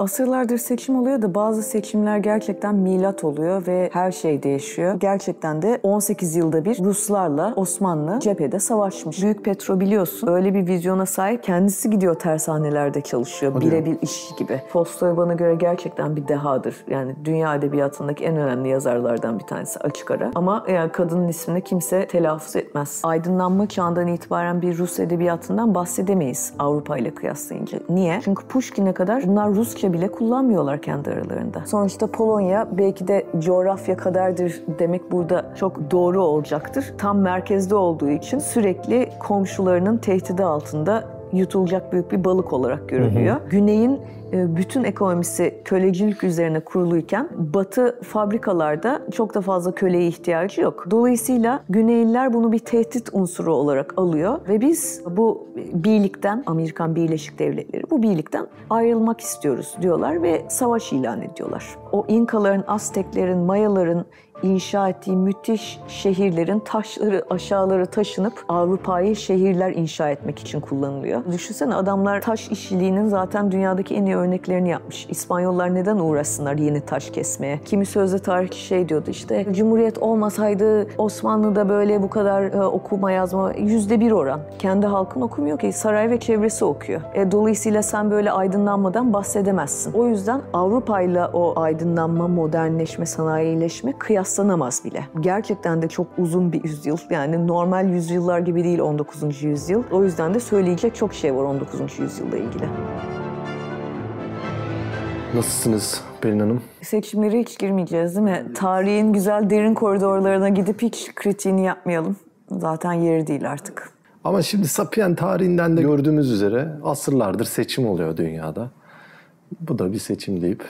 Asırlardır seçim oluyor da bazı seçimler gerçekten milat oluyor ve her şey değişiyor. Gerçekten de 18 yılda bir Ruslarla Osmanlı cephede savaşmış. Büyük Petro biliyorsun öyle bir vizyona sahip kendisi gidiyor tersanelerde çalışıyor. Birebir iş gibi. Tolstoy bana göre gerçekten bir dehadır. Yani dünya edebiyatındaki en önemli yazarlardan bir tanesi açık ara. Ama yani kadının ismini kimse telaffuz etmez. Aydınlanma çağından itibaren bir Rus edebiyatından bahsedemeyiz Avrupa ile kıyaslayınca. Niye? Çünkü Pushkin'e kadar bunlar Rusça bile kullanmıyorlar kendi aralarında. Sonuçta Polonya belki de coğrafya kadardır demek burada çok doğru olacaktır. Tam merkezde olduğu için sürekli komşularının tehdidi altında yutulacak büyük bir balık olarak görülüyor. Hı hı. Güney'in e, bütün ekonomisi kölecilik üzerine kuruluyken batı fabrikalarda çok da fazla köleye ihtiyacı yok. Dolayısıyla Güneyliler bunu bir tehdit unsuru olarak alıyor ve biz bu birlikten Amerikan Birleşik Devletleri bu birlikten ayrılmak istiyoruz diyorlar ve savaş ilan ediyorlar. O İnkaların, Azteklerin, Mayaların inşa ettiği müthiş şehirlerin taşları aşağılara taşınıp Avrupa'yı şehirler inşa etmek için kullanılıyor. Düşünsene adamlar taş işçiliğinin zaten dünyadaki en iyi örneklerini yapmış. İspanyollar neden uğraşsınlar yeni taş kesmeye? Kimi sözde tarihçi şey diyordu işte Cumhuriyet olmasaydı Osmanlı'da böyle bu kadar e, okuma yazma yüzde bir oran. Kendi halkın okumuyor ki saray ve çevresi okuyor. E, dolayısıyla sen böyle aydınlanmadan bahsedemezsin. O yüzden Avrupa'yla o aydınlanma, modernleşme, sanayileşme kıyas kıyaslanamaz bile. Gerçekten de çok uzun bir yüzyıl. Yani normal yüzyıllar gibi değil 19. yüzyıl. O yüzden de söyleyecek çok şey var 19. yüzyılda ilgili. Nasılsınız Pelin Hanım? Seçimlere hiç girmeyeceğiz değil mi? Tarihin güzel derin koridorlarına gidip hiç kritiğini yapmayalım. Zaten yeri değil artık. Ama şimdi Sapien tarihinden de gördüğümüz üzere asırlardır seçim oluyor dünyada. Bu da bir seçim deyip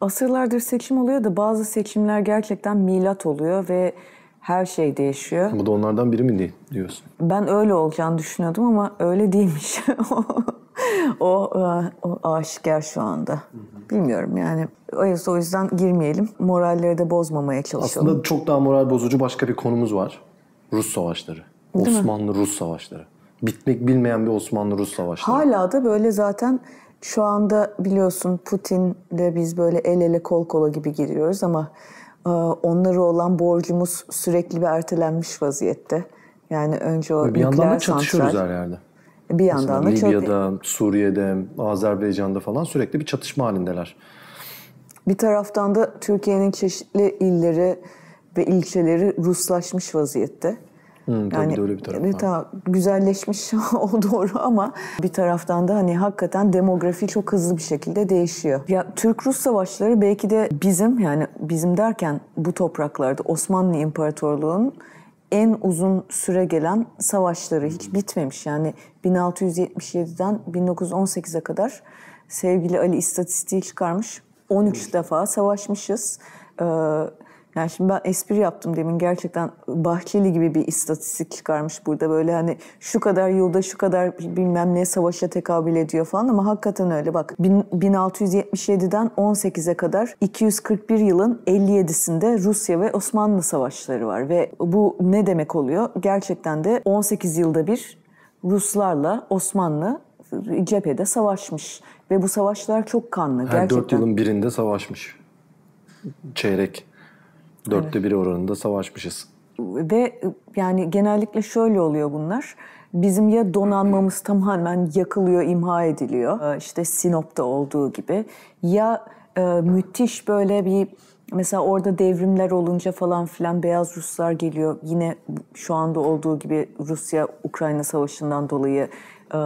asırlardır seçim oluyor da bazı seçimler gerçekten milat oluyor ve her şey değişiyor. Bu da onlardan biri mi diyorsun? Ben öyle olacağını düşünüyordum ama öyle değilmiş. o, e, o aşikar şu anda. Bilmiyorum yani. O yüzden girmeyelim. Moralleri de bozmamaya çalışalım. Aslında çok daha moral bozucu başka bir konumuz var. Rus savaşları. Osmanlı-Rus savaşları. Bitmek bilmeyen bir Osmanlı-Rus savaşları. Hala da böyle zaten şu anda biliyorsun Putin'le biz böyle el ele kol kola gibi giriyoruz ama e, onları olan borcumuz sürekli bir ertelenmiş vaziyette. Yani önce o bir yandan da çatışıyoruz santral, her yerde. Bir yandan da Libya'da, çok... Suriye'de, Azerbaycan'da falan sürekli bir çatışma halindeler. Bir taraftan da Türkiye'nin çeşitli illeri ve ilçeleri Ruslaşmış vaziyette. Hmm, yani, de öyle bir taraf e, Ta, güzelleşmiş o doğru ama bir taraftan da hani hakikaten demografi çok hızlı bir şekilde değişiyor. Ya Türk-Rus savaşları belki de bizim yani bizim derken bu topraklarda Osmanlı İmparatorluğu'nun en uzun süre gelen savaşları hiç hmm. bitmemiş. Yani 1677'den 1918'e kadar sevgili Ali istatistiği çıkarmış. 13 defa savaşmışız. Ee, yani şimdi ben espri yaptım demin gerçekten Bahçeli gibi bir istatistik çıkarmış burada böyle hani şu kadar yılda şu kadar bilmem ne savaşa tekabül ediyor falan ama hakikaten öyle bak 1677'den 18'e kadar 241 yılın 57'sinde Rusya ve Osmanlı savaşları var ve bu ne demek oluyor? Gerçekten de 18 yılda bir Ruslarla Osmanlı cephede savaşmış ve bu savaşlar çok kanlı. Her gerçekten. 4 yılın birinde savaşmış. Çeyrek Dörtte evet. biri oranında savaşmışız. Ve yani genellikle şöyle oluyor bunlar. Bizim ya donanmamız tamamen yakılıyor, imha ediliyor. E, işte Sinop'ta olduğu gibi. Ya e, müthiş böyle bir mesela orada devrimler olunca falan filan beyaz Ruslar geliyor. Yine şu anda olduğu gibi Rusya-Ukrayna savaşından dolayı e,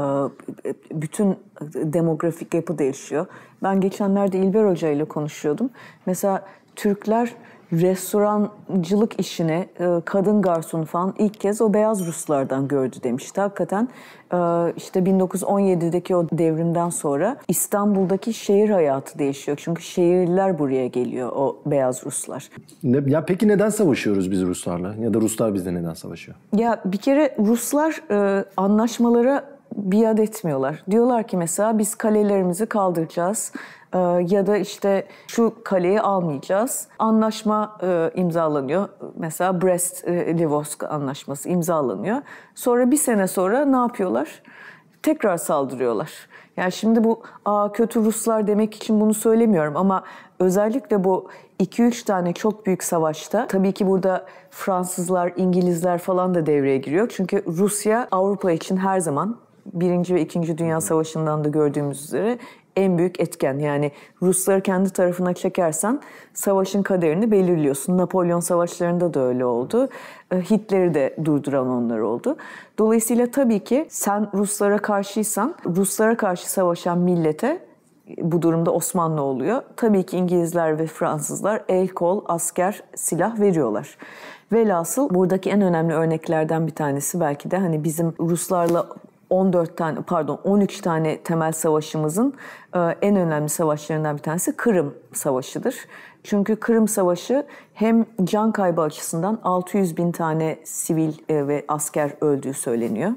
bütün demografik yapı değişiyor. Ben geçenlerde İlber Hoca ile konuşuyordum. Mesela Türkler restorancılık işini e, kadın garson falan ilk kez o beyaz Ruslardan gördü demişti. Hakikaten e, işte 1917'deki o devrimden sonra İstanbul'daki şehir hayatı değişiyor. Çünkü şehirler buraya geliyor o beyaz Ruslar. Ne, ya peki neden savaşıyoruz biz Ruslarla? Ya da Ruslar bizle neden savaşıyor? Ya bir kere Ruslar e, anlaşmalara biat etmiyorlar. Diyorlar ki mesela biz kalelerimizi kaldıracağız e, ya da işte şu kaleyi almayacağız. Anlaşma e, imzalanıyor. Mesela Brest-Litovsk e, anlaşması imzalanıyor. Sonra bir sene sonra ne yapıyorlar? Tekrar saldırıyorlar. Yani şimdi bu Aa, kötü Ruslar demek için bunu söylemiyorum ama özellikle bu 2-3 tane çok büyük savaşta tabii ki burada Fransızlar, İngilizler falan da devreye giriyor. Çünkü Rusya Avrupa için her zaman Birinci ve İkinci Dünya Savaşı'ndan da gördüğümüz üzere en büyük etken. Yani Rusları kendi tarafına çekersen savaşın kaderini belirliyorsun. Napolyon savaşlarında da öyle oldu. Ee, Hitler'i de durduran onlar oldu. Dolayısıyla tabii ki sen Ruslara karşıysan, Ruslara karşı savaşan millete bu durumda Osmanlı oluyor. Tabii ki İngilizler ve Fransızlar el kol, asker, silah veriyorlar. Velhasıl buradaki en önemli örneklerden bir tanesi belki de hani bizim Ruslarla 14 tane pardon 13 tane temel savaşımızın e, en önemli savaşlarından bir tanesi Kırım Savaşı'dır. Çünkü Kırım Savaşı hem can kaybı açısından 600 bin tane sivil e, ve asker öldüğü söyleniyor.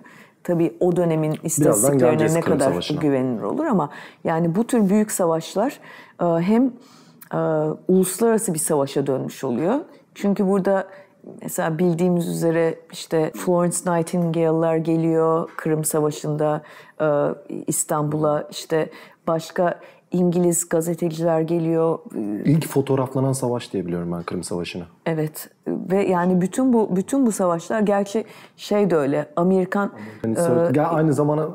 Tabii o dönemin istatistiklerine ne kadar savaşına. güvenilir olur ama yani bu tür büyük savaşlar e, hem uluslararası bir savaşa dönmüş oluyor. Çünkü burada Mesela bildiğimiz üzere işte Florence Nightingale'lar geliyor Kırım Savaşı'nda e, İstanbul'a işte başka İngiliz gazeteciler geliyor. İlk fotoğraflanan savaş diye biliyorum ben Kırım Savaşı'nı. Evet ve yani bütün bu bütün bu savaşlar gerçi şey de öyle Amerikan yani e, aynı zamana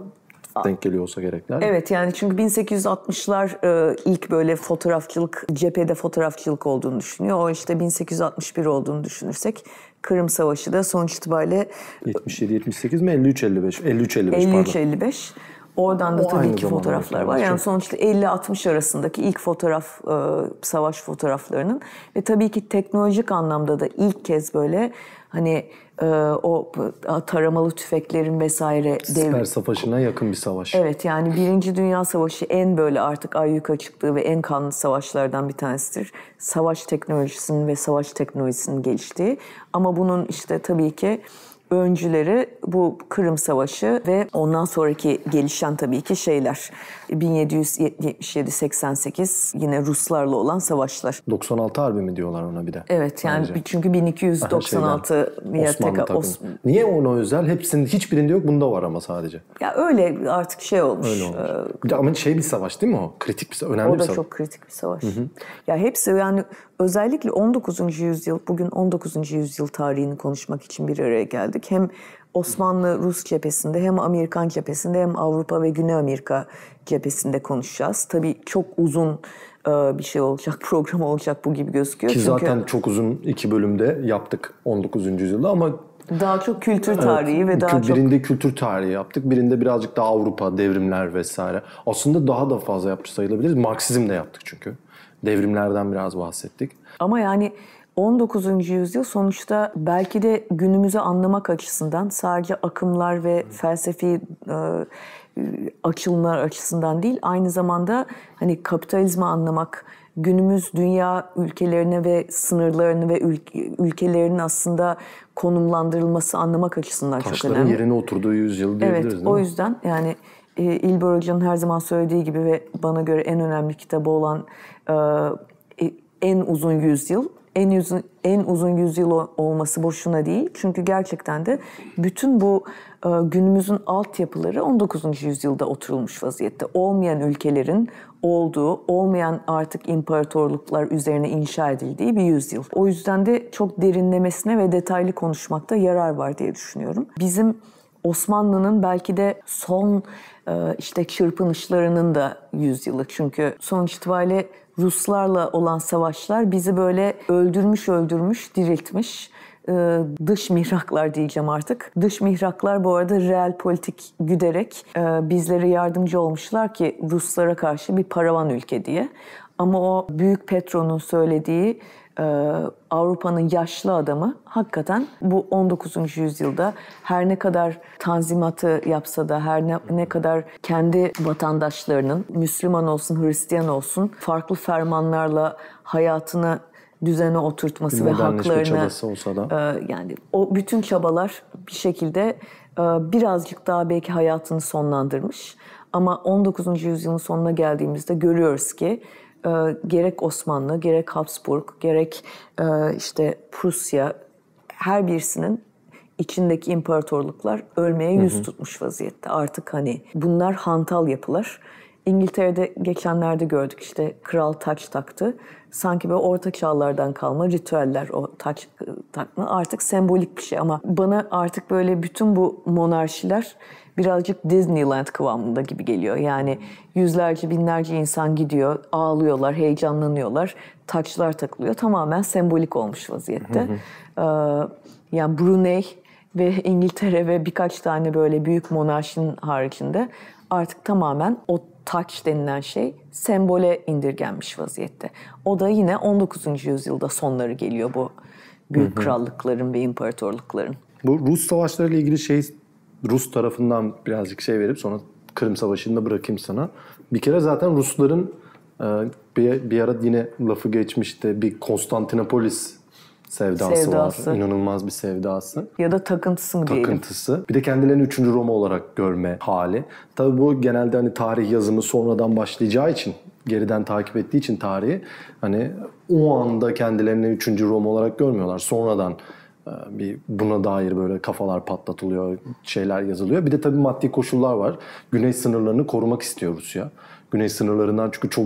denk geliyorsa gerekler. Evet yani çünkü 1860'lar e, ilk böyle fotoğrafçılık, cephede fotoğrafçılık olduğunu düşünüyor. O işte 1861 olduğunu düşünürsek Kırım Savaşı da sonuç itibariyle... 77-78 e, mi? 53-55. 53-55 53-55. Oradan da o tabii ki fotoğraflar var. Yani sonuçta 50-60 arasındaki ilk fotoğraf, e, savaş fotoğraflarının ve tabii ki teknolojik anlamda da ilk kez böyle hani ee, o taramalı tüfeklerin vesaire devri. Siper Savaşı'na yakın bir savaş. Evet yani Birinci Dünya Savaşı en böyle artık ayyuka çıktığı ve en kanlı savaşlardan bir tanesidir. Savaş teknolojisinin ve savaş teknolojisinin geliştiği. Ama bunun işte tabii ki öncüleri bu Kırım Savaşı ve ondan sonraki gelişen tabii ki şeyler. 1777-88 yine Ruslarla olan savaşlar. 96 Harbi mi diyorlar ona bir de? Evet yani bence. çünkü 1296 Osmanlı tabii. Os Niye ona özel? Hepsinin hiçbirinde yok bunda var ama sadece. Ya öyle artık şey olmuş. Öyle olmuş. Ee, ama şey bir savaş değil mi o? Kritik bir savaş. Önemli o bir savaş. O çok kritik bir savaş. Hı hı. Ya hepsi yani özellikle 19. yüzyıl, bugün 19. yüzyıl tarihini konuşmak için bir araya geldik. Hem Osmanlı-Rus cephesinde hem Amerikan cephesinde hem Avrupa ve Güney Amerika cephesinde konuşacağız. Tabii çok uzun e, bir şey olacak, program olacak bu gibi gözüküyor. Ki Çünkü zaten çok uzun iki bölümde yaptık 19. yüzyılda ama daha çok kültür tarihi evet, ve daha birinde çok... kültür tarihi yaptık. Birinde birazcık daha Avrupa, devrimler vesaire. Aslında daha da fazla yapmış sayılabiliriz. Marksizm de yaptık çünkü. Devrimlerden biraz bahsettik. Ama yani 19. yüzyıl sonuçta belki de günümüzü anlamak açısından sadece akımlar ve felsefi e, e, açılımlar açısından değil aynı zamanda hani kapitalizmi anlamak günümüz dünya ülkelerine ve sınırlarını ve ülke, ülkelerin aslında konumlandırılması anlamak açısından Taşların çok önemli. Taşların yerine oturduğu yüzyıl diyebiliriz evet, değil mi? o yüzden yani e, İlber Hoca'nın her zaman söylediği gibi ve bana göre en önemli kitabı olan e, e, en uzun yüzyıl en uzun en uzun yüzyıl olması boşuna değil. Çünkü gerçekten de bütün bu e, günümüzün altyapıları 19. yüzyılda oturulmuş vaziyette. Olmayan ülkelerin olduğu, olmayan artık imparatorluklar üzerine inşa edildiği bir yüzyıl. O yüzden de çok derinlemesine ve detaylı konuşmakta yarar var diye düşünüyorum. Bizim Osmanlı'nın belki de son e, işte çırpınışlarının da yüzyılı. Çünkü sonuç itibariyle Ruslarla olan savaşlar bizi böyle öldürmüş öldürmüş diriltmiş ee, dış mihraklar diyeceğim artık. Dış mihraklar bu arada real politik güderek e, bizlere yardımcı olmuşlar ki Ruslara karşı bir paravan ülke diye. Ama o büyük Petro'nun söylediği e, Avrupa'nın yaşlı adamı hakikaten bu 19. yüzyılda her ne kadar tanzimatı yapsa da her ne, ne kadar kendi vatandaşlarının Müslüman olsun Hristiyan olsun farklı fermanlarla hayatını düzene oturtması ve haklarını olsa da. E, yani o bütün çabalar bir şekilde e, birazcık daha belki hayatını sonlandırmış. Ama 19. yüzyılın sonuna geldiğimizde görüyoruz ki e, gerek Osmanlı, gerek Habsburg, gerek e, işte Prusya her birisinin içindeki imparatorluklar ölmeye yüz hı hı. tutmuş vaziyette. Artık hani bunlar hantal yapılar. İngiltere'de geçenlerde gördük işte kral taç taktı. Sanki böyle orta çağlardan kalma ritüeller o taç e, takma artık sembolik bir şey ama bana artık böyle bütün bu monarşiler birazcık Disneyland kıvamında gibi geliyor. Yani yüzlerce binlerce insan gidiyor, ağlıyorlar, heyecanlanıyorlar, taçlar takılıyor. Tamamen sembolik olmuş vaziyette. Ee, yani Brunei ve İngiltere ve birkaç tane böyle büyük monarşin haricinde artık tamamen o taç denilen şey sembole indirgenmiş vaziyette. O da yine 19. yüzyılda sonları geliyor bu büyük krallıkların ve imparatorlukların. Bu Rus savaşlarıyla ilgili şey Rus tarafından birazcık şey verip sonra Kırım Savaşı'nı da bırakayım sana. Bir kere zaten Rusların e, bir, bir ara yine lafı geçmişti bir Konstantinopolis sevdası, sevdası var. İnanılmaz bir sevdası. Ya da takıntısı mı diyelim? Takıntısı. Bir de kendilerini 3. Roma olarak görme hali. Tabii bu genelde hani tarih yazımı sonradan başlayacağı için geriden takip ettiği için tarihi hani o anda kendilerini 3. Roma olarak görmüyorlar. Sonradan ee, bir buna dair böyle kafalar patlatılıyor, şeyler yazılıyor. Bir de tabii maddi koşullar var. Güney sınırlarını korumak istiyoruz ya. Güney sınırlarından çünkü çok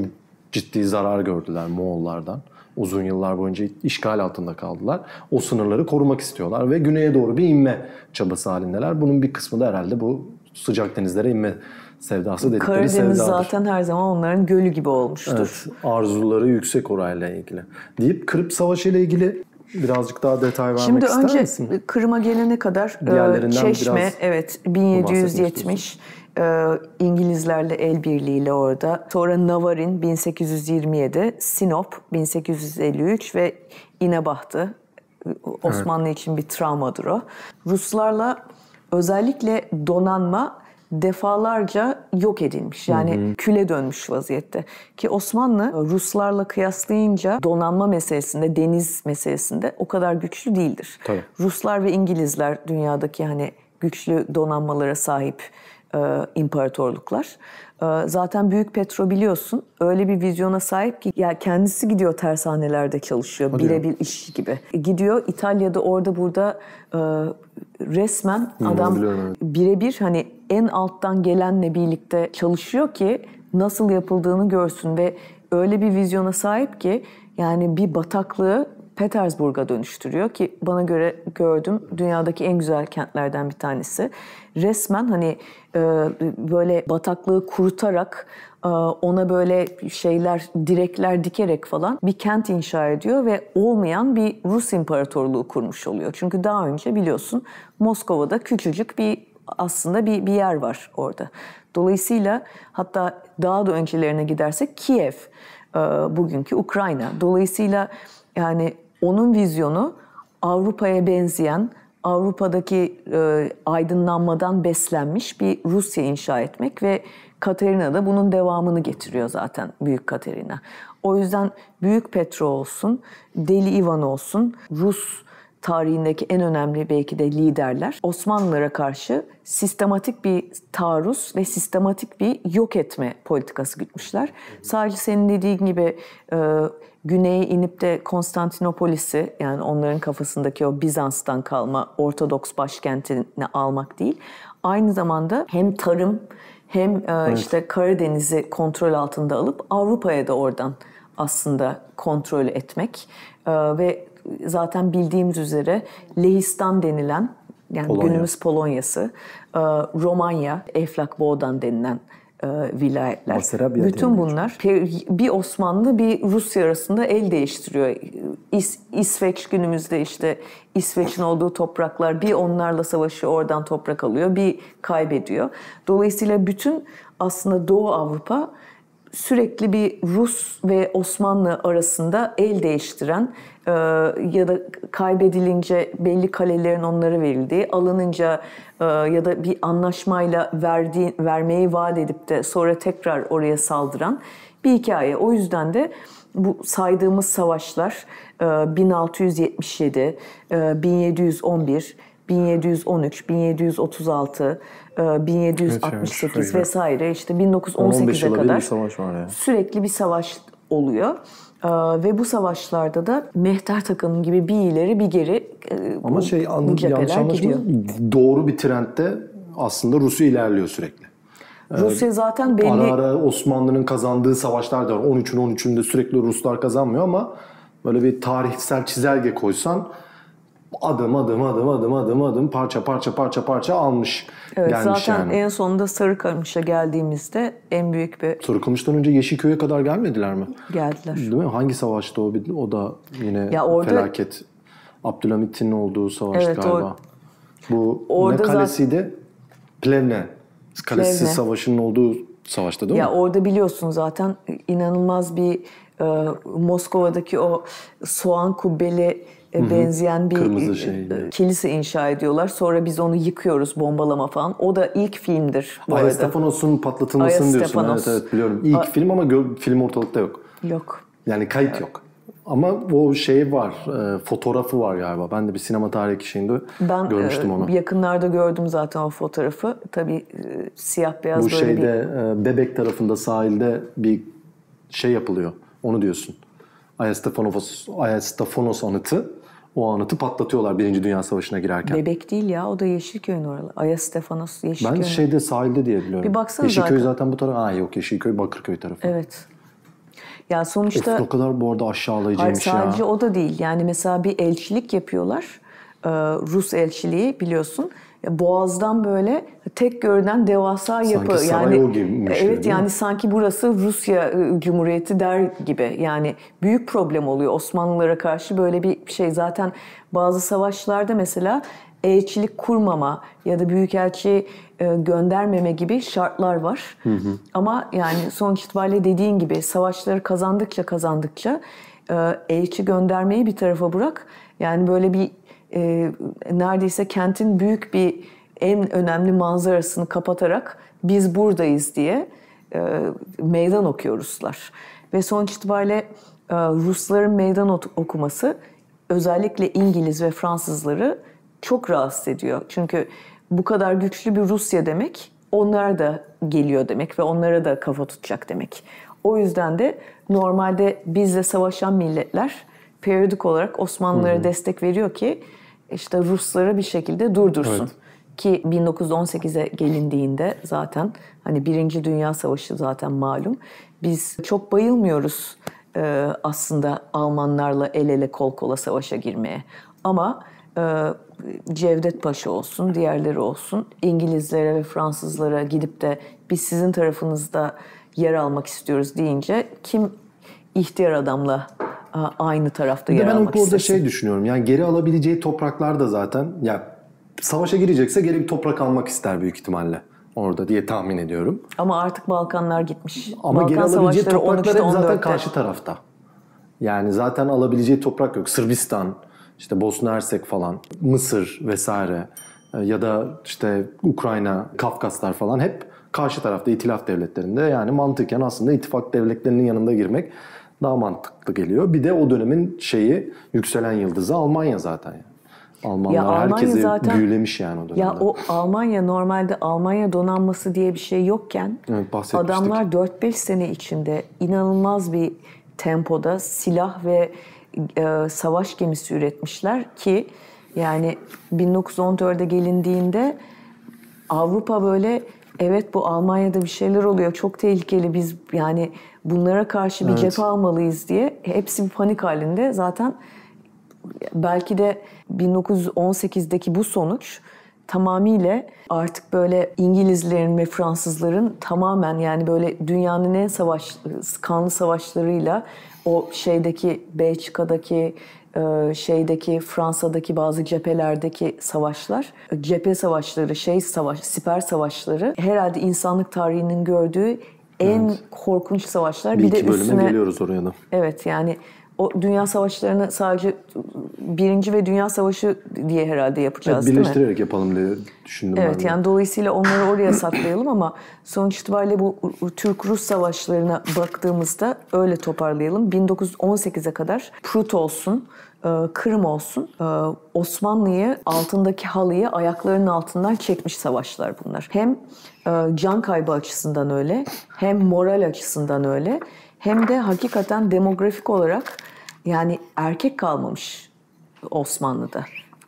ciddi zarar gördüler Moğollardan. Uzun yıllar boyunca işgal altında kaldılar. O sınırları korumak istiyorlar ve güneye doğru bir inme çabası halindeler. Bunun bir kısmı da herhalde bu sıcak denizlere inme sevdası dedikleri Karadeniz sevdadır. Karadeniz zaten her zaman onların gölü gibi olmuştur. Evet, arzuları yüksek orayla ilgili. Deyip Kırıp Savaşı ile ilgili birazcık daha detay vermek Şimdi ister önce misin? Şimdi önce Kırım'a gelene kadar e, Çeşme, evet 1770 e, İngilizlerle el birliğiyle orada. Sonra Navarin 1827, Sinop 1853 ve İnebahtı. E, Osmanlı evet. için bir travmadır o. Ruslarla özellikle donanma defalarca yok edilmiş. Yani hı hı. küle dönmüş vaziyette. Ki Osmanlı Ruslarla kıyaslayınca donanma meselesinde, deniz meselesinde o kadar güçlü değildir. Tabii. Ruslar ve İngilizler dünyadaki hani güçlü donanmalara sahip e, imparatorluklar. Ee, zaten Büyük Petro biliyorsun öyle bir vizyona sahip ki ya kendisi gidiyor tersanelerde çalışıyor birebir iş gibi. E, gidiyor İtalya'da orada burada e, resmen adam birebir hani en alttan gelenle birlikte çalışıyor ki nasıl yapıldığını görsün ve öyle bir vizyona sahip ki yani bir bataklığı Petersburg'a dönüştürüyor ki bana göre gördüm dünyadaki en güzel kentlerden bir tanesi resmen hani e, böyle bataklığı kurutarak e, ona böyle şeyler direkler dikerek falan bir kent inşa ediyor ve olmayan bir Rus imparatorluğu kurmuş oluyor. Çünkü daha önce biliyorsun Moskova'da küçücük bir aslında bir, bir yer var orada. Dolayısıyla hatta daha da öncelerine gidersek Kiev e, bugünkü Ukrayna. Dolayısıyla yani onun vizyonu Avrupa'ya benzeyen Avrupa'daki e, aydınlanmadan beslenmiş bir Rusya inşa etmek ve Katerina da bunun devamını getiriyor zaten Büyük Katerina. O yüzden Büyük Petro olsun, Deli Ivan olsun, Rus tarihindeki en önemli belki de liderler Osmanlılara karşı sistematik bir taarruz ve sistematik bir yok etme politikası gütmüşler. Sadece senin dediğin gibi e, güneye inip de Konstantinopolis'i yani onların kafasındaki o Bizans'tan kalma Ortodoks başkentini almak değil. Aynı zamanda hem tarım hem e, evet. işte Karadeniz'i kontrol altında alıp Avrupa'ya da oradan aslında kontrol etmek e, ve zaten bildiğimiz üzere Lehistan denilen yani Polonya. günümüz Polonya'sı, e, Romanya, Eflak Boğdan denilen e, vilayetler. Basarabya Bütün bunlar bir Osmanlı bir Rusya arasında el değiştiriyor. İs, İsveç günümüzde işte İsveç'in olduğu topraklar bir onlarla savaşı oradan toprak alıyor bir kaybediyor. Dolayısıyla bütün aslında Doğu Avrupa sürekli bir Rus ve Osmanlı arasında el değiştiren e, ya da kaybedilince belli kalelerin onlara verildiği, alınınca e, ya da bir anlaşmayla verdiği, vermeyi vaat edip de sonra tekrar oraya saldıran bir hikaye. O yüzden de bu saydığımız savaşlar 1677, 1711, 1713, 1736, 1768 evet, evet, vesaire işte 1918'e kadar bir savaş var ya. sürekli bir savaş oluyor. Ee, ve bu savaşlarda da mehter takım gibi bir ileri bir geri e, Ama şey anladım yanlış anlaşılmasın doğru bir trendte aslında Rusya ilerliyor sürekli. Ee, Rusya zaten belli... Ara ara Osmanlı'nın kazandığı savaşlar da var. 13'ün 13'ünde sürekli Ruslar kazanmıyor ama böyle bir tarihsel çizelge koysan adım adım adım adım adım adım parça parça parça parça almış evet, gelmiş zaten yani. en sonunda Sarıkamış'a geldiğimizde en büyük bir... Sarıkamış'tan önce Yeşilköy'e kadar gelmediler mi? Geldiler. Değil mi? Hangi savaşta o? O da yine ya orada... felaket. Abdülhamit'in olduğu savaş evet, galiba. Or... Bu orada ne kalesiydi? Zaten... Plevne. Kalesi Plevne. savaşının olduğu savaşta değil ya mi? Ya orada biliyorsun zaten inanılmaz bir e, Moskova'daki o soğan kubbeli benzeyen bir e, şey. kilise inşa ediyorlar. Sonra biz onu yıkıyoruz bombalama falan. O da ilk filmdir bu Aya arada. Stefanos'un patlatılmasını Aya diyorsun. Stefanos. Evet, evet biliyorum. İlk A- film ama gö- film ortalıkta yok. Yok. Yani kayıt yok. Ama o şey var, e, fotoğrafı var galiba. Ben de bir sinema tarihi şeyinde ben, e, görmüştüm onu. Ben yakınlarda gördüm zaten o fotoğrafı. Tabii e, siyah beyaz Bu böyle şeyde bir... E, bebek tarafında sahilde bir şey yapılıyor. Onu diyorsun. Ayastafonos, Ayastafonos anıtı o anıtı patlatıyorlar Birinci Dünya Savaşı'na girerken. Bebek değil ya o da Yeşilköy'ün oralı. Ayas Stefanos Yeşilköy. Ben şeyde sahilde diye biliyorum. Bir baksana Yeşilköy zaten. zaten bu taraf. Ha yok Yeşilköy Bakırköy tarafı. Evet. Ya sonuçta... Evet, o kadar bu arada aşağılayıcıymış hayır, sadece o da değil. Yani mesela bir elçilik yapıyorlar. Ee, Rus elçiliği biliyorsun boğazdan böyle tek görünen devasa yapı. yani Evet yani sanki burası Rusya ıı, ıı, Cumhuriyeti der gibi. Yani büyük problem oluyor Osmanlılara karşı böyle bir şey. Zaten bazı savaşlarda mesela elçilik kurmama ya da büyükelçi ıı, göndermeme gibi şartlar var. Hı hı. Ama yani sonuç itibariyle dediğin gibi savaşları kazandıkça kazandıkça elçi göndermeyi bir tarafa bırak. Yani böyle bir e, neredeyse kentin büyük bir en önemli manzarasını kapatarak biz buradayız diye e, meydan okuyor Ruslar. Ve sonuç itibariyle e, Rusların meydan okuması özellikle İngiliz ve Fransızları çok rahatsız ediyor. Çünkü bu kadar güçlü bir Rusya demek onlar da geliyor demek ve onlara da kafa tutacak demek. O yüzden de normalde bizle savaşan milletler periyodik olarak Osmanlılara hmm. destek veriyor ki işte Rusları bir şekilde durdursun. Evet. Ki 1918'e gelindiğinde zaten hani Birinci Dünya Savaşı zaten malum. Biz çok bayılmıyoruz e, aslında Almanlarla el ele kol kola savaşa girmeye. Ama e, Cevdet Paşa olsun, diğerleri olsun İngilizlere ve Fransızlara gidip de biz sizin tarafınızda yer almak istiyoruz deyince kim ihtiyar adamla aynı tarafta yer almak Ben orada istesin. şey düşünüyorum yani geri alabileceği topraklar da zaten ya savaşa girecekse geri bir toprak almak ister büyük ihtimalle orada diye tahmin ediyorum. Ama artık Balkanlar gitmiş. Ama Balkan geri alabileceği topraklar hep zaten karşı tarafta. Yani zaten alabileceği toprak yok. Sırbistan, işte Bosna Hersek falan, Mısır vesaire e, ya da işte Ukrayna, Kafkaslar falan hep karşı tarafta itilaf devletlerinde yani mantıken aslında ittifak devletlerinin yanında girmek daha mantıklı geliyor. Bir de o dönemin şeyi yükselen yıldızı Almanya zaten. Yani. Almanlar ya herkesi zaten, büyülemiş yani o dönemde. Ya o Almanya normalde Almanya donanması diye bir şey yokken evet, adamlar 4-5 sene içinde inanılmaz bir tempoda silah ve e, savaş gemisi üretmişler ki yani 1914'e gelindiğinde Avrupa böyle evet bu Almanya'da bir şeyler oluyor çok tehlikeli biz yani bunlara karşı bir evet. cephe almalıyız diye hepsi bir panik halinde zaten belki de 1918'deki bu sonuç tamamıyla artık böyle İngilizlerin ve Fransızların tamamen yani böyle dünyanın en savaş kanlı savaşlarıyla o şeydeki Belçika'daki e, şeydeki Fransa'daki bazı cephelerdeki savaşlar, e, cephe savaşları, şey savaş, siper savaşları herhalde insanlık tarihinin gördüğü en evet. korkunç savaşlar. Bir, bir de bölüme geliyoruz oraya da. Evet yani o dünya savaşlarını sadece birinci ve dünya savaşı diye herhalde yapacağız evet, birleştirerek değil mi? yapalım diye düşündüm evet, ben. Evet yani dolayısıyla onları oraya saklayalım ama sonuç itibariyle bu Türk-Rus savaşlarına baktığımızda öyle toparlayalım. 1918'e kadar Prut olsun, e, Kırım olsun. E, Osmanlı'yı altındaki halıyı ayaklarının altından çekmiş savaşlar bunlar. Hem e, can kaybı açısından öyle, hem moral açısından öyle, hem de hakikaten demografik olarak yani erkek kalmamış Osmanlı'da.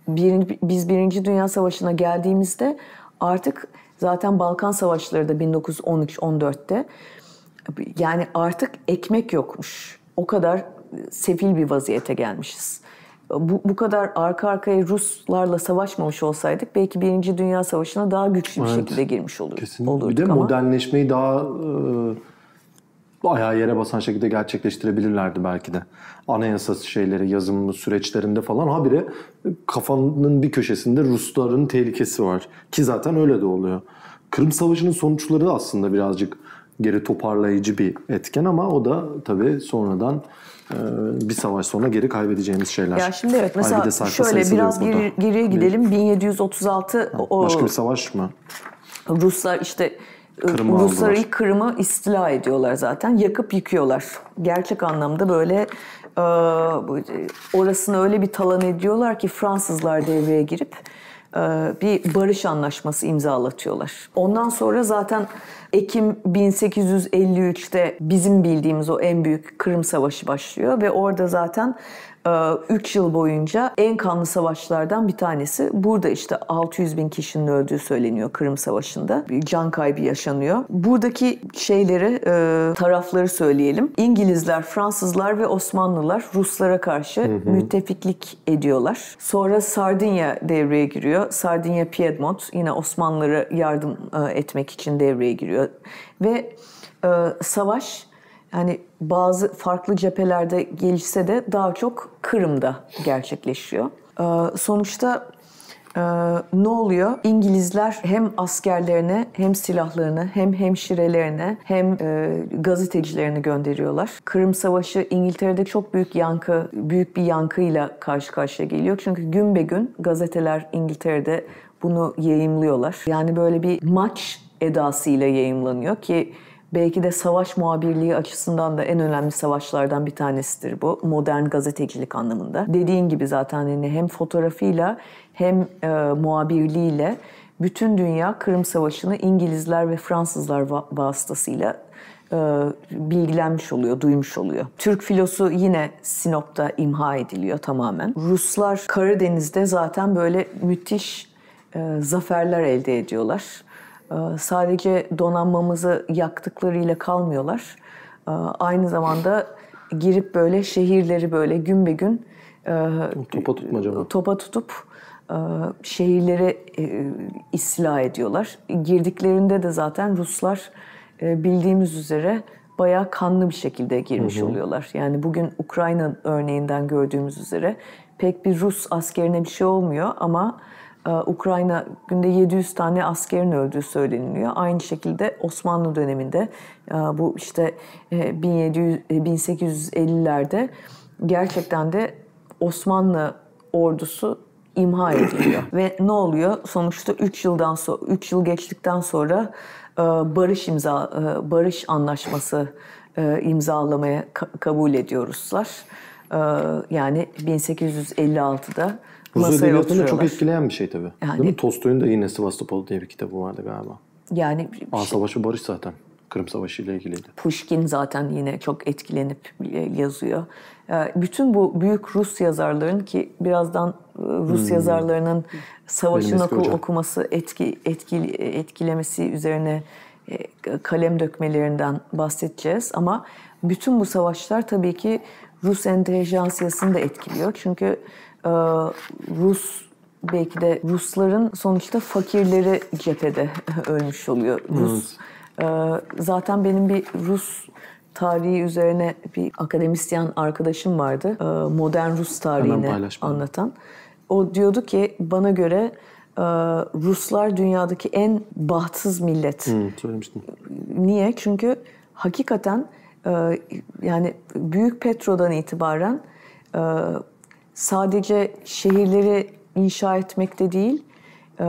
biz Birinci Dünya Savaşı'na geldiğimizde artık zaten Balkan Savaşları da 1913-14'te yani artık ekmek yokmuş. O kadar sefil bir vaziyete gelmişiz bu, bu kadar arka arkaya Ruslarla savaşmamış olsaydık belki Birinci Dünya Savaşı'na daha güçlü bir şekilde girmiş olur, Kesinlikle. Bir de ama. modernleşmeyi daha e, ayağı yere basan şekilde gerçekleştirebilirlerdi belki de. Anayasa şeyleri, yazım süreçlerinde falan habire kafanın bir köşesinde Rusların tehlikesi var. Ki zaten öyle de oluyor. Kırım Savaşı'nın sonuçları da aslında birazcık geri toparlayıcı bir etken ama o da tabii sonradan ee, bir savaş sonra geri kaybedeceğimiz şeyler. Ya şimdi evet mesela bir şöyle biraz geri, geriye gidelim. 1736 o, başka bir savaş mı? Ruslar işte e, Kırım'ı Ruslar ilk Kırım'ı istila ediyorlar zaten. Yakıp yıkıyorlar. Gerçek anlamda böyle e, e orasını öyle bir talan ediyorlar ki Fransızlar devreye girip e, bir barış anlaşması imzalatıyorlar. Ondan sonra zaten Ekim 1853'te bizim bildiğimiz o en büyük Kırım Savaşı başlıyor ve orada zaten 3 ee, yıl boyunca en kanlı savaşlardan bir tanesi. Burada işte 600 bin kişinin öldüğü söyleniyor Kırım Savaşı'nda. Bir can kaybı yaşanıyor. Buradaki şeyleri, e, tarafları söyleyelim. İngilizler, Fransızlar ve Osmanlılar Ruslara karşı hı hı. müttefiklik ediyorlar. Sonra Sardinya devreye giriyor. Sardinya Piedmont yine Osmanlılara yardım e, etmek için devreye giriyor. Ve e, savaş yani bazı farklı cephelerde gelişse de daha çok Kırım'da gerçekleşiyor. Ee, sonuçta e, ne oluyor? İngilizler hem askerlerine hem silahlarını hem hemşirelerine hem e, gazetecilerini gönderiyorlar. Kırım Savaşı İngiltere'de çok büyük yankı, büyük bir yankıyla karşı karşıya geliyor. Çünkü gün be gün gazeteler İngiltere'de bunu yayımlıyorlar. Yani böyle bir maç edasıyla yayımlanıyor ki belki de savaş muhabirliği açısından da en önemli savaşlardan bir tanesidir bu. Modern gazetecilik anlamında. Dediğin gibi zaten hani hem fotoğrafıyla hem e, muhabirliğiyle bütün dünya Kırım Savaşı'nı İngilizler ve Fransızlar vasıtasıyla e, bilgilenmiş oluyor, duymuş oluyor. Türk filosu yine Sinop'ta imha ediliyor tamamen. Ruslar Karadeniz'de zaten böyle müthiş e, zaferler elde ediyorlar. Ee, sadece donanmamızı yaktıklarıyla kalmıyorlar. Ee, aynı zamanda girip böyle şehirleri böyle gün be gün e, topa e, Topa tutup e, şehirleri istila ediyorlar. Girdiklerinde de zaten Ruslar bildiğimiz üzere bayağı kanlı bir şekilde girmiş hı hı. oluyorlar. Yani bugün Ukrayna örneğinden gördüğümüz üzere pek bir Rus askerine bir şey olmuyor ama ee, Ukrayna günde 700 tane askerin öldüğü söyleniliyor. Aynı şekilde Osmanlı döneminde e, bu işte 1700 e, 1850'lerde e, gerçekten de Osmanlı ordusu imha ediliyor. Ve ne oluyor? Sonuçta 3 yıldan sonra 3 yıl geçtikten sonra barış imza barış anlaşması imzalamaya kabul ediyoruzlar. Yani 1856'da Rus masaya edebiyatını çok etkileyen bir şey tabii. Yani, Değil mi? Tolstoy'un da yine Sivastopol diye bir kitabı vardı galiba. Yani Ağ şey, Savaşı Barış zaten. Kırım Savaşı ile ilgiliydi. Pushkin zaten yine çok etkilenip e, yazıyor. E, bütün bu büyük Rus yazarların ki birazdan e, Rus hmm. yazarlarının savaşın oku, okuması etki, etki etkilemesi üzerine kalem dökmelerinden bahsedeceğiz ama bütün bu savaşlar tabii ki Rus entelijansiyasını da etkiliyor. Çünkü ee, Rus belki de Rusların sonuçta fakirleri cephede ölmüş oluyor. Rus evet. E, zaten benim bir Rus tarihi üzerine bir akademisyen arkadaşım vardı. E, modern Rus tarihini anlatan. O diyordu ki bana göre e, Ruslar dünyadaki en bahtsız millet. Hmm, söylemiştim. Niye? Çünkü hakikaten yani Büyük Petro'dan itibaren sadece şehirleri inşa etmekte değil, e,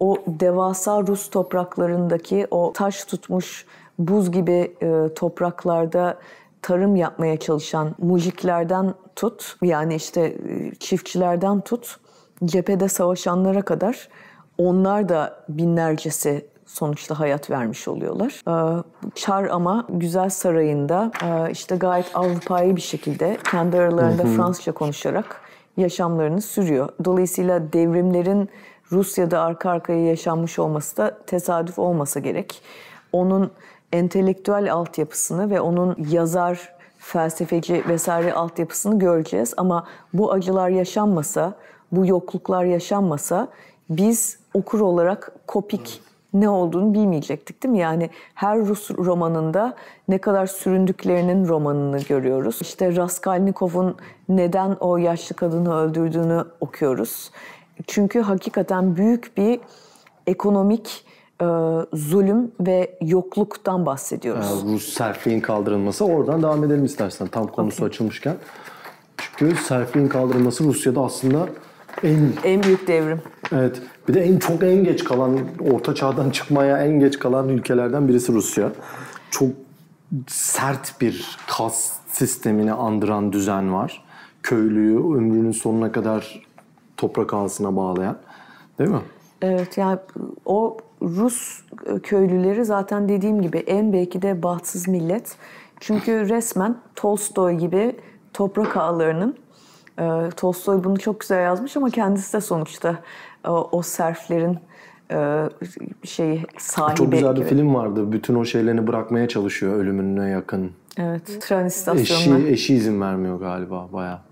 o devasa Rus topraklarındaki o taş tutmuş buz gibi e, topraklarda tarım yapmaya çalışan mujiklerden tut, yani işte e, çiftçilerden tut, cephede savaşanlara kadar onlar da binlercesi sonuçta hayat vermiş oluyorlar. Ee, Çar ama Güzel Sarayı'nda e, işte gayet Avrupa'yı bir şekilde kendi aralarında Fransızca konuşarak yaşamlarını sürüyor. Dolayısıyla devrimlerin Rusya'da arka arkaya yaşanmış olması da tesadüf olmasa gerek. Onun entelektüel altyapısını ve onun yazar, felsefeci vesaire altyapısını göreceğiz. Ama bu acılar yaşanmasa, bu yokluklar yaşanmasa biz okur olarak kopik ne olduğunu bilmeyecektik değil mi? Yani her Rus romanında ne kadar süründüklerinin romanını görüyoruz. İşte Raskolnikov'un neden o yaşlı kadını öldürdüğünü okuyoruz. Çünkü hakikaten büyük bir ekonomik e, zulüm ve yokluktan bahsediyoruz. Yani Rus serfliğin kaldırılması oradan devam edelim istersen tam konusu okay. açılmışken. Çünkü serfliğin kaldırılması Rusya'da aslında en en büyük devrim. Evet. Bir de en çok en geç kalan orta çağdan çıkmaya en geç kalan ülkelerden birisi Rusya. Çok sert bir kas sistemini andıran düzen var. Köylüyü ömrünün sonuna kadar toprak ağasına bağlayan. Değil mi? Evet yani o Rus köylüleri zaten dediğim gibi en belki de bahtsız millet. Çünkü resmen Tolstoy gibi toprak ağalarının e, Tolstoy bunu çok güzel yazmış ama kendisi de sonuçta o serflerin e, şeyi sahibi. Çok güzel bir gibi. film vardı. Bütün o şeylerini bırakmaya çalışıyor ölümüne yakın. Evet. Tren istasyonuna. Eşi, eşi izin vermiyor galiba baya.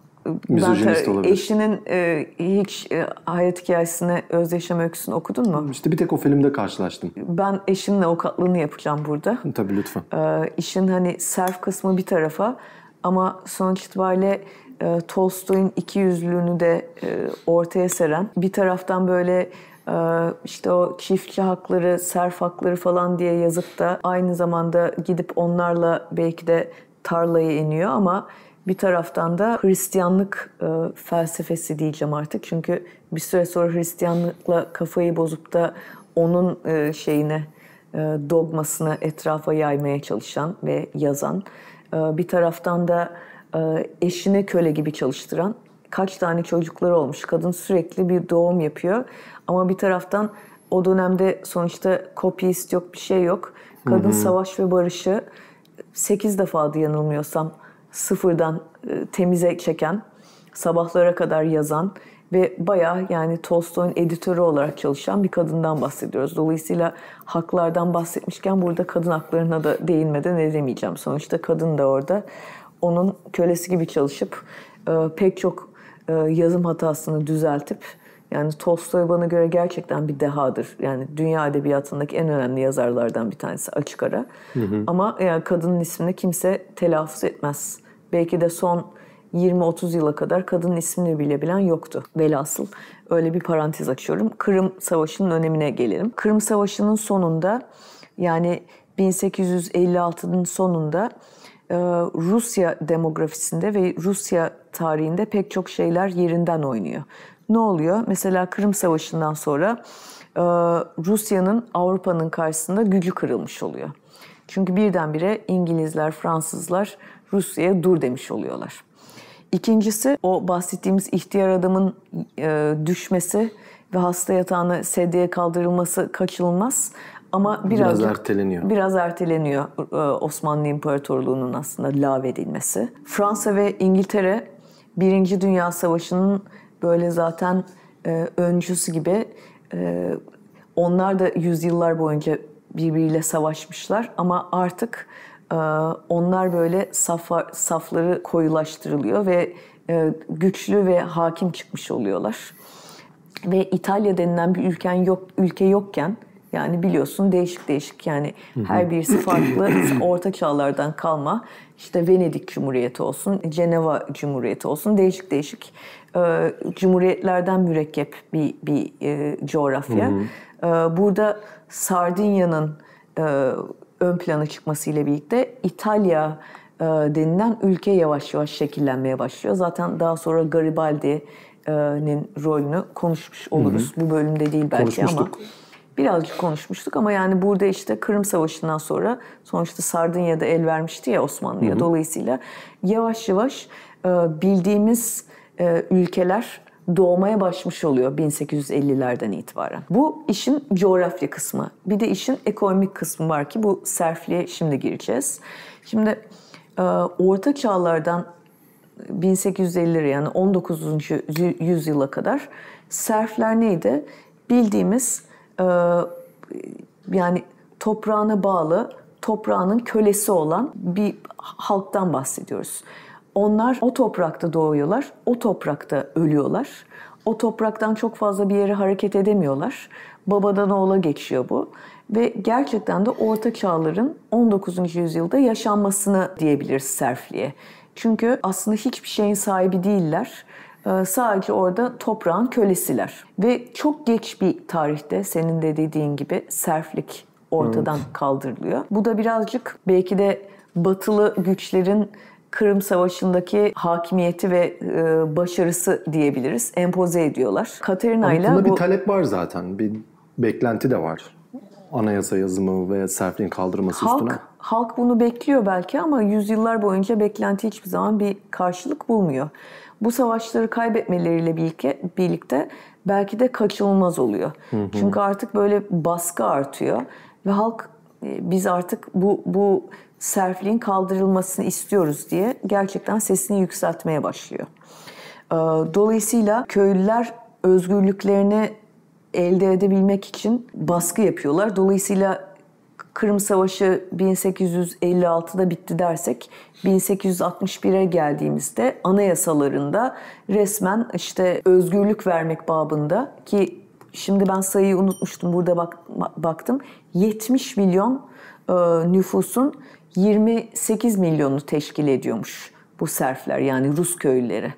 Mizojinist olabilir. Eşinin e, hiç e, hayat hikayesini Özdeşem Öyküsü'nü okudun mu? İşte bir tek o filmde karşılaştım. Ben eşimle avukatlığını yapacağım burada. Tabii lütfen. E, işin hani serf kısmı bir tarafa ama sonuç itibariyle e, Tolstoy'un iki yüzlülüğünü de e, ortaya seren bir taraftan böyle e, işte o çiftçi hakları, serf hakları falan diye yazıp da aynı zamanda gidip onlarla belki de tarlaya iniyor ama bir taraftan da Hristiyanlık felsefesi diyeceğim artık. Çünkü bir süre sonra Hristiyanlıkla kafayı bozup da onun şeyine dogmasını etrafa yaymaya çalışan ve yazan. bir taraftan da e, eşine köle gibi çalıştıran kaç tane çocukları olmuş. Kadın sürekli bir doğum yapıyor ama bir taraftan o dönemde sonuçta kopyist yok bir şey yok. Kadın hı hı. savaş ve barışı 8 defa adı yanılmıyorsam sıfırdan e, temize çeken, sabahlara kadar yazan ve bayağı yani Tolstoy'un editörü olarak çalışan bir kadından bahsediyoruz. Dolayısıyla haklardan bahsetmişken burada kadın haklarına da değinmeden edemeyeceğim. Sonuçta kadın da orada onun kölesi gibi çalışıp e, pek çok e, yazım hatasını düzeltip yani Tolstoy bana göre gerçekten bir dehadır. Yani dünya edebiyatındaki en önemli yazarlardan bir tanesi açık ara. Hı hı. Ama yani kadının ismini kimse telaffuz etmez. Belki de son 20-30 yıla kadar kadının ismini bile bilen yoktu. Velhasıl öyle bir parantez açıyorum. Kırım Savaşı'nın önemine gelelim. Kırım Savaşı'nın sonunda yani 1856'nın sonunda e, Rusya demografisinde ve Rusya tarihinde pek çok şeyler yerinden oynuyor. Ne oluyor? Mesela Kırım Savaşı'ndan sonra e, Rusya'nın Avrupa'nın karşısında gücü kırılmış oluyor. Çünkü birdenbire İngilizler, Fransızlar Rusya'ya dur demiş oluyorlar. İkincisi o bahsettiğimiz ihtiyar adamın e, düşmesi ve hasta yatağına sedye kaldırılması kaçınılmaz. Ama biraz, biraz erteleniyor. Biraz erteleniyor e, Osmanlı İmparatorluğu'nun aslında lağvedilmesi. Fransa ve İngiltere Birinci Dünya Savaşı'nın böyle zaten e, öncüsü gibi e, onlar da yüzyıllar boyunca birbiriyle savaşmışlar ama artık onlar böyle saflar, safları koyulaştırılıyor ve güçlü ve hakim çıkmış oluyorlar. Ve İtalya denilen bir ülken yok, ülke yokken yani biliyorsun değişik değişik yani her birisi farklı orta çağlardan kalma işte Venedik Cumhuriyeti olsun, Ceneva Cumhuriyeti olsun değişik değişik e, cumhuriyetlerden mürekkep bir, bir e, coğrafya. e, burada Sardinya'nın e, ön plana çıkmasıyla birlikte İtalya e, denilen ülke yavaş yavaş şekillenmeye başlıyor. Zaten daha sonra Garibaldi'nin rolünü konuşmuş oluruz. Hı hı. Bu bölümde değil belki ama birazcık konuşmuştuk ama yani burada işte Kırım Savaşı'ndan sonra sonuçta Sardunya'da el vermişti ya Osmanlı'ya. Dolayısıyla yavaş yavaş e, bildiğimiz e, ülkeler doğmaya başmış oluyor 1850'lerden itibaren. Bu işin coğrafya kısmı. Bir de işin ekonomik kısmı var ki bu serfliğe şimdi gireceğiz. Şimdi e, orta çağlardan 1850'lere yani 19. yüzyıla kadar serfler neydi? Bildiğimiz e, yani toprağına bağlı, toprağının kölesi olan bir halktan bahsediyoruz. Onlar o toprakta doğuyorlar, o toprakta ölüyorlar. O topraktan çok fazla bir yere hareket edemiyorlar. Babadan oğula geçiyor bu. Ve gerçekten de orta çağların 19. yüzyılda yaşanmasını diyebiliriz serfliğe. Çünkü aslında hiçbir şeyin sahibi değiller. Ee, sadece orada toprağın kölesiler. Ve çok geç bir tarihte senin de dediğin gibi serflik ortadan evet. kaldırılıyor. Bu da birazcık belki de batılı güçlerin Kırım Savaşı'ndaki hakimiyeti ve e, başarısı diyebiliriz. Empoze ediyorlar. Katerina ile bu... bir talep var zaten. Bir beklenti de var. Anayasa yazımı ve serfliğin kaldırılması halk, üstüne. Halk bunu bekliyor belki ama yüzyıllar boyunca beklenti hiçbir zaman bir karşılık bulmuyor bu savaşları kaybetmeleriyle birlikte belki de kaçınılmaz oluyor. Hı hı. Çünkü artık böyle baskı artıyor ve halk e, biz artık bu bu serfliğin kaldırılmasını istiyoruz diye gerçekten sesini yükseltmeye başlıyor. Ee, dolayısıyla köylüler özgürlüklerini elde edebilmek için baskı yapıyorlar. Dolayısıyla Kırım Savaşı 1856'da bitti dersek 1861'e geldiğimizde anayasalarında resmen işte özgürlük vermek babında ki şimdi ben sayıyı unutmuştum burada bak, baktım 70 milyon e, nüfusun 28 milyonu teşkil ediyormuş bu serfler yani Rus köylüleri.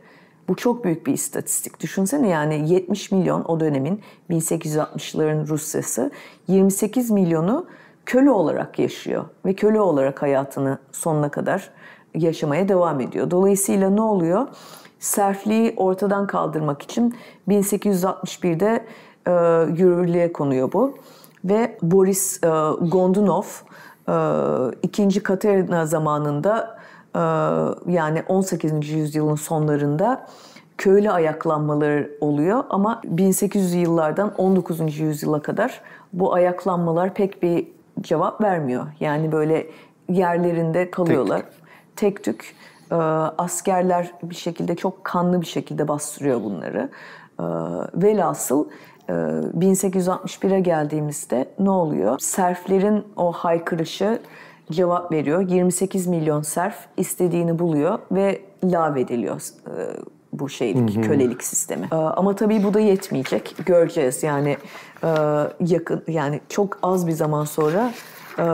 Bu çok büyük bir istatistik. Düşünsene yani 70 milyon o dönemin 1860'ların Rusyası, 28 milyonu köle olarak yaşıyor ve köle olarak hayatını sonuna kadar yaşamaya devam ediyor. Dolayısıyla ne oluyor? Serfliği ortadan kaldırmak için 1861'de e, yürürlüğe konuyor bu. Ve Boris e, Gondunov e, 2. Katerina zamanında e, yani 18. yüzyılın sonlarında köylü ayaklanmaları oluyor ama 1800'lü yıllardan 19. yüzyıla kadar bu ayaklanmalar pek bir cevap vermiyor. Yani böyle yerlerinde kalıyorlar. Tek tük. Tek tük. E, askerler bir şekilde çok kanlı bir şekilde bastırıyor bunları. E, velhasıl e, 1861'e geldiğimizde ne oluyor? Serflerin o haykırışı cevap veriyor. 28 milyon serf istediğini buluyor ve lağvediliyor. E, ee, bu şeylik, hı hı. kölelik sistemi. Ee, ama tabii bu da yetmeyecek. Göreceğiz yani e, yakın yani çok az bir zaman sonra e,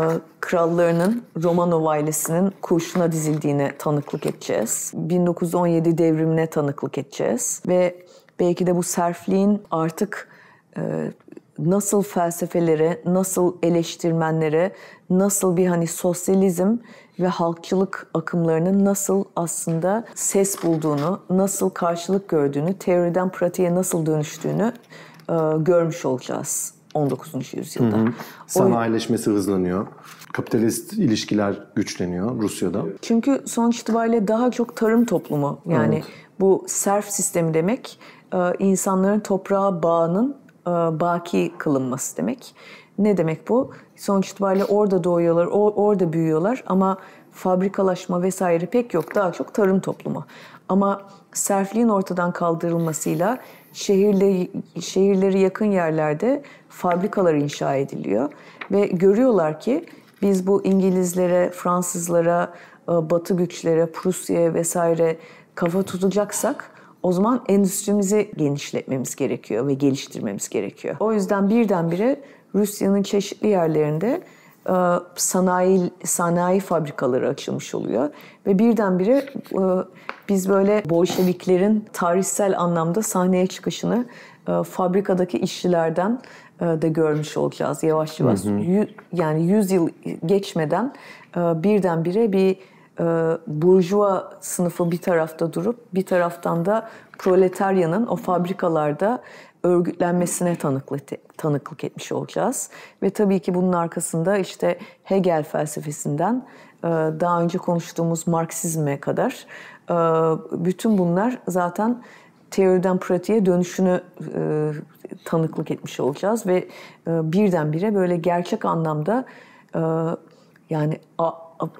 krallarının Romanov ailesinin kurşuna dizildiğine tanıklık edeceğiz. 1917 devrimine tanıklık edeceğiz ve belki de bu serfliğin artık e, nasıl felsefelere, nasıl eleştirmenlere, nasıl bir hani sosyalizm ve halkçılık akımlarının nasıl aslında ses bulduğunu, nasıl karşılık gördüğünü, teoriden pratiğe nasıl dönüştüğünü e, görmüş olacağız 19. yüzyılda. Sanayileşmesi hızlanıyor. Kapitalist ilişkiler güçleniyor Rusya'da. Çünkü sonuç itibariyle daha çok tarım toplumu yani evet. bu serf sistemi demek e, insanların toprağa bağının e, baki kılınması demek. Ne demek bu? Sonuç itibariyle orada doğuyorlar, or- orada büyüyorlar ama fabrikalaşma vesaire pek yok. Daha çok tarım toplumu. Ama serfliğin ortadan kaldırılmasıyla şehirleri, şehirleri yakın yerlerde fabrikalar inşa ediliyor. Ve görüyorlar ki biz bu İngilizlere, Fransızlara, e, Batı güçlere, Prusya'ya vesaire kafa tutacaksak o zaman endüstrimizi genişletmemiz gerekiyor ve geliştirmemiz gerekiyor. O yüzden birdenbire Rusya'nın çeşitli yerlerinde e, sanayi sanayi fabrikaları açılmış oluyor ve birdenbire e, biz böyle Bolşeviklerin tarihsel anlamda sahneye çıkışını e, fabrikadaki işçilerden de görmüş olacağız yavaş yavaş. Hı hı. Yani 100 yıl geçmeden birdenbire bir e, burjuva sınıfı bir tarafta durup bir taraftan da proletaryanın o fabrikalarda örgütlenmesine tanıklık, etmiş olacağız. Ve tabii ki bunun arkasında işte Hegel felsefesinden e, daha önce konuştuğumuz Marksizme kadar e, bütün bunlar zaten teoriden pratiğe dönüşünü e, tanıklık etmiş olacağız ve birdenbire böyle gerçek anlamda yani a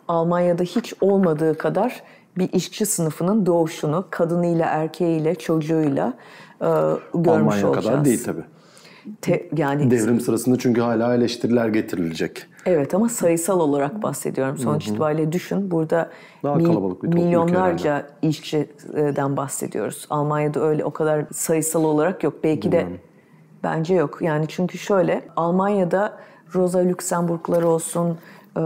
Almanya'da hiç olmadığı kadar bir işçi sınıfının doğuşunu kadınıyla, erkeğiyle, çocuğuyla e, görmüş Almanya olacağız. Almanya kadar değil tabii. Te, yani devrim sırasında çünkü hala eleştiriler getirilecek. Evet ama sayısal olarak bahsediyorum. Sonuç hı itibariyle düşün burada Daha mil, milyonlarca herhalde. işçiden bahsediyoruz. Almanya'da öyle o kadar sayısal olarak yok. Belki Bilmiyorum. de bence yok. Yani çünkü şöyle Almanya'da Rosa Luxemburg'lar olsun, ee,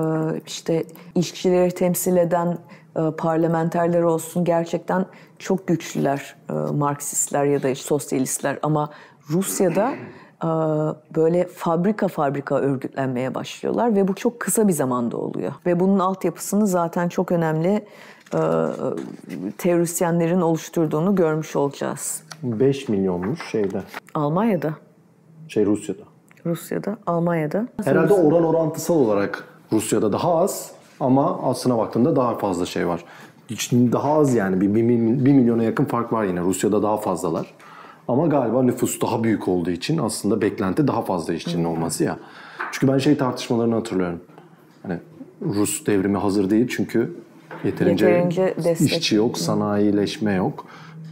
işte işçileri temsil eden e, parlamenterler olsun gerçekten çok güçlüler e, Marksistler ya da sosyalistler ama Rusya'da e, böyle fabrika fabrika örgütlenmeye başlıyorlar ve bu çok kısa bir zamanda oluyor. Ve bunun altyapısını zaten çok önemli teorisyenlerin oluşturduğunu görmüş olacağız. 5 milyonmuş şeyde. Almanya'da. Şey Rusya'da. Rusya'da, Almanya'da. Herhalde oran orantısal olarak Rusya'da daha az ama aslına baktığında daha fazla şey var. Daha az yani bir, bir, bir milyona yakın fark var yine. Rusya'da daha fazlalar. Ama galiba nüfus daha büyük olduğu için aslında beklenti daha fazla işçinin olması ya. Çünkü ben şey tartışmalarını hatırlıyorum. Hani Rus devrimi hazır değil çünkü yeterince, yeterince işçi yok, sanayileşme yok.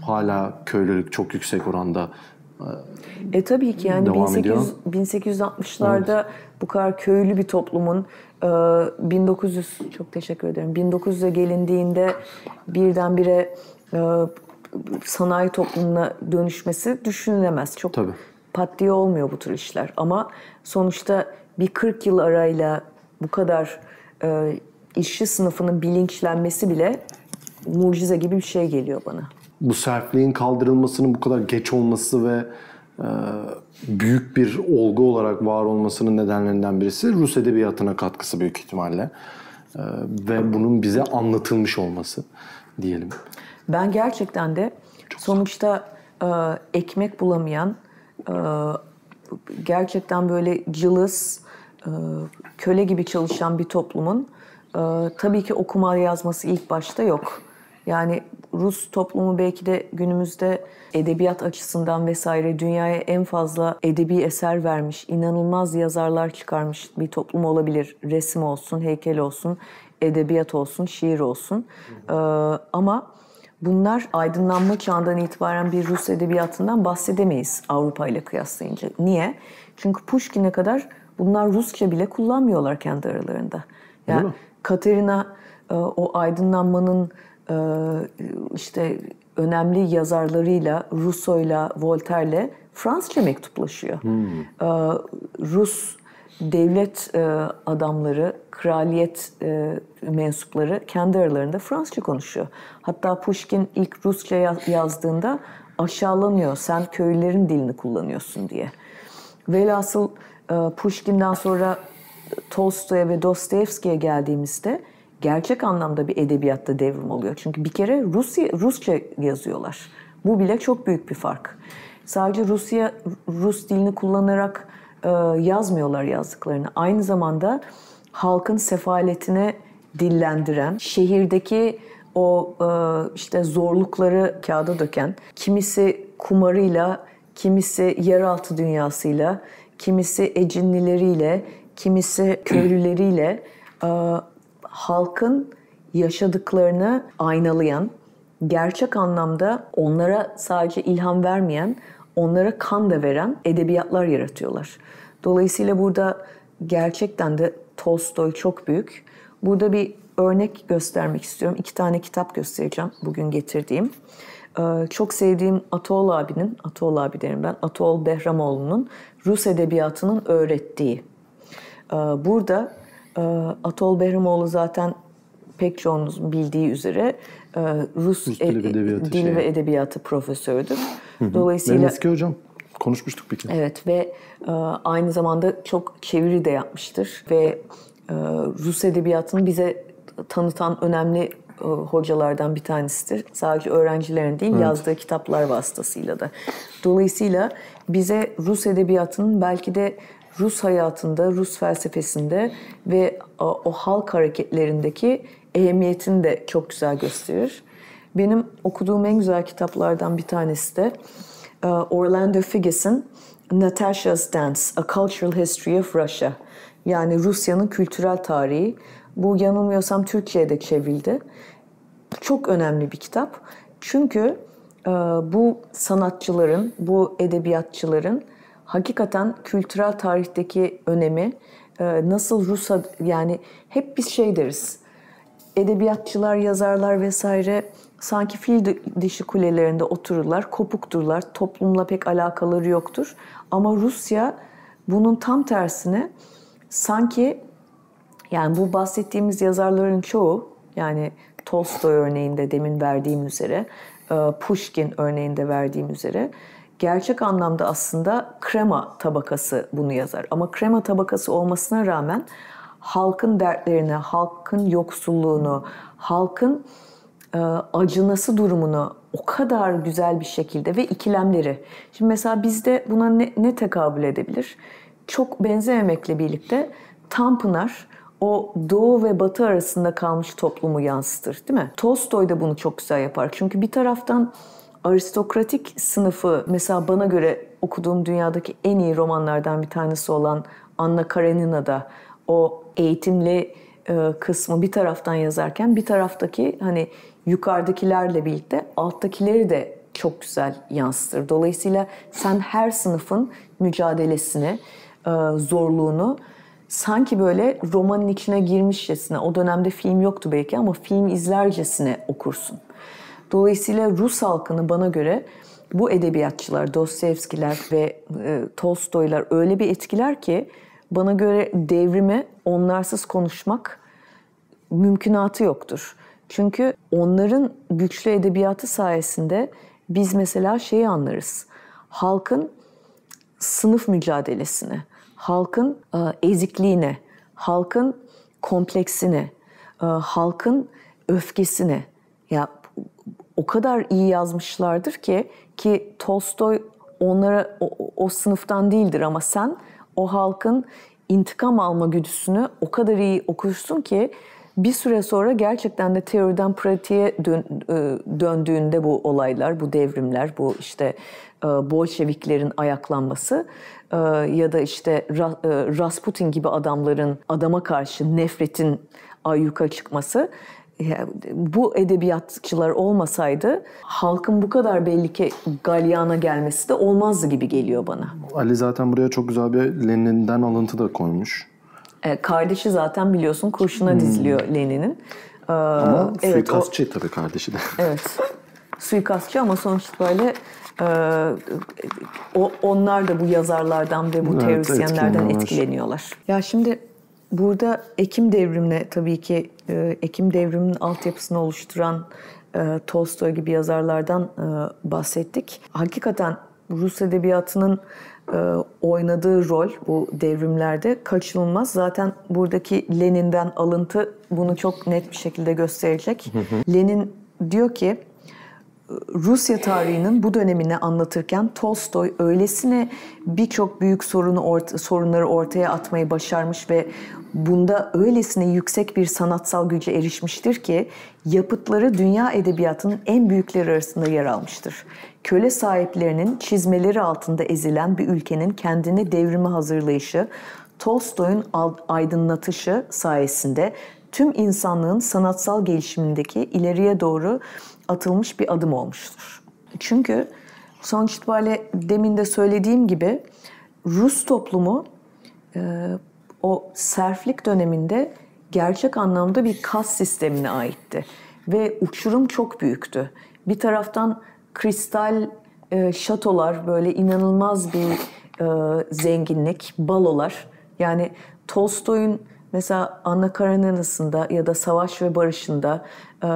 Hala köylülük çok yüksek oranda e tabii ki yani 1800, 1860'larda evet. bu kadar köylü bir toplumun 1900 ee, çok teşekkür ederim. 1900'e gelindiğinde birdenbire e, sanayi toplumuna dönüşmesi düşünülemez. Çok Tabii. olmuyor bu tür işler. Ama sonuçta bir 40 yıl arayla bu kadar e, işçi sınıfının bilinçlenmesi bile mucize gibi bir şey geliyor bana. Bu sertliğin kaldırılmasının bu kadar geç olması ve e, büyük bir olgu olarak var olmasının nedenlerinden birisi Rus edebiyatına katkısı büyük ihtimalle. Ee, ve bunun bize anlatılmış olması diyelim. Ben gerçekten de Çok sonuçta e, ekmek bulamayan, e, gerçekten böyle cılız, e, köle gibi çalışan bir toplumun e, tabii ki okuma yazması ilk başta yok. Yani Rus toplumu belki de günümüzde edebiyat açısından vesaire dünyaya en fazla edebi eser vermiş, inanılmaz yazarlar çıkarmış bir toplum olabilir. Resim olsun, heykel olsun, edebiyat olsun, şiir olsun. Ee, ama bunlar aydınlanma çağından itibaren bir Rus edebiyatından bahsedemeyiz Avrupa ile kıyaslayınca. Niye? Çünkü Pushkin'e kadar bunlar Rusça bile kullanmıyorlar kendi aralarında. Yani Katerina e, o aydınlanmanın e, işte önemli yazarlarıyla, Rousseau'yla, Voltaire'le Fransızca mektuplaşıyor. Hmm. E, Rus devlet e, adamları, kraliyet mensupları kendi aralarında Fransızca konuşuyor. Hatta Pushkin ilk Rusça yazdığında aşağılanıyor. Sen köylülerin dilini kullanıyorsun diye. Velhasıl Pushkin'den sonra Tolstoy'a ve Dostoyevski'ye geldiğimizde gerçek anlamda bir edebiyatta devrim oluyor. Çünkü bir kere Rusya Rusça yazıyorlar. Bu bile çok büyük bir fark. Sadece Rusya Rus dilini kullanarak e, yazmıyorlar yazdıklarını. Aynı zamanda halkın sefaletini dillendiren, şehirdeki o e, işte zorlukları kağıda döken, kimisi kumarıyla, kimisi yeraltı dünyasıyla, kimisi ecinlileriyle, kimisi köylüleriyle e, halkın yaşadıklarını aynalayan, gerçek anlamda onlara sadece ilham vermeyen, onlara kan da veren edebiyatlar yaratıyorlar. Dolayısıyla burada gerçekten de Tolstoy çok büyük. Burada bir örnek göstermek istiyorum. İki tane kitap göstereceğim bugün getirdiğim. Ee, çok sevdiğim Atol abinin, Atol abi derim ben, Atol Behramoğlu'nun Rus edebiyatının öğrettiği. Ee, burada ee, Atol Behramoğlu zaten pek çoğunuz bildiği üzere e, Rus, Rus dili, ve e, e, edebiyatı, dili şey. ve edebiyatı profesörüdür. Dolayısıyla Benim eski hocam. Konuşmuştuk bir kere. Evet ve aynı zamanda çok çeviri de yapmıştır ve Rus edebiyatını bize tanıtan önemli hocalardan bir tanesidir. Sadece öğrencilerin değil evet. yazdığı kitaplar vasıtasıyla da. Dolayısıyla bize Rus edebiyatının belki de Rus hayatında, Rus felsefesinde ve o halk hareketlerindeki ehemmiyetini de çok güzel gösterir. Benim okuduğum en güzel kitaplardan bir tanesi de Orlando Figgis'in Natasha's Dance, A Cultural History of Russia. Yani Rusya'nın kültürel tarihi. Bu yanılmıyorsam Türkiye'de çevrildi. Çok önemli bir kitap. Çünkü bu sanatçıların, bu edebiyatçıların hakikaten kültürel tarihteki önemi e, nasıl Rus'a yani hep biz şey deriz. Edebiyatçılar, yazarlar vesaire sanki fil dişi kulelerinde otururlar, kopukturlar, toplumla pek alakaları yoktur. Ama Rusya bunun tam tersine sanki yani bu bahsettiğimiz yazarların çoğu yani Tolstoy örneğinde demin verdiğim üzere, e, Pushkin örneğinde verdiğim üzere gerçek anlamda aslında krema tabakası bunu yazar. Ama krema tabakası olmasına rağmen halkın dertlerini, halkın yoksulluğunu, halkın e, acınası durumunu o kadar güzel bir şekilde ve ikilemleri. Şimdi mesela bizde buna ne, ne tekabül edebilir? Çok benzememekle birlikte Tanpınar o doğu ve batı arasında kalmış toplumu yansıtır değil mi? Tolstoy da bunu çok güzel yapar. Çünkü bir taraftan aristokratik sınıfı mesela bana göre okuduğum dünyadaki en iyi romanlardan bir tanesi olan Anna Karenina'da o eğitimli e, kısmı bir taraftan yazarken bir taraftaki hani yukarıdakilerle birlikte alttakileri de çok güzel yansıtır. Dolayısıyla sen her sınıfın mücadelesini, e, zorluğunu sanki böyle romanın içine girmişçesine, o dönemde film yoktu belki ama film izlercesine okursun. Dolayısıyla Rus halkını bana göre bu edebiyatçılar, Dostoyevskiler ve e, Tolstoylar öyle bir etkiler ki bana göre devrimi onlarsız konuşmak mümkünatı yoktur. Çünkü onların güçlü edebiyatı sayesinde biz mesela şeyi anlarız. Halkın sınıf mücadelesini, halkın e, ezikliğini, halkın kompleksini, e, halkın öfkesini. Ya o kadar iyi yazmışlardır ki ki Tolstoy onlara o, o sınıftan değildir ama sen o halkın intikam alma güdüsünü o kadar iyi okursun ki bir süre sonra gerçekten de teoriden pratiğe e, döndüğünde bu olaylar, bu devrimler, bu işte e, Bolşeviklerin ayaklanması e, ya da işte Rasputin gibi adamların adama karşı nefretin ayyuka çıkması bu edebiyatçılar olmasaydı halkın bu kadar belli ki galyana gelmesi de olmazdı gibi geliyor bana. Ali zaten buraya çok güzel bir Lenin'den alıntı da koymuş. E, kardeşi zaten biliyorsun kurşuna hmm. diziliyor Lenin'in. Ee, ama evet, suikastçı o... tabii kardeşi de. Evet. Suikastçı ama sonuçta böyle e, o, onlar da bu yazarlardan ve bu evet, teorisyenlerden etkileniyorlar. Ya şimdi Burada Ekim devrimine tabii ki e, Ekim devriminin altyapısını oluşturan e, Tolstoy gibi yazarlardan e, bahsettik. Hakikaten Rus edebiyatının e, oynadığı rol bu devrimlerde kaçınılmaz. Zaten buradaki Lenin'den alıntı bunu çok net bir şekilde gösterecek. Lenin diyor ki e, Rusya tarihinin bu dönemini anlatırken Tolstoy öylesine birçok büyük sorunu orta, sorunları ortaya atmayı başarmış ve bunda öylesine yüksek bir sanatsal güce erişmiştir ki yapıtları dünya edebiyatının en büyükleri arasında yer almıştır. Köle sahiplerinin çizmeleri altında ezilen bir ülkenin kendini devrime hazırlayışı, Tolstoy'un aydınlatışı sayesinde tüm insanlığın sanatsal gelişimindeki ileriye doğru atılmış bir adım olmuştur. Çünkü sonuç itibariyle demin de söylediğim gibi Rus toplumu o serflik döneminde gerçek anlamda bir kas sistemine aitti. Ve uçurum çok büyüktü. Bir taraftan kristal e, şatolar böyle inanılmaz bir e, zenginlik, balolar. Yani Tolstoy'un mesela Anna Karenina'sında ya da Savaş ve Barış'ında e,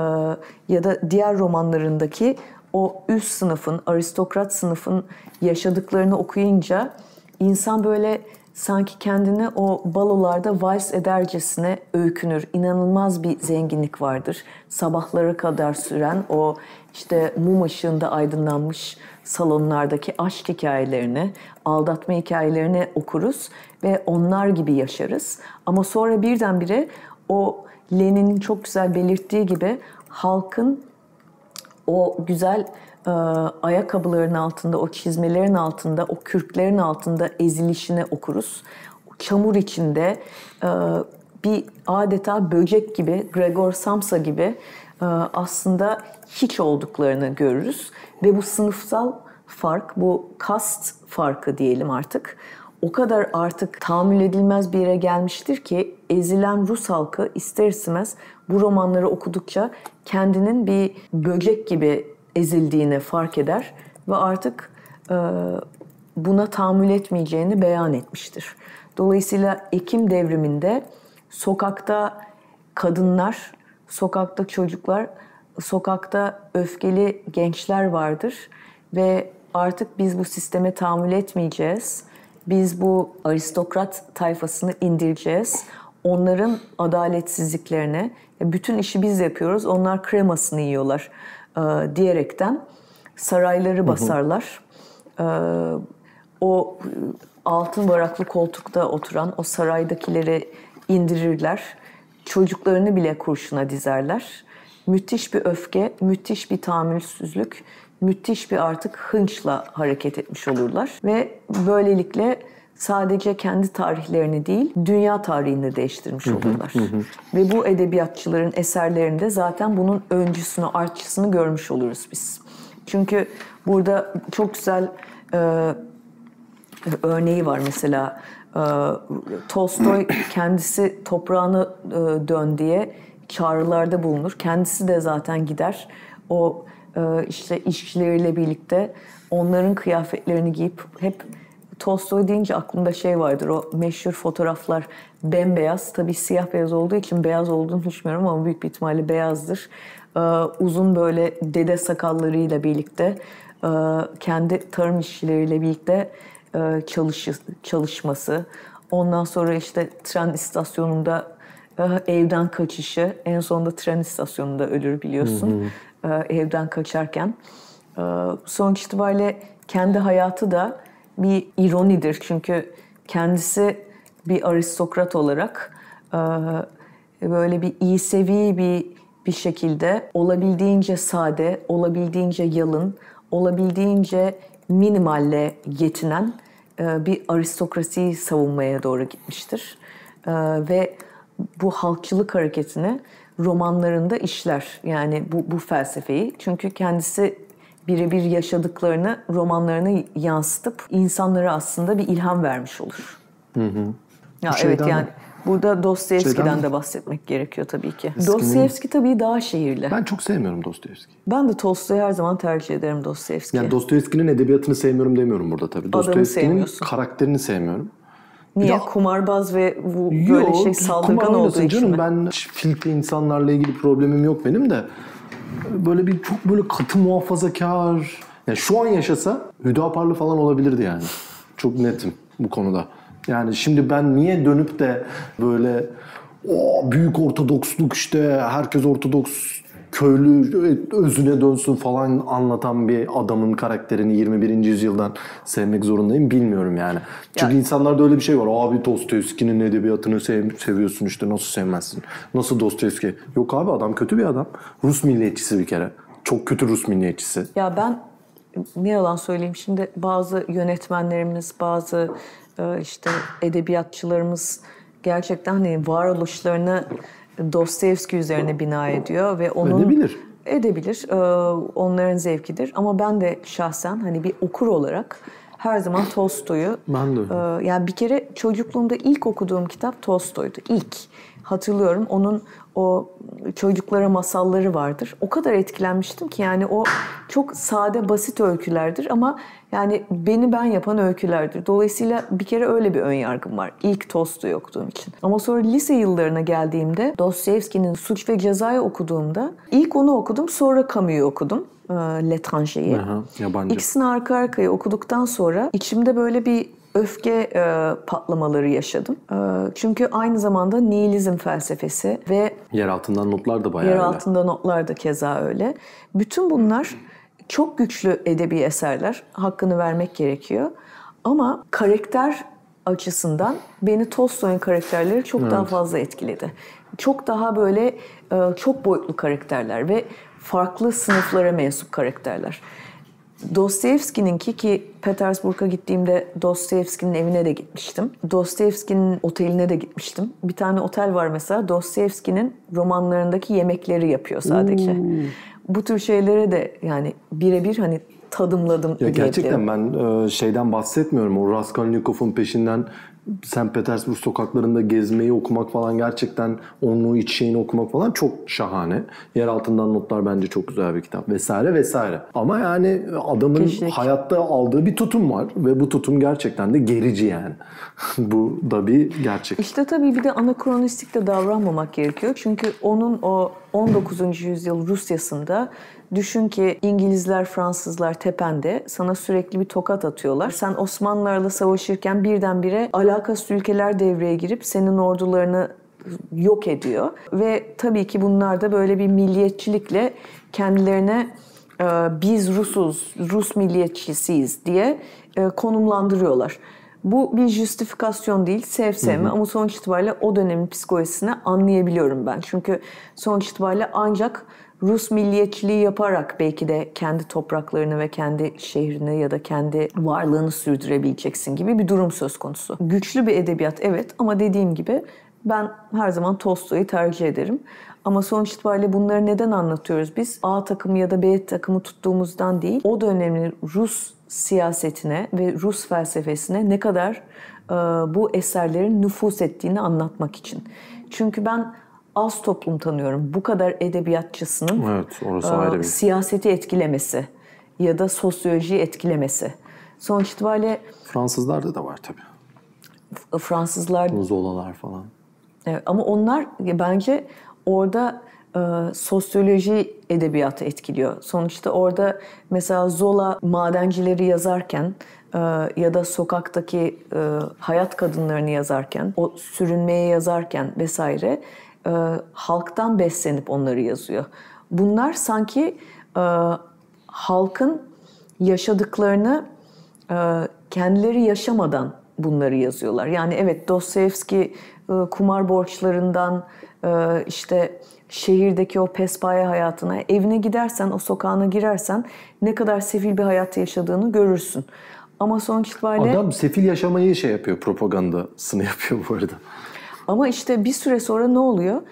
ya da diğer romanlarındaki o üst sınıfın, aristokrat sınıfın yaşadıklarını okuyunca insan böyle sanki kendini o balolarda vals edercesine öykünür. İnanılmaz bir zenginlik vardır. Sabahlara kadar süren o işte mum ışığında aydınlanmış salonlardaki aşk hikayelerini, aldatma hikayelerini okuruz ve onlar gibi yaşarız. Ama sonra birdenbire o Lenin'in çok güzel belirttiği gibi halkın o güzel e, ayakkabıların altında, o çizmelerin altında, o kürklerin altında ezilişini okuruz. çamur içinde e, bir adeta böcek gibi, Gregor Samsa gibi e, aslında hiç olduklarını görürüz. Ve bu sınıfsal fark, bu kast farkı diyelim artık o kadar artık tahammül edilmez bir yere gelmiştir ki ezilen Rus halkı ister istemez bu romanları okudukça kendinin bir böcek gibi ezildiğini fark eder ve artık e, buna tahammül etmeyeceğini beyan etmiştir. Dolayısıyla Ekim devriminde sokakta kadınlar, sokakta çocuklar, sokakta öfkeli gençler vardır ve artık biz bu sisteme tahammül etmeyeceğiz. Biz bu aristokrat tayfasını indireceğiz. Onların adaletsizliklerine, bütün işi biz yapıyoruz, onlar kremasını yiyorlar e, diyerekten sarayları basarlar. E, o altın varaklı koltukta oturan o saraydakileri indirirler. Çocuklarını bile kurşuna dizerler. Müthiş bir öfke, müthiş bir tahammülsüzlük, müthiş bir artık hınçla hareket etmiş olurlar. Ve böylelikle sadece kendi tarihlerini değil, dünya tarihini de değiştirmiş oluyorlar. Hı hı hı. Ve bu edebiyatçıların eserlerinde zaten bunun öncüsünü, artçısını görmüş oluruz biz. Çünkü burada çok güzel e, örneği var mesela. E, Tolstoy kendisi toprağını e, dön diye çağrılarda bulunur. Kendisi de zaten gider. O e, işte işçileriyle birlikte onların kıyafetlerini giyip hep Tolstoy deyince aklımda şey vardır o meşhur fotoğraflar bembeyaz tabii siyah beyaz olduğu için beyaz olduğunu düşünmüyorum ama büyük bir ihtimalle beyazdır. Ee, uzun böyle dede sakallarıyla birlikte e, kendi tarım işçileriyle birlikte e, çalış, çalışması ondan sonra işte tren istasyonunda e, evden kaçışı en sonunda tren istasyonunda ölür biliyorsun hı hı. E, evden kaçarken. E, sonuç itibariyle kendi hayatı da bir ironidir çünkü kendisi bir aristokrat olarak e, böyle bir iyi sevi bir bir şekilde olabildiğince sade, olabildiğince yalın, olabildiğince minimalle yetinen e, bir aristokrasiyi savunmaya doğru gitmiştir. E, ve bu halkçılık hareketini romanlarında işler. Yani bu, bu felsefeyi. Çünkü kendisi birebir yaşadıklarını romanlarına yansıtıp insanlara aslında bir ilham vermiş olur. Hı hı. Ya şeyden, evet yani burada Dostoyevski'den de bahsetmek gerekiyor tabii ki. Eskinin... Dostoyevski tabii daha şehirli. Ben çok sevmiyorum Dostoyevski. Ben de Tolstoy'u her zaman tercih ederim Dostoyevski'yi. Yani Dostoyevski'nin edebiyatını sevmiyorum demiyorum burada tabii. Dostoyevski'nin karakterini sevmiyorum. Niye? Ya, kumarbaz ve bu böyle yok, şey saldırgan olduğu için canım, mi? Ben filtre insanlarla ilgili problemim yok benim de böyle bir çok böyle katı muhafazakar. Yani şu an yaşasa Hüdaparlı falan olabilirdi yani. Çok netim bu konuda. Yani şimdi ben niye dönüp de böyle o büyük ortodoksluk işte herkes ortodoks köylü özüne dönsün falan anlatan bir adamın karakterini 21. yüzyıldan sevmek zorundayım bilmiyorum yani. Çünkü yani. insanlarda öyle bir şey var. Abi Dostoyevski'nin edebiyatını sev seviyorsun işte nasıl sevmezsin? Nasıl Dostoyevski? Yok abi adam kötü bir adam. Rus milliyetçisi bir kere. Çok kötü Rus milliyetçisi. Ya ben ne yalan söyleyeyim şimdi bazı yönetmenlerimiz, bazı e, işte edebiyatçılarımız gerçekten hani varoluşlarını Dostoyevski üzerine bina ediyor ve onun edebilir. Edebilir. E, onların zevkidir ama ben de şahsen hani bir okur olarak her zaman Tolstoy'u. Ben de e, Yani bir kere çocukluğumda ilk okuduğum kitap Tolstoy'du. İlk. Hatırlıyorum onun o çocuklara masalları vardır. O kadar etkilenmiştim ki yani o çok sade basit öykülerdir ama yani beni ben yapan öykülerdir. Dolayısıyla bir kere öyle bir ön yargım var. İlk tostu okuduğum için. Ama sonra lise yıllarına geldiğimde Dostoyevski'nin Suç ve Ceza'yı okuduğumda ilk onu okudum sonra Camus'u okudum. E, ee, L'Etranger'i. Yabancı. İkisini arka arkaya okuduktan sonra içimde böyle bir öfke e, patlamaları yaşadım. E, çünkü aynı zamanda nihilizm felsefesi ve yer altından notlar da bayağı yer öyle. notlar da keza öyle. Bütün bunlar çok güçlü edebi eserler. Hakkını vermek gerekiyor. Ama karakter açısından beni Tolstoy'un karakterleri çok evet. daha fazla etkiledi. Çok daha böyle e, çok boyutlu karakterler ve farklı sınıflara mensup karakterler. Dostoyevski'nin ki ki Petersburg'a gittiğimde Dostoyevski'nin evine de gitmiştim. Dostoyevski'nin oteline de gitmiştim. Bir tane otel var mesela Dostoyevski'nin romanlarındaki yemekleri yapıyor sadece. Hmm bu tür şeylere de yani birebir hani tadımladım. Ya gerçekten ben e, şeyden bahsetmiyorum. O Raskolnikov'un peşinden St. Petersburg sokaklarında gezmeyi okumak falan gerçekten onu iç şeyini okumak falan çok şahane. Yer altından notlar bence çok güzel bir kitap vesaire vesaire. Ama yani adamın Keşke. hayatta aldığı bir tutum var ve bu tutum gerçekten de gerici yani. bu da bir gerçek. İşte tabii bir de anakronistik de davranmamak gerekiyor. Çünkü onun o 19. yüzyıl Rusya'sında Düşün ki İngilizler, Fransızlar tepende sana sürekli bir tokat atıyorlar. Sen Osmanlılarla savaşırken birdenbire alakasız ülkeler devreye girip senin ordularını yok ediyor. Ve tabii ki bunlar da böyle bir milliyetçilikle kendilerine e, biz Rusuz, Rus milliyetçisiyiz diye e, konumlandırıyorlar. Bu bir justifikasyon değil, sev sevme ama sonuç itibariyle o dönemin psikolojisini anlayabiliyorum ben. Çünkü sonuç itibariyle ancak Rus milliyetçiliği yaparak belki de kendi topraklarını ve kendi şehrini ya da kendi varlığını sürdürebileceksin gibi bir durum söz konusu. Güçlü bir edebiyat evet ama dediğim gibi ben her zaman Tolstoy'u tercih ederim. Ama sonuç itibariyle bunları neden anlatıyoruz biz? A takımı ya da B takımı tuttuğumuzdan değil. O dönemin Rus siyasetine ve Rus felsefesine ne kadar e, bu eserlerin nüfus ettiğini anlatmak için. Çünkü ben az toplum tanıyorum. Bu kadar edebiyatçısının evet, orası e, ayrı bir. siyaseti etkilemesi ya da sosyolojiyi etkilemesi. Sonuç itibariyle... Fransızlarda da var tabii. Fransızlar... Zolalar falan. Evet, ama onlar bence orada e, sosyoloji edebiyatı etkiliyor. Sonuçta orada mesela Zola madencileri yazarken e, ya da sokaktaki e, hayat kadınlarını yazarken, o sürünmeye yazarken vesaire e, halktan beslenip onları yazıyor. Bunlar sanki e, halkın yaşadıklarını e, kendileri yaşamadan bunları yazıyorlar. Yani evet Dostoyevski e, kumar borçlarından e, işte şehirdeki o pespaye hayatına evine gidersen o sokağına girersen ne kadar sefil bir hayat yaşadığını görürsün. Ama sonuç itibariyle... Adam sefil yaşamayı şey yapıyor propagandasını yapıyor bu arada. Ama işte bir süre sonra ne oluyor?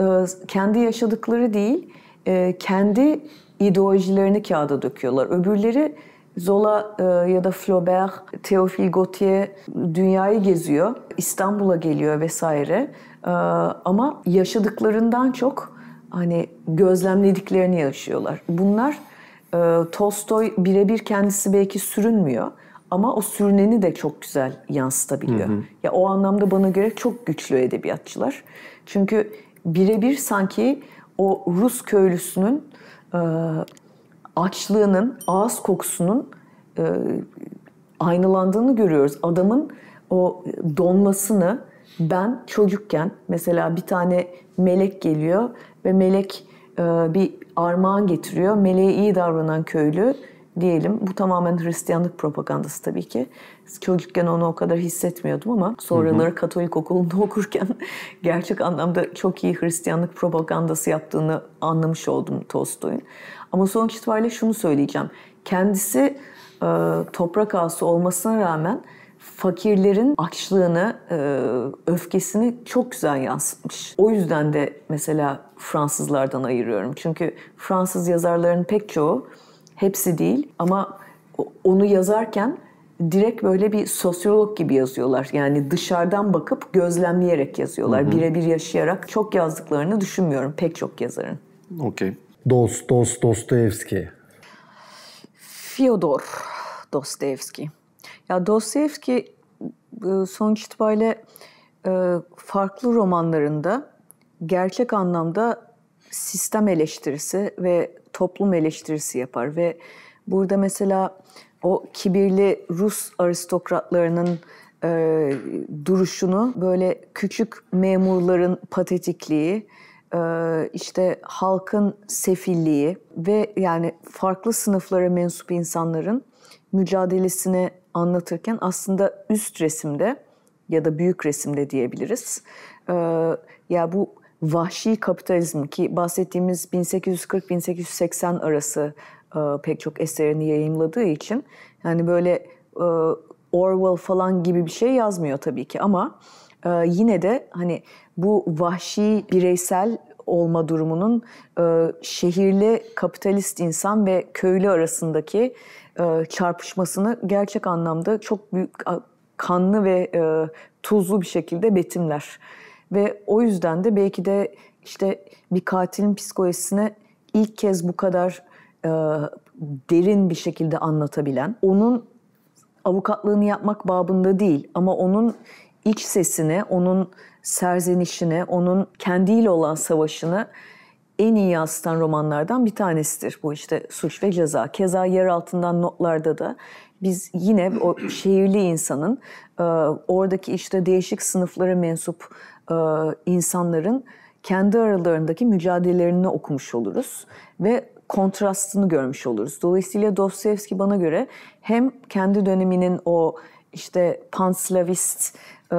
Ee, kendi yaşadıkları değil, e, kendi ideolojilerini kağıda döküyorlar. Öbürleri Zola e, ya da Flaubert, Théophile Gautier dünyayı geziyor, İstanbul'a geliyor vesaire. Ee, ama yaşadıklarından çok hani gözlemlediklerini yaşıyorlar. Bunlar e, Tolstoy birebir kendisi belki sürünmüyor ama o sürneni de çok güzel yansıtabiliyor. Hı hı. Ya o anlamda bana göre çok güçlü edebiyatçılar. Çünkü birebir sanki o Rus köylüsünün e, açlığının, ağız kokusunun e, aynalandığını görüyoruz. Adamın o donmasını ben çocukken mesela bir tane melek geliyor ve melek e, bir armağan getiriyor. Meleğe iyi davranan köylü diyelim. Bu tamamen Hristiyanlık propagandası tabii ki. Çocukken onu o kadar hissetmiyordum ama sonraları Katolik okulunda okurken gerçek anlamda çok iyi Hristiyanlık propagandası yaptığını anlamış oldum Tolstoy'un. Ama sonuç itibariyle şunu söyleyeceğim. Kendisi e, toprak ağası olmasına rağmen fakirlerin açlığını, e, öfkesini çok güzel yansıtmış. O yüzden de mesela Fransızlardan ayırıyorum. Çünkü Fransız yazarların pek çoğu Hepsi değil ama onu yazarken direkt böyle bir sosyolog gibi yazıyorlar. Yani dışarıdan bakıp gözlemleyerek yazıyorlar. Birebir yaşayarak çok yazdıklarını düşünmüyorum pek çok yazarın. Okey. Dost, Dost, Dostoyevski. Fyodor Dostoyevski. Ya Dostoyevski e, sonuç itibariyle e, farklı romanlarında gerçek anlamda sistem eleştirisi ve toplum eleştirisi yapar ve burada mesela o kibirli Rus aristokratlarının e, duruşunu böyle küçük memurların patetikliği, e, işte halkın sefilliği ve yani farklı sınıflara mensup insanların mücadelesini anlatırken aslında üst resimde ya da büyük resimde diyebiliriz. E, ya bu vahşi kapitalizm ki bahsettiğimiz 1840-1880 arası e, pek çok eserini yayınladığı için yani böyle e, Orwell falan gibi bir şey yazmıyor tabii ki ama e, yine de hani bu vahşi bireysel olma durumunun e, şehirli kapitalist insan ve köylü arasındaki e, çarpışmasını gerçek anlamda çok büyük kanlı ve e, tuzlu bir şekilde betimler. Ve o yüzden de belki de işte bir katilin psikolojisine ilk kez bu kadar e, derin bir şekilde anlatabilen, onun avukatlığını yapmak babında değil ama onun iç sesini, onun serzenişini, onun kendiyle olan savaşını en iyi yansıtan romanlardan bir tanesidir. Bu işte Suç ve Ceza. Keza yer altından notlarda da biz yine o şehirli insanın e, oradaki işte değişik sınıflara mensup e, insanların kendi aralarındaki mücadelelerini okumuş oluruz ve kontrastını görmüş oluruz. Dolayısıyla Dostoyevski bana göre hem kendi döneminin o işte panslavist e,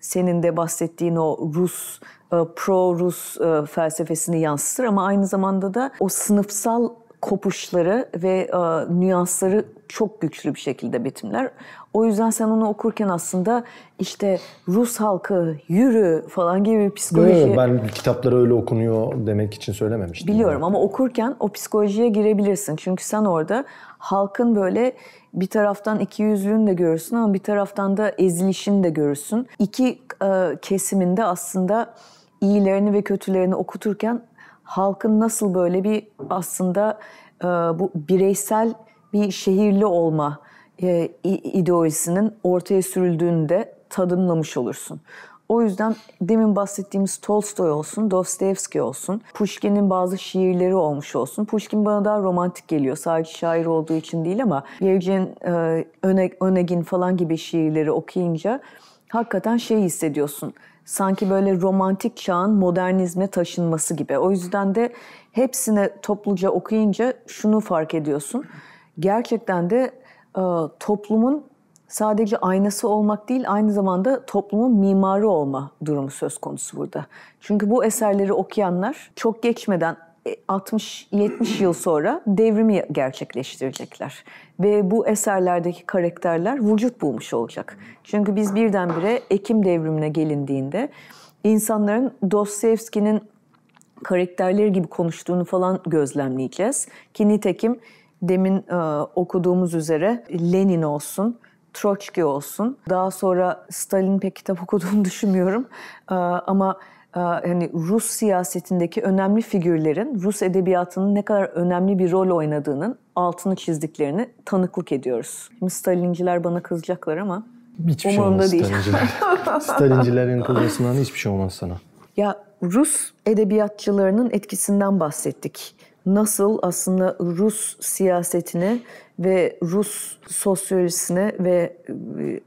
senin de bahsettiğin o Rus e, pro-Rus e, felsefesini yansıtır ama aynı zamanda da o sınıfsal kopuşları ve e, nüansları çok güçlü bir şekilde betimler. O yüzden sen onu okurken aslında işte Rus halkı yürü falan gibi bir psikoloji... Yok, ben kitapları öyle okunuyor demek için söylememiştim. Biliyorum ama okurken o psikolojiye girebilirsin. Çünkü sen orada halkın böyle bir taraftan iki yüzlüğünü de görürsün ama bir taraftan da ezilişini de görürsün. İki e, kesiminde aslında iyilerini ve kötülerini okuturken halkın nasıl böyle bir aslında e, bu bireysel bir şehirli olma e, ideolojisinin ortaya sürüldüğünde tadımlamış olursun. O yüzden demin bahsettiğimiz Tolstoy olsun, Dostoyevski olsun, Pushkin'in bazı şiirleri olmuş olsun. Pushkin bana daha romantik geliyor. Sadece şair olduğu için değil ama Yevgen e, Önegin falan gibi şiirleri okuyunca hakikaten şey hissediyorsun sanki böyle romantik çağın modernizme taşınması gibi. O yüzden de hepsini topluca okuyunca şunu fark ediyorsun. Gerçekten de e, toplumun sadece aynası olmak değil aynı zamanda toplumun mimarı olma durumu söz konusu burada. Çünkü bu eserleri okuyanlar çok geçmeden 60-70 e, yıl sonra devrimi gerçekleştirecekler. Ve bu eserlerdeki karakterler vücut bulmuş olacak. Çünkü biz birdenbire Ekim devrimine gelindiğinde insanların Dostoyevski'nin karakterleri gibi konuştuğunu falan gözlemleyeceğiz. Ki nitekim demin e, okuduğumuz üzere Lenin olsun, Troçki olsun. Daha sonra Stalin pek kitap okuduğunu düşünmüyorum. E, ama ee, hani Rus siyasetindeki önemli figürlerin Rus edebiyatının ne kadar önemli bir rol oynadığının altını çizdiklerini tanıklık ediyoruz. Şimdi Stalinciler bana kızacaklar ama hiçbir şey umurumda şey olmaz, değil. Stalinciler. Stalincilerin kızmasından hiçbir şey olmaz sana. Ya Rus edebiyatçılarının etkisinden bahsettik. Nasıl aslında Rus siyasetine ve Rus sosyolojisine ve e,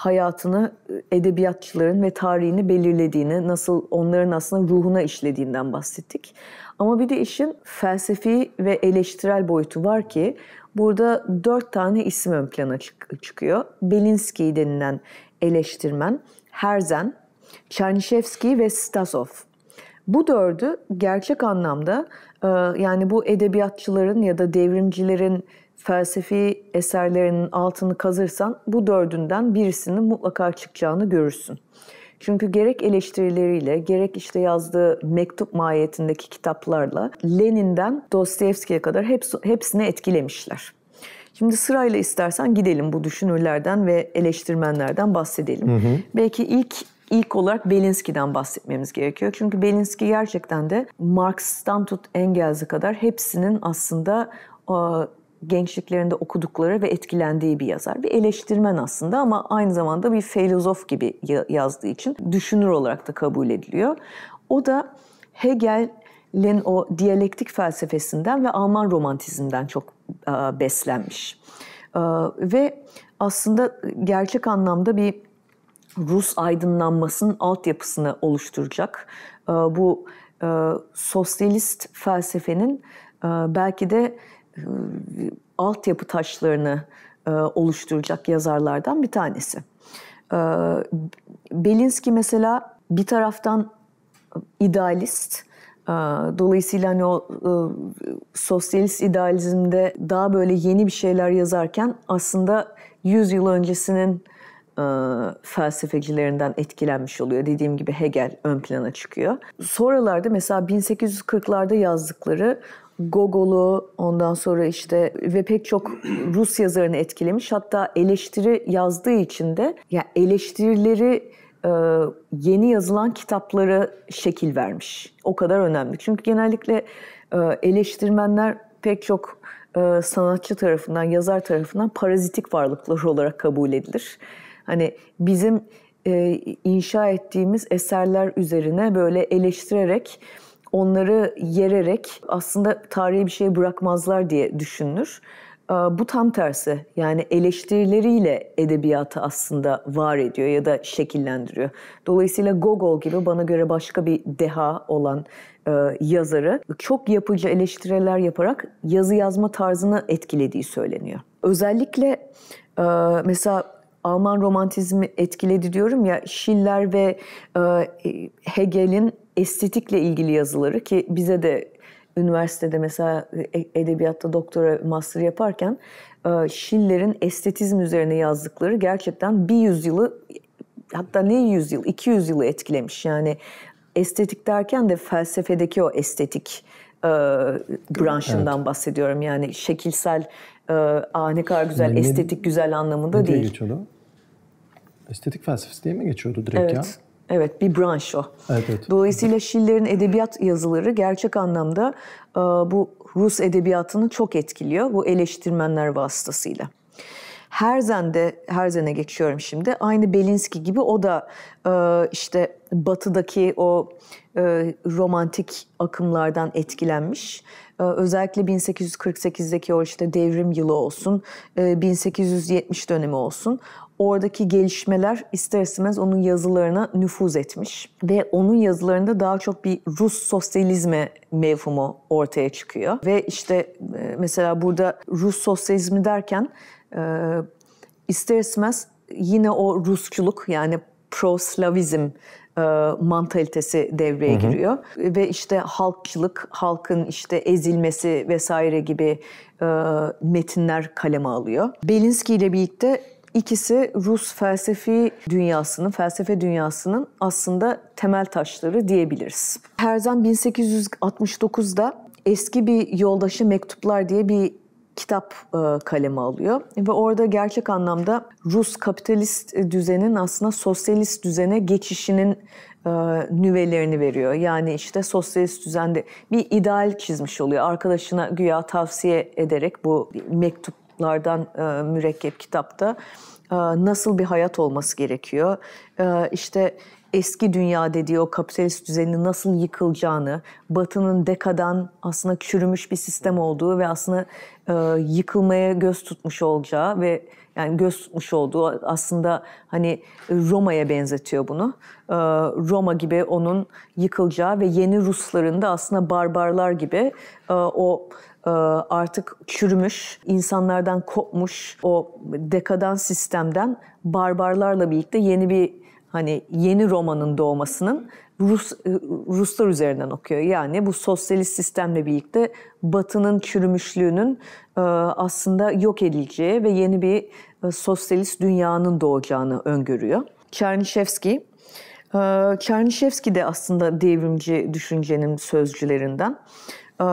hayatını e, edebiyatçıların ve tarihini belirlediğini, nasıl onların aslında ruhuna işlediğinden bahsettik. Ama bir de işin felsefi ve eleştirel boyutu var ki burada dört tane isim ön plana çıkıyor. Belinsky denilen eleştirmen, Herzen, Çernişevski ve Stasov. Bu dördü gerçek anlamda e, yani bu edebiyatçıların ya da devrimcilerin felsefi eserlerinin altını kazırsan bu dördünden birisinin mutlaka çıkacağını görürsün. Çünkü gerek eleştirileriyle, gerek işte yazdığı mektup mahiyetindeki kitaplarla Lenin'den Dostoyevski'ye kadar hepsi, hepsini etkilemişler. Şimdi sırayla istersen gidelim bu düşünürlerden ve eleştirmenlerden bahsedelim. Hı hı. Belki ilk ilk olarak Belinsky'den bahsetmemiz gerekiyor. Çünkü Belinsky gerçekten de Marx'tan tut Engels'e kadar hepsinin aslında gençliklerinde okudukları ve etkilendiği bir yazar. Bir eleştirmen aslında ama aynı zamanda bir filozof gibi yazdığı için düşünür olarak da kabul ediliyor. O da Hegel'in o diyalektik felsefesinden ve Alman romantizmden çok e, beslenmiş. E, ve aslında gerçek anlamda bir Rus aydınlanmasının altyapısını oluşturacak e, bu sosyalist felsefenin belki de e, altyapı taşlarını e, oluşturacak yazarlardan bir tanesi. E, Belinski mesela bir taraftan idealist, e, Dolayısıyla hani o e, sosyalist idealizmde daha böyle yeni bir şeyler yazarken aslında 100 yıl öncesinin e, felsefecilerinden etkilenmiş oluyor. Dediğim gibi Hegel ön plana çıkıyor. Sonralarda mesela 1840'larda yazdıkları Gogol'u ondan sonra işte ve pek çok Rus yazarını etkilemiş. Hatta eleştiri yazdığı için de ya yani eleştirileri e, yeni yazılan kitaplara şekil vermiş. O kadar önemli. Çünkü genellikle e, eleştirmenler pek çok e, sanatçı tarafından, yazar tarafından parazitik varlıklar olarak kabul edilir. Hani bizim e, inşa ettiğimiz eserler üzerine böyle eleştirerek onları yererek aslında tarihe bir şey bırakmazlar diye düşünür. Bu tam tersi yani eleştirileriyle edebiyatı aslında var ediyor ya da şekillendiriyor. Dolayısıyla Gogol gibi bana göre başka bir deha olan e, yazarı çok yapıcı eleştiriler yaparak yazı yazma tarzını etkilediği söyleniyor. Özellikle e, mesela Alman romantizmi etkiledi diyorum ya Schiller ve e, Hegel'in estetikle ilgili yazıları ki bize de üniversitede mesela e, edebiyatta doktora master yaparken e, Schiller'in estetizm üzerine yazdıkları gerçekten bir yüzyılı hatta ne yüzyıl, iki yüzyılı etkilemiş. Yani estetik derken de felsefedeki o estetik e, branşından evet. bahsediyorum. Yani şekilsel, e, ah ne kadar güzel, ne, estetik güzel anlamında ne değil. Ne geçiyordu? Estetik felsefesi diye mi geçiyordu direkt evet. ya? Evet, bir branş o. Evet, evet. Dolayısıyla şillerin edebiyat yazıları gerçek anlamda e, bu Rus edebiyatını çok etkiliyor bu eleştirmenler vasıtasıyla. Herzen'de, Herzen'e geçiyorum şimdi. Aynı Belinski gibi o da e, işte batıdaki o e, romantik akımlardan etkilenmiş. E, özellikle 1848'deki o işte devrim yılı olsun, e, 1870 dönemi olsun oradaki gelişmeler ister istemez onun yazılarına nüfuz etmiş. Ve onun yazılarında daha çok bir Rus sosyalizme mevhumu ortaya çıkıyor. Ve işte e, mesela burada Rus sosyalizmi derken ee, ister istemez yine o Rusçuluk yani pro-Slavizm e, mantalitesi devreye hı hı. giriyor ve işte halkçılık, halkın işte ezilmesi vesaire gibi e, metinler kaleme alıyor. Belinsky ile birlikte ikisi Rus felsefi dünyasının, felsefe dünyasının aslında temel taşları diyebiliriz. Herzen 1869'da eski bir yoldaşı mektuplar diye bir kitap e, kaleme alıyor ve orada gerçek anlamda Rus kapitalist e, düzenin aslında sosyalist düzene geçişinin e, nüvelerini veriyor. Yani işte sosyalist düzende bir ideal çizmiş oluyor. Arkadaşına güya tavsiye ederek bu mektuplardan mürekkep kitapta nasıl bir hayat olması gerekiyor. İşte eski dünya dediği o kapitalist düzenini nasıl yıkılacağını, Batı'nın dekadan aslında çürümüş bir sistem olduğu ve aslında e, yıkılmaya göz tutmuş olacağı ve yani göz tutmuş olduğu aslında hani Roma'ya benzetiyor bunu. E, Roma gibi onun yıkılacağı ve yeni Rusların da aslında barbarlar gibi e, o e, artık çürümüş, insanlardan kopmuş o dekadan sistemden barbarlarla birlikte yeni bir hani yeni romanın doğmasının Rus, e, Ruslar üzerinden okuyor. Yani bu sosyalist sistemle birlikte Batı'nın çürümüşlüğünün e, aslında yok edileceği ve yeni bir e, sosyalist dünyanın doğacağını öngörüyor. Çernişevski Çernişevski de aslında devrimci düşüncenin sözcülerinden. Ee,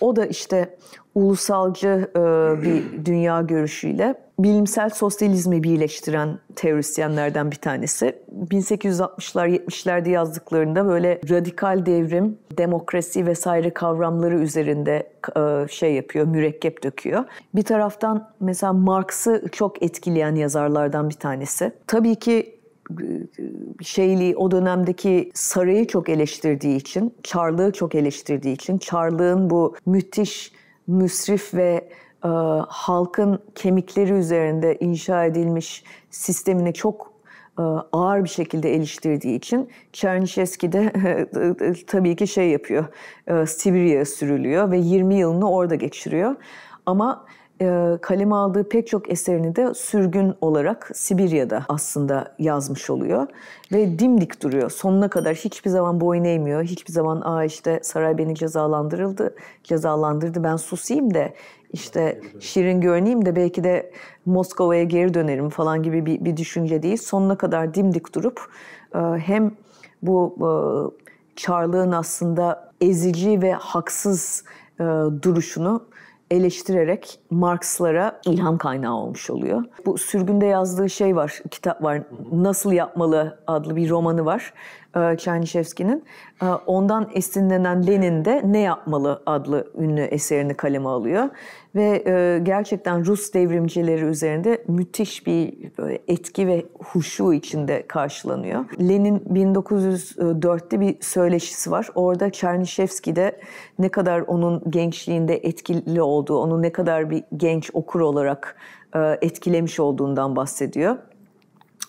o da işte ulusalcı e, bir dünya görüşüyle bilimsel sosyalizmi birleştiren teorisyenlerden bir tanesi. 1860'lar 70'lerde yazdıklarında böyle radikal devrim, demokrasi vesaire kavramları üzerinde e, şey yapıyor, mürekkep döküyor. Bir taraftan mesela Marx'ı çok etkileyen yazarlardan bir tanesi. Tabii ki şeyli o dönemdeki sarayı çok eleştirdiği için, Çarlığı çok eleştirdiği için, Çarlığın bu müthiş, müsrif ve e, halkın kemikleri üzerinde inşa edilmiş sistemini çok e, ağır bir şekilde eleştirdiği için Çernişeski de tabii ki şey yapıyor, e, Sibirya'ya sürülüyor ve 20 yılını orada geçiriyor. Ama ee, kaleme aldığı pek çok eserini de sürgün olarak Sibirya'da aslında yazmış oluyor. Ve dimdik duruyor. Sonuna kadar hiçbir zaman boyun eğmiyor. Hiçbir zaman aa işte saray beni cezalandırıldı, cezalandırdı ben susayım da işte şirin görüneyim de belki de Moskova'ya geri dönerim falan gibi bir, bir düşünce değil. Sonuna kadar dimdik durup e, hem bu e, çarlığın aslında ezici ve haksız e, duruşunu eleştirerek Marx'lara ilham kaynağı olmuş oluyor. Bu sürgünde yazdığı şey var, kitap var. Nasıl Yapmalı adlı bir romanı var. E, Çernişevski'nin. E, Ondan esinlenen Lenin de Ne Yapmalı adlı ünlü eserini kaleme alıyor. Ve e, gerçekten Rus devrimcileri üzerinde müthiş bir etki ve huşu içinde karşılanıyor. Lenin 1904'te bir söyleşisi var. Orada Çernişevski de ne kadar onun gençliğinde etkili olduğu, onu ne kadar bir genç okur olarak etkilemiş olduğundan bahsediyor.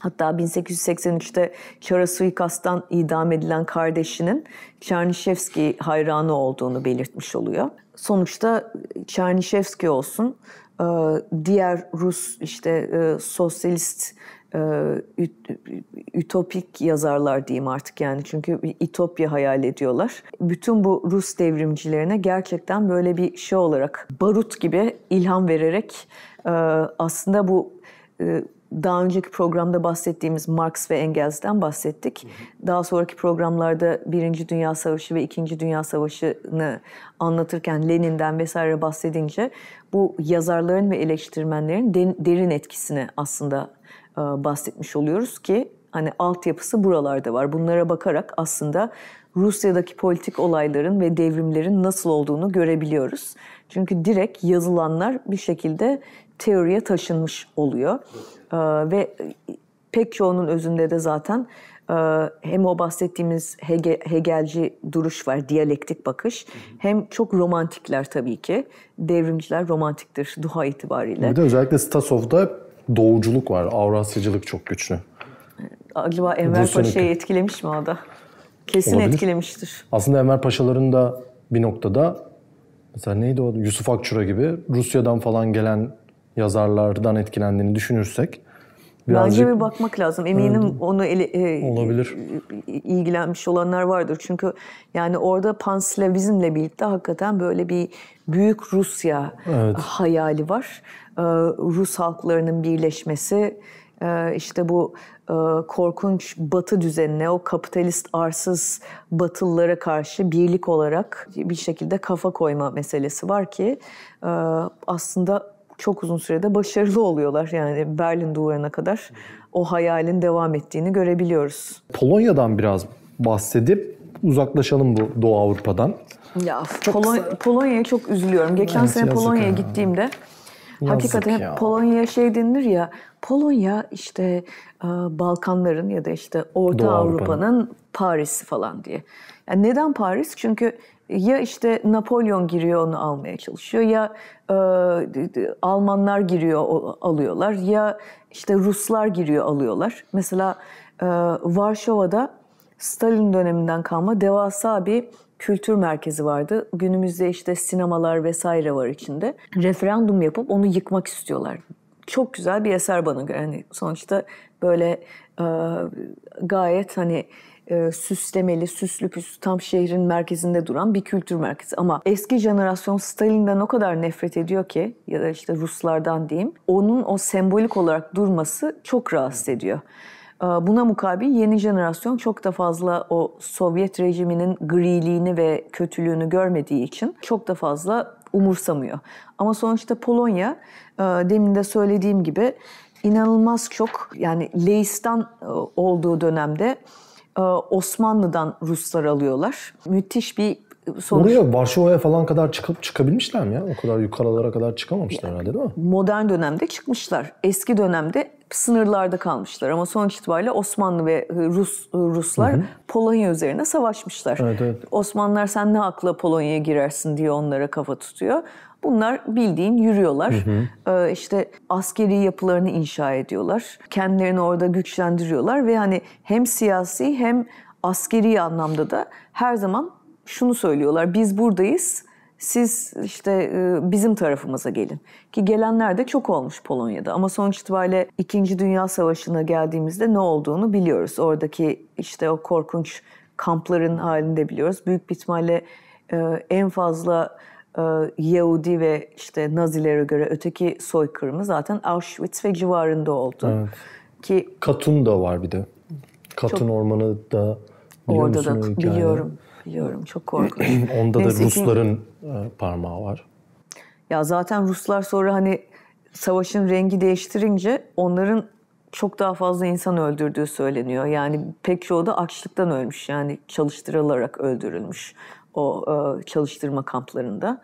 Hatta 1883'te Çara suikasttan idam edilen kardeşinin Çernişevski hayranı olduğunu belirtmiş oluyor. Sonuçta Çernişevski olsun, e, diğer Rus işte e, sosyalist e, ütopik yazarlar diyeyim artık yani çünkü İtopya hayal ediyorlar. Bütün bu Rus devrimcilerine gerçekten böyle bir şey olarak barut gibi ilham vererek aslında bu daha önceki programda bahsettiğimiz Marx ve Engels'ten bahsettik. Hı hı. Daha sonraki programlarda Birinci Dünya Savaşı ve İkinci Dünya Savaşı'nı anlatırken Lenin'den vesaire bahsedince bu yazarların ve eleştirmenlerin derin etkisini aslında e, bahsetmiş oluyoruz ki hani altyapısı buralarda var. Bunlara bakarak aslında Rusya'daki politik olayların ve devrimlerin nasıl olduğunu görebiliyoruz. Çünkü direkt yazılanlar bir şekilde teoriye taşınmış oluyor. Ee, ve pek çoğunun özünde de zaten e, hem o bahsettiğimiz Hege, Hegelci duruş var, diyalektik bakış. Hı hı. Hem çok romantikler tabii ki. Devrimciler romantiktir duha itibariyle. Bir de özellikle Stasov'da doğuculuk var, Avrasyacılık çok güçlü. Acaba Enver Paşa'yı etkilemiş mi o da? Kesin Olabilir. etkilemiştir. Aslında Enver Paşaların da bir noktada mesela neydi o Yusuf Akçura gibi Rusya'dan falan gelen yazarlardan etkilendiğini düşünürsek birazcık... Bence bir bakmak lazım. Eminim evet. onu ele, e, olabilir. E, ilgilenmiş olanlar vardır. Çünkü yani orada panslavizmle birlikte hakikaten böyle bir büyük Rusya evet. hayali var. Ee, Rus halklarının birleşmesi ee, işte bu e, korkunç batı düzenine, o kapitalist arsız batılılara karşı birlik olarak bir şekilde kafa koyma meselesi var ki e, aslında çok uzun sürede başarılı oluyorlar. Yani Berlin duvarına kadar o hayalin devam ettiğini görebiliyoruz. Polonya'dan biraz bahsedip uzaklaşalım bu Doğu Avrupa'dan. Ya çok Polon Polonya'ya çok üzülüyorum. Geçen evet, sene Polonya'ya ya. gittiğimde Yazık hakikaten hep Polonya'ya şey denilir ya. Polonya işte e, Balkanların ya da işte Orta Avrupa'nın Avrupa Paris'i falan diye. Yani neden Paris? Çünkü ya işte Napolyon giriyor onu almaya çalışıyor ya e, Almanlar giriyor alıyorlar ya işte Ruslar giriyor alıyorlar. Mesela e, Varşova'da Stalin döneminden kalma devasa bir kültür merkezi vardı. Günümüzde işte sinemalar vesaire var içinde. Referandum yapıp onu yıkmak istiyorlar. Çok güzel bir eser bana göre. Yani sonuçta böyle e, gayet hani e, süslemeli, süslü püslü tam şehrin merkezinde duran bir kültür merkezi. Ama eski jenerasyon Stalin'den o kadar nefret ediyor ki ya da işte Ruslardan diyeyim. Onun o sembolik olarak durması çok rahatsız ediyor. E, buna mukabil yeni jenerasyon çok da fazla o Sovyet rejiminin griliğini ve kötülüğünü görmediği için çok da fazla umursamıyor. Ama sonuçta Polonya e, demin de söylediğim gibi inanılmaz çok yani Leistan e, olduğu dönemde e, Osmanlı'dan Ruslar alıyorlar. Müthiş bir e, sonuç. Buraya Varşova'ya falan kadar çıkıp çıkabilmişler mi ya? O kadar yukarılara kadar çıkamamışlar yani, herhalde değil mi? Modern dönemde çıkmışlar. Eski dönemde sınırlarda kalmışlar ama sonuç itibariyle Osmanlı ve e, Rus Ruslar Polonya üzerine savaşmışlar. Evet, evet. Osmanlılar sen ne akla Polonya'ya girersin diye onlara kafa tutuyor. Bunlar bildiğin yürüyorlar. Hı hı. Ee, işte askeri yapılarını inşa ediyorlar. Kendilerini orada güçlendiriyorlar ve hani hem siyasi hem askeri anlamda da her zaman şunu söylüyorlar. Biz buradayız. Siz işte e, bizim tarafımıza gelin. Ki gelenler de çok olmuş Polonya'da. Ama sonuç itibariyle 2. Dünya Savaşı'na geldiğimizde ne olduğunu biliyoruz. Oradaki işte o korkunç kampların halinde biliyoruz. Büyük bir ihtimalle e, en fazla e, Yahudi ve işte Nazilere göre öteki soykırımı zaten Auschwitz ve civarında oldu. Evet. Ki Katun da var bir de. Katun çok, ormanı da biliyor orada da hikaye? biliyorum. Biliyorum çok korkunç. Onda Neyse da Rusların ki, e, parmağı var. Ya zaten Ruslar sonra hani savaşın rengi değiştirince onların çok daha fazla insan öldürdüğü söyleniyor. Yani pek çoğu da açlıktan ölmüş yani çalıştırılarak öldürülmüş o e, çalıştırma kamplarında.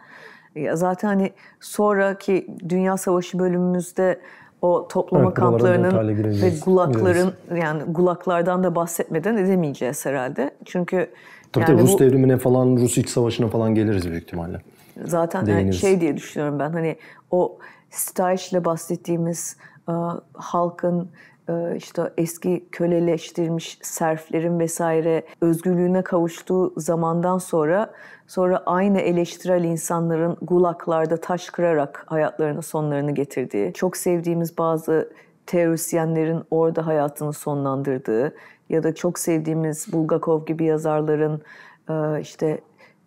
ya e, zaten hani sonraki Dünya Savaşı bölümümüzde o toplama evet, kamplarının ve gulakların gireriz. yani gulaklardan da bahsetmeden edemeyeceğiz herhalde. Çünkü tabii yani tabii, Rus bu, devrimine falan, Rus iç Savaşı'na falan geliriz büyük ihtimalle. Zaten yani şey diye düşünüyorum ben hani o sitayişle bahsettiğimiz e, halkın e, işte eski köleleştirilmiş serflerin vesaire özgürlüğüne kavuştuğu zamandan sonra sonra aynı eleştirel insanların gulaklarda taş kırarak hayatlarının sonlarını getirdiği, çok sevdiğimiz bazı teorisyenlerin orada hayatını sonlandırdığı ya da çok sevdiğimiz Bulgakov gibi yazarların e, işte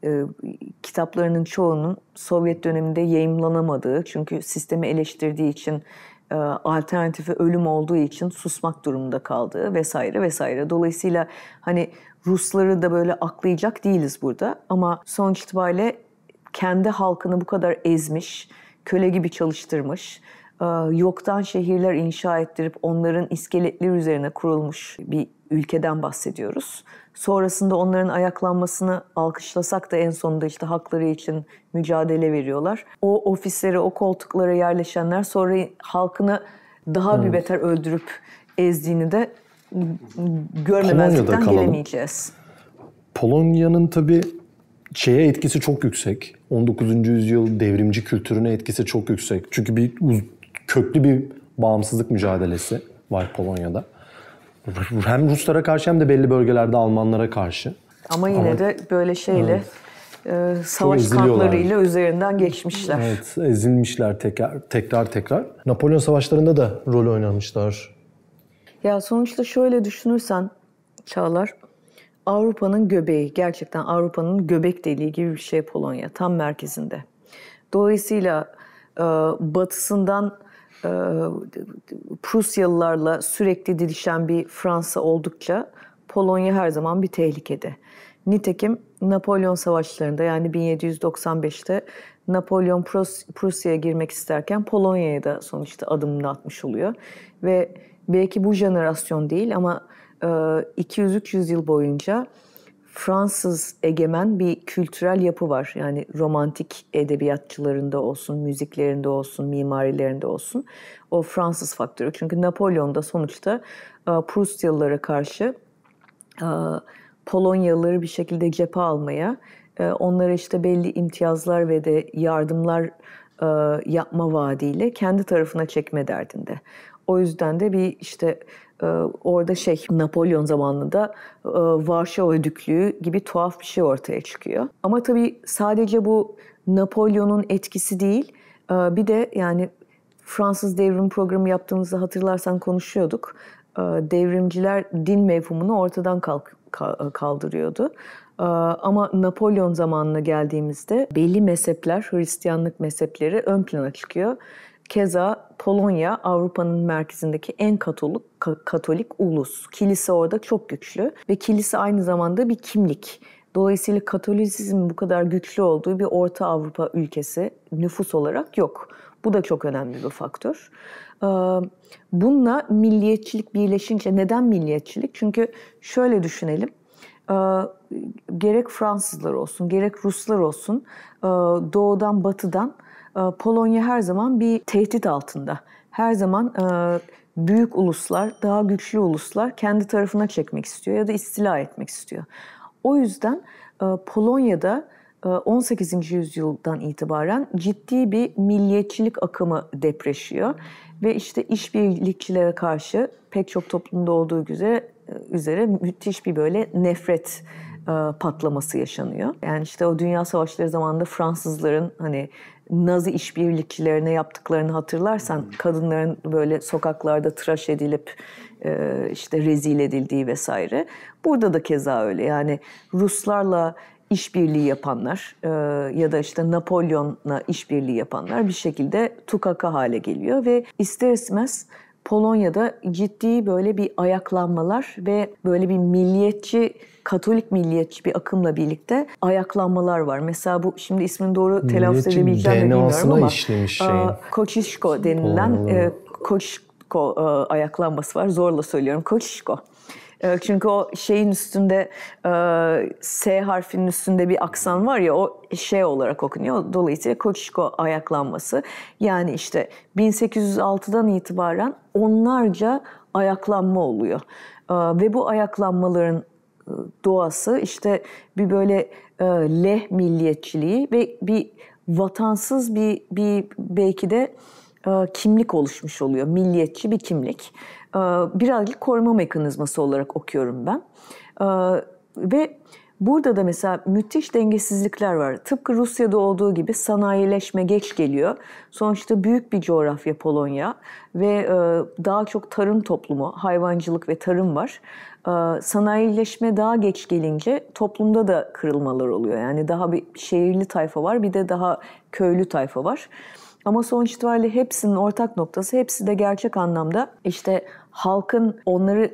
e, kitaplarının çoğunun Sovyet döneminde yayımlanamadığı çünkü sistemi eleştirdiği için e, alternatifi ölüm olduğu için susmak durumunda kaldığı vesaire vesaire. Dolayısıyla hani Rusları da böyle aklayacak değiliz burada ama sonuç itibariyle kendi halkını bu kadar ezmiş, köle gibi çalıştırmış, e, yoktan şehirler inşa ettirip onların iskeletleri üzerine kurulmuş bir ülkeden bahsediyoruz sonrasında onların ayaklanmasını alkışlasak da en sonunda işte hakları için mücadele veriyorlar. O ofislere, o koltuklara yerleşenler sonra halkını daha evet. bir beter öldürüp ezdiğini de görmemezlikten gelemeyeceğiz. Polonya'nın tabii şeye etkisi çok yüksek. 19. yüzyıl devrimci kültürüne etkisi çok yüksek. Çünkü bir köklü bir bağımsızlık mücadelesi var Polonya'da. Hem Ruslara karşı hem de belli bölgelerde Almanlara karşı. Ama yine Ama, de böyle şeyle evet e, savaş kamplarıyla üzerinden geçmişler. Evet, ezilmişler tekrar tekrar tekrar. Napolyon savaşlarında da rol oynamışlar. Ya sonuçta şöyle düşünürsen Çağlar, Avrupa'nın göbeği, gerçekten Avrupa'nın göbek deliği gibi bir şey Polonya, tam merkezinde. Dolayısıyla e, batısından ee, Prusyalılarla sürekli didişen bir Fransa oldukça Polonya her zaman bir tehlikede. Nitekim Napolyon savaşlarında yani 1795'te Napolyon Prus Prusya'ya girmek isterken Polonya'ya da sonuçta adımını atmış oluyor. Ve belki bu jenerasyon değil ama 200-300 e, yıl boyunca Fransız egemen bir kültürel yapı var. Yani romantik edebiyatçılarında olsun, müziklerinde olsun, mimarilerinde olsun. O Fransız faktörü. Çünkü Napolyon da sonuçta e, Prusyalılara karşı e, Polonyalıları bir şekilde cephe almaya, e, onlara işte belli imtiyazlar ve de yardımlar yapma vaadiyle kendi tarafına çekme derdinde. O yüzden de bir işte ee, orada şey Napolyon zamanında e, Varşova Düklüğü gibi tuhaf bir şey ortaya çıkıyor. Ama tabii sadece bu Napolyon'un etkisi değil e, bir de yani Fransız devrim programı yaptığımızda hatırlarsan konuşuyorduk. E, devrimciler din mevhumunu ortadan kalk kaldırıyordu. Ama Napolyon zamanına geldiğimizde belli mezhepler, Hristiyanlık mezhepleri ön plana çıkıyor Keza Polonya Avrupa'nın merkezindeki en katolik, ka- katolik ulus. Kilise orada çok güçlü ve kilise aynı zamanda bir kimlik. Dolayısıyla Katolizm bu kadar güçlü olduğu bir Orta Avrupa ülkesi nüfus olarak yok. Bu da çok önemli bir faktör. Bununla milliyetçilik birleşince neden milliyetçilik? Çünkü şöyle düşünelim. Gerek Fransızlar olsun, gerek Ruslar olsun doğudan batıdan ee, Polonya her zaman bir tehdit altında. Her zaman e, büyük uluslar, daha güçlü uluslar kendi tarafına çekmek istiyor ya da istila etmek istiyor. O yüzden e, Polonya'da 18. E, yüzyıldan itibaren ciddi bir milliyetçilik akımı depreşiyor ve işte işbirlikçilere karşı pek çok toplumda olduğu üzere üzere müthiş bir böyle nefret patlaması yaşanıyor. Yani işte o dünya savaşları zamanında Fransızların hani Nazi işbirliklerine yaptıklarını hatırlarsan hmm. kadınların böyle sokaklarda tıraş edilip e, işte rezil edildiği vesaire. Burada da keza öyle yani Ruslarla işbirliği yapanlar e, ya da işte Napolyon'la işbirliği yapanlar bir şekilde tukaka hale geliyor ve ister istemez Polonya'da ciddi böyle bir ayaklanmalar ve böyle bir milliyetçi Katolik milliyetçi bir akımla birlikte ayaklanmalar var. Mesela bu şimdi ismini doğru telaffuz edebileceğim mi bilmiyorum ama işlemiş e, şeyin. Koçişko denilen e, Koçişko e, ayaklanması var. Zorla söylüyorum. Koçişko. E, çünkü o şeyin üstünde e, S harfinin üstünde bir aksan var ya o şey olarak okunuyor. Dolayısıyla Koçko ayaklanması. Yani işte 1806'dan itibaren onlarca ayaklanma oluyor. Ve bu ayaklanmaların doğası işte bir böyle e, leh milliyetçiliği ve bir vatansız bir, bir belki de e, kimlik oluşmuş oluyor. Milliyetçi bir kimlik. E, birazcık koruma mekanizması olarak okuyorum ben. E, ve burada da mesela müthiş dengesizlikler var. Tıpkı Rusya'da olduğu gibi sanayileşme geç geliyor. Sonuçta büyük bir coğrafya Polonya ve e, daha çok tarım toplumu, hayvancılık ve tarım var. Ee, sanayileşme daha geç gelince toplumda da kırılmalar oluyor. Yani daha bir şehirli tayfa var bir de daha köylü tayfa var. Ama sonuç itibariyle hepsinin ortak noktası hepsi de gerçek anlamda işte halkın onları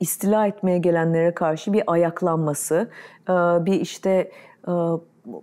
istila etmeye gelenlere karşı bir ayaklanması, e, bir işte e,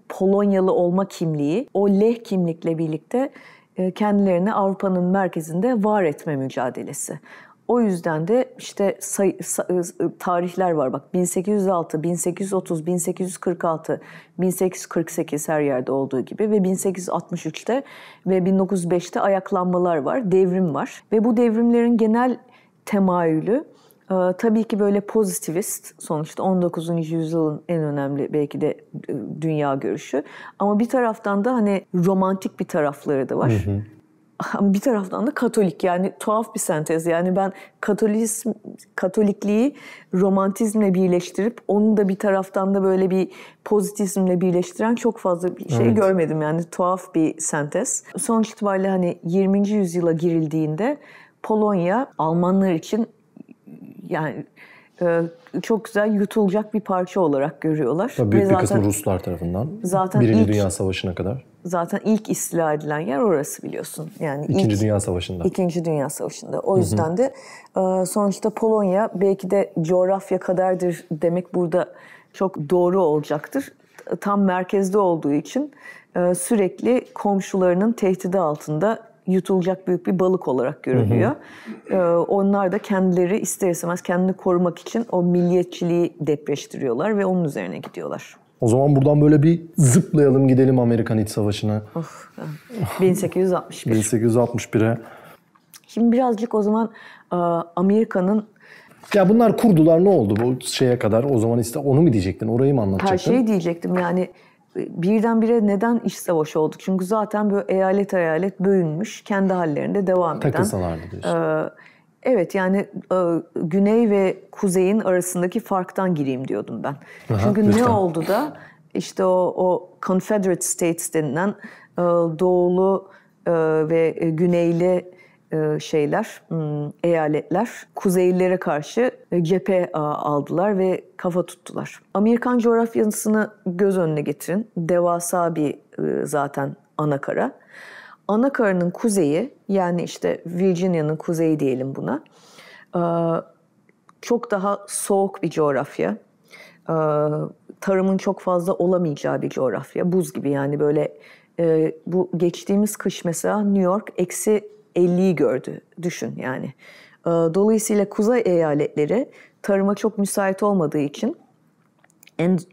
Polonyalı olma kimliği, o leh kimlikle birlikte e, kendilerini Avrupa'nın merkezinde var etme mücadelesi. O yüzden de işte say, say, ıı, ıı, tarihler var bak 1806, 1830, 1846, 1848 her yerde olduğu gibi ve 1863'te ve 1905'te ayaklanmalar var, devrim var. Ve bu devrimlerin genel temayülü ee, tabii ki böyle pozitivist sonuçta 19. yüzyılın en önemli belki de dünya görüşü ama bir taraftan da hani romantik bir tarafları da var. Hı hı. bir taraftan da Katolik yani tuhaf bir sentez. Yani ben Katolizm, Katolikliği romantizmle birleştirip onu da bir taraftan da böyle bir pozitizmle birleştiren çok fazla bir şey evet. görmedim. Yani tuhaf bir sentez. Sonuç itibariyle hani 20. yüzyıla girildiğinde Polonya Almanlar için yani e, çok güzel yutulacak bir parça olarak görüyorlar. Tabii büyük Ve bir kısmı Ruslar tarafından. Zaten Birinci ilk, Dünya Savaşı'na kadar zaten ilk istila edilen yer orası biliyorsun. Yani İkinci ilk, Dünya Savaşı'nda. İkinci Dünya Savaşı'nda. O yüzden hı hı. de e, sonuçta Polonya belki de coğrafya kaderdir demek burada çok doğru olacaktır. Tam merkezde olduğu için e, sürekli komşularının tehdidi altında yutulacak büyük bir balık olarak görülüyor. Hı hı. E, onlar da kendileri ister istemez kendini korumak için o milliyetçiliği depreştiriyorlar ve onun üzerine gidiyorlar. O zaman buradan böyle bir zıplayalım gidelim Amerikan İç Savaşı'na. Of. 1861. 1861'e. Şimdi birazcık o zaman e, Amerika'nın ya bunlar kurdular ne oldu bu şeye kadar? O zaman işte onu mu diyecektin? Orayı mı anlatacaktın? Her şeyi diyecektim yani e, birdenbire neden iş savaşı olduk? Çünkü zaten böyle eyalet eyalet bölünmüş, kendi hallerinde devam eden. Takılsalardı diyorsun. E, Evet yani e, güney ve kuzeyin arasındaki farktan gireyim diyordum ben. Aha, Çünkü lütfen. ne oldu da işte o, o Confederate States denilen e, doğulu e, ve güneyli e, şeyler, hmm, eyaletler kuzeylilere karşı e, cephe aldılar ve kafa tuttular. Amerikan coğrafyasını göz önüne getirin. Devasa bir e, zaten anakara ana karının kuzeyi yani işte Virginia'nın kuzeyi diyelim buna e, çok daha soğuk bir coğrafya. E, tarımın çok fazla olamayacağı bir coğrafya. Buz gibi yani böyle e, bu geçtiğimiz kış mesela New York eksi 50'yi gördü. Düşün yani. Dolayısıyla kuzey eyaletleri tarıma çok müsait olmadığı için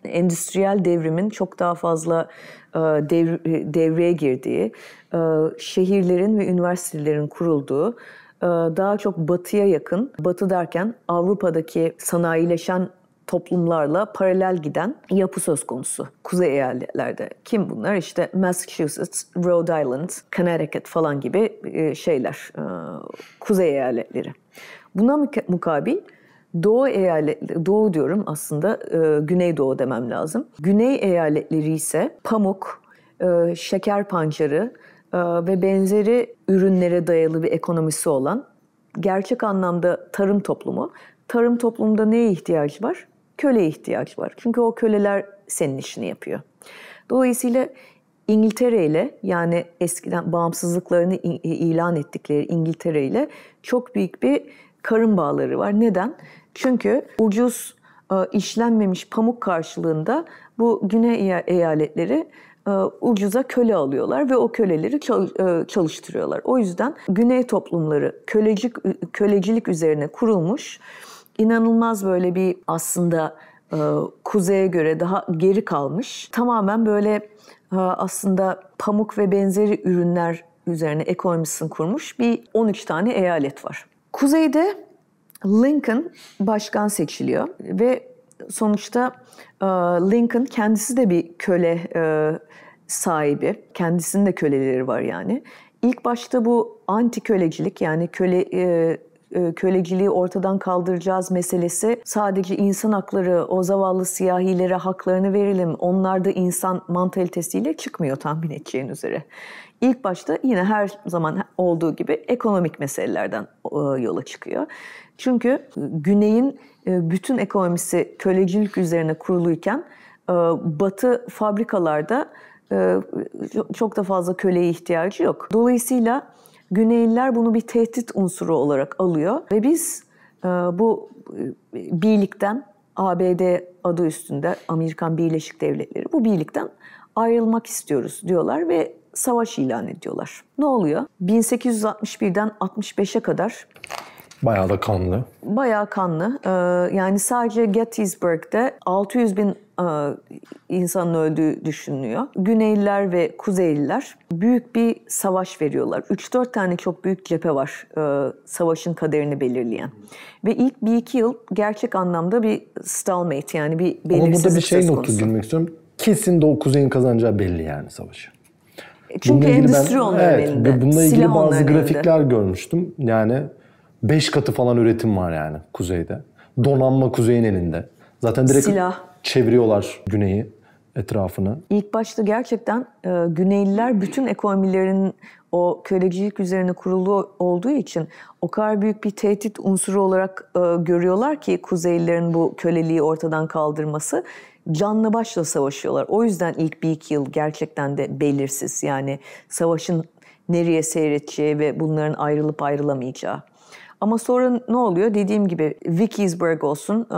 endüstriyel devrimin çok daha fazla e, e, devreye girdiği, e, şehirlerin ve üniversitelerin kurulduğu, daha çok batıya yakın, batı derken Avrupa'daki sanayileşen toplumlarla paralel giden yapı söz konusu. Kuzey eyaletlerde. Kim bunlar? İşte Massachusetts, Rhode Island, Connecticut falan gibi şeyler. Kuzey eyaletleri. Buna mukabil Doğu eyalet Doğu diyorum aslında e, Güneydoğu demem lazım. Güney eyaletleri ise pamuk, e, şeker pancarı e, ve benzeri ürünlere dayalı bir ekonomisi olan gerçek anlamda tarım toplumu. Tarım toplumunda neye ihtiyaç var? Köle ihtiyaç var. Çünkü o köleler senin işini yapıyor. Dolayısıyla İngiltere ile yani eskiden bağımsızlıklarını ilan ettikleri İngiltere ile çok büyük bir karın bağları var. Neden? Çünkü ucuz e, işlenmemiş pamuk karşılığında bu güney e-, eyaletleri e, ucuza köle alıyorlar ve o köleleri çalıştırıyorlar. O yüzden güney toplumları kölecik, kölecilik üzerine kurulmuş inanılmaz böyle bir aslında kuzeye göre daha geri kalmış. Tamamen böyle aslında pamuk ve benzeri ürünler üzerine ekonomisini kurmuş bir 13 tane eyalet var. Kuzeyde Lincoln başkan seçiliyor ve sonuçta e, Lincoln kendisi de bir köle e, sahibi. Kendisinin de köleleri var yani. İlk başta bu anti kölecilik yani köle e, e, köleciliği ortadan kaldıracağız meselesi sadece insan hakları, o zavallı siyahilere haklarını verelim, onlar da insan mantalitesiyle çıkmıyor tahmin edeceğin üzere. İlk başta yine her zaman olduğu gibi ekonomik meselelerden e, yola çıkıyor. Çünkü e, Güney'in bütün ekonomisi kölecilik üzerine kuruluyken Batı fabrikalarda çok da fazla köleye ihtiyacı yok. Dolayısıyla Güneyliler bunu bir tehdit unsuru olarak alıyor ve biz e, bu e, birlikten ABD adı üstünde Amerikan Birleşik Devletleri bu birlikten ayrılmak istiyoruz diyorlar ve savaş ilan ediyorlar. Ne oluyor? 1861'den 65'e kadar Bayağı da kanlı. Bayağı kanlı. E, yani sadece Gettysburg'de 600 bin e, insanın öldüğü düşünülüyor. Güneyliler ve Kuzeyliler büyük bir savaş veriyorlar. 3-4 tane çok büyük cephe var e, savaşın kaderini belirleyen. Ve ilk bir iki yıl gerçek anlamda bir stalemate yani bir belirsizlik Ama burada bir şey notu girmek istiyorum. Kesin Doğu Kuzey'in kazanacağı belli yani savaşı. E, çünkü bununla endüstri ben, onların evet, elinde. Bununla ilgili Silah bazı grafikler elinde. görmüştüm. Yani 5 katı falan üretim var yani kuzeyde. Donanma kuzeyin elinde. Zaten direkt Silah çeviriyorlar güneyi etrafını. İlk başta gerçekten e, Güneyliler bütün ekonomilerin o kölecilik üzerine kurulu olduğu için o kadar büyük bir tehdit unsuru olarak e, görüyorlar ki Kuzeylilerin bu köleliği ortadan kaldırması canla başla savaşıyorlar. O yüzden ilk bir iki yıl gerçekten de belirsiz yani savaşın nereye seyredeceği ve bunların ayrılıp ayrılamayacağı. Ama sonra ne oluyor? Dediğim gibi Vicksburg olsun, e,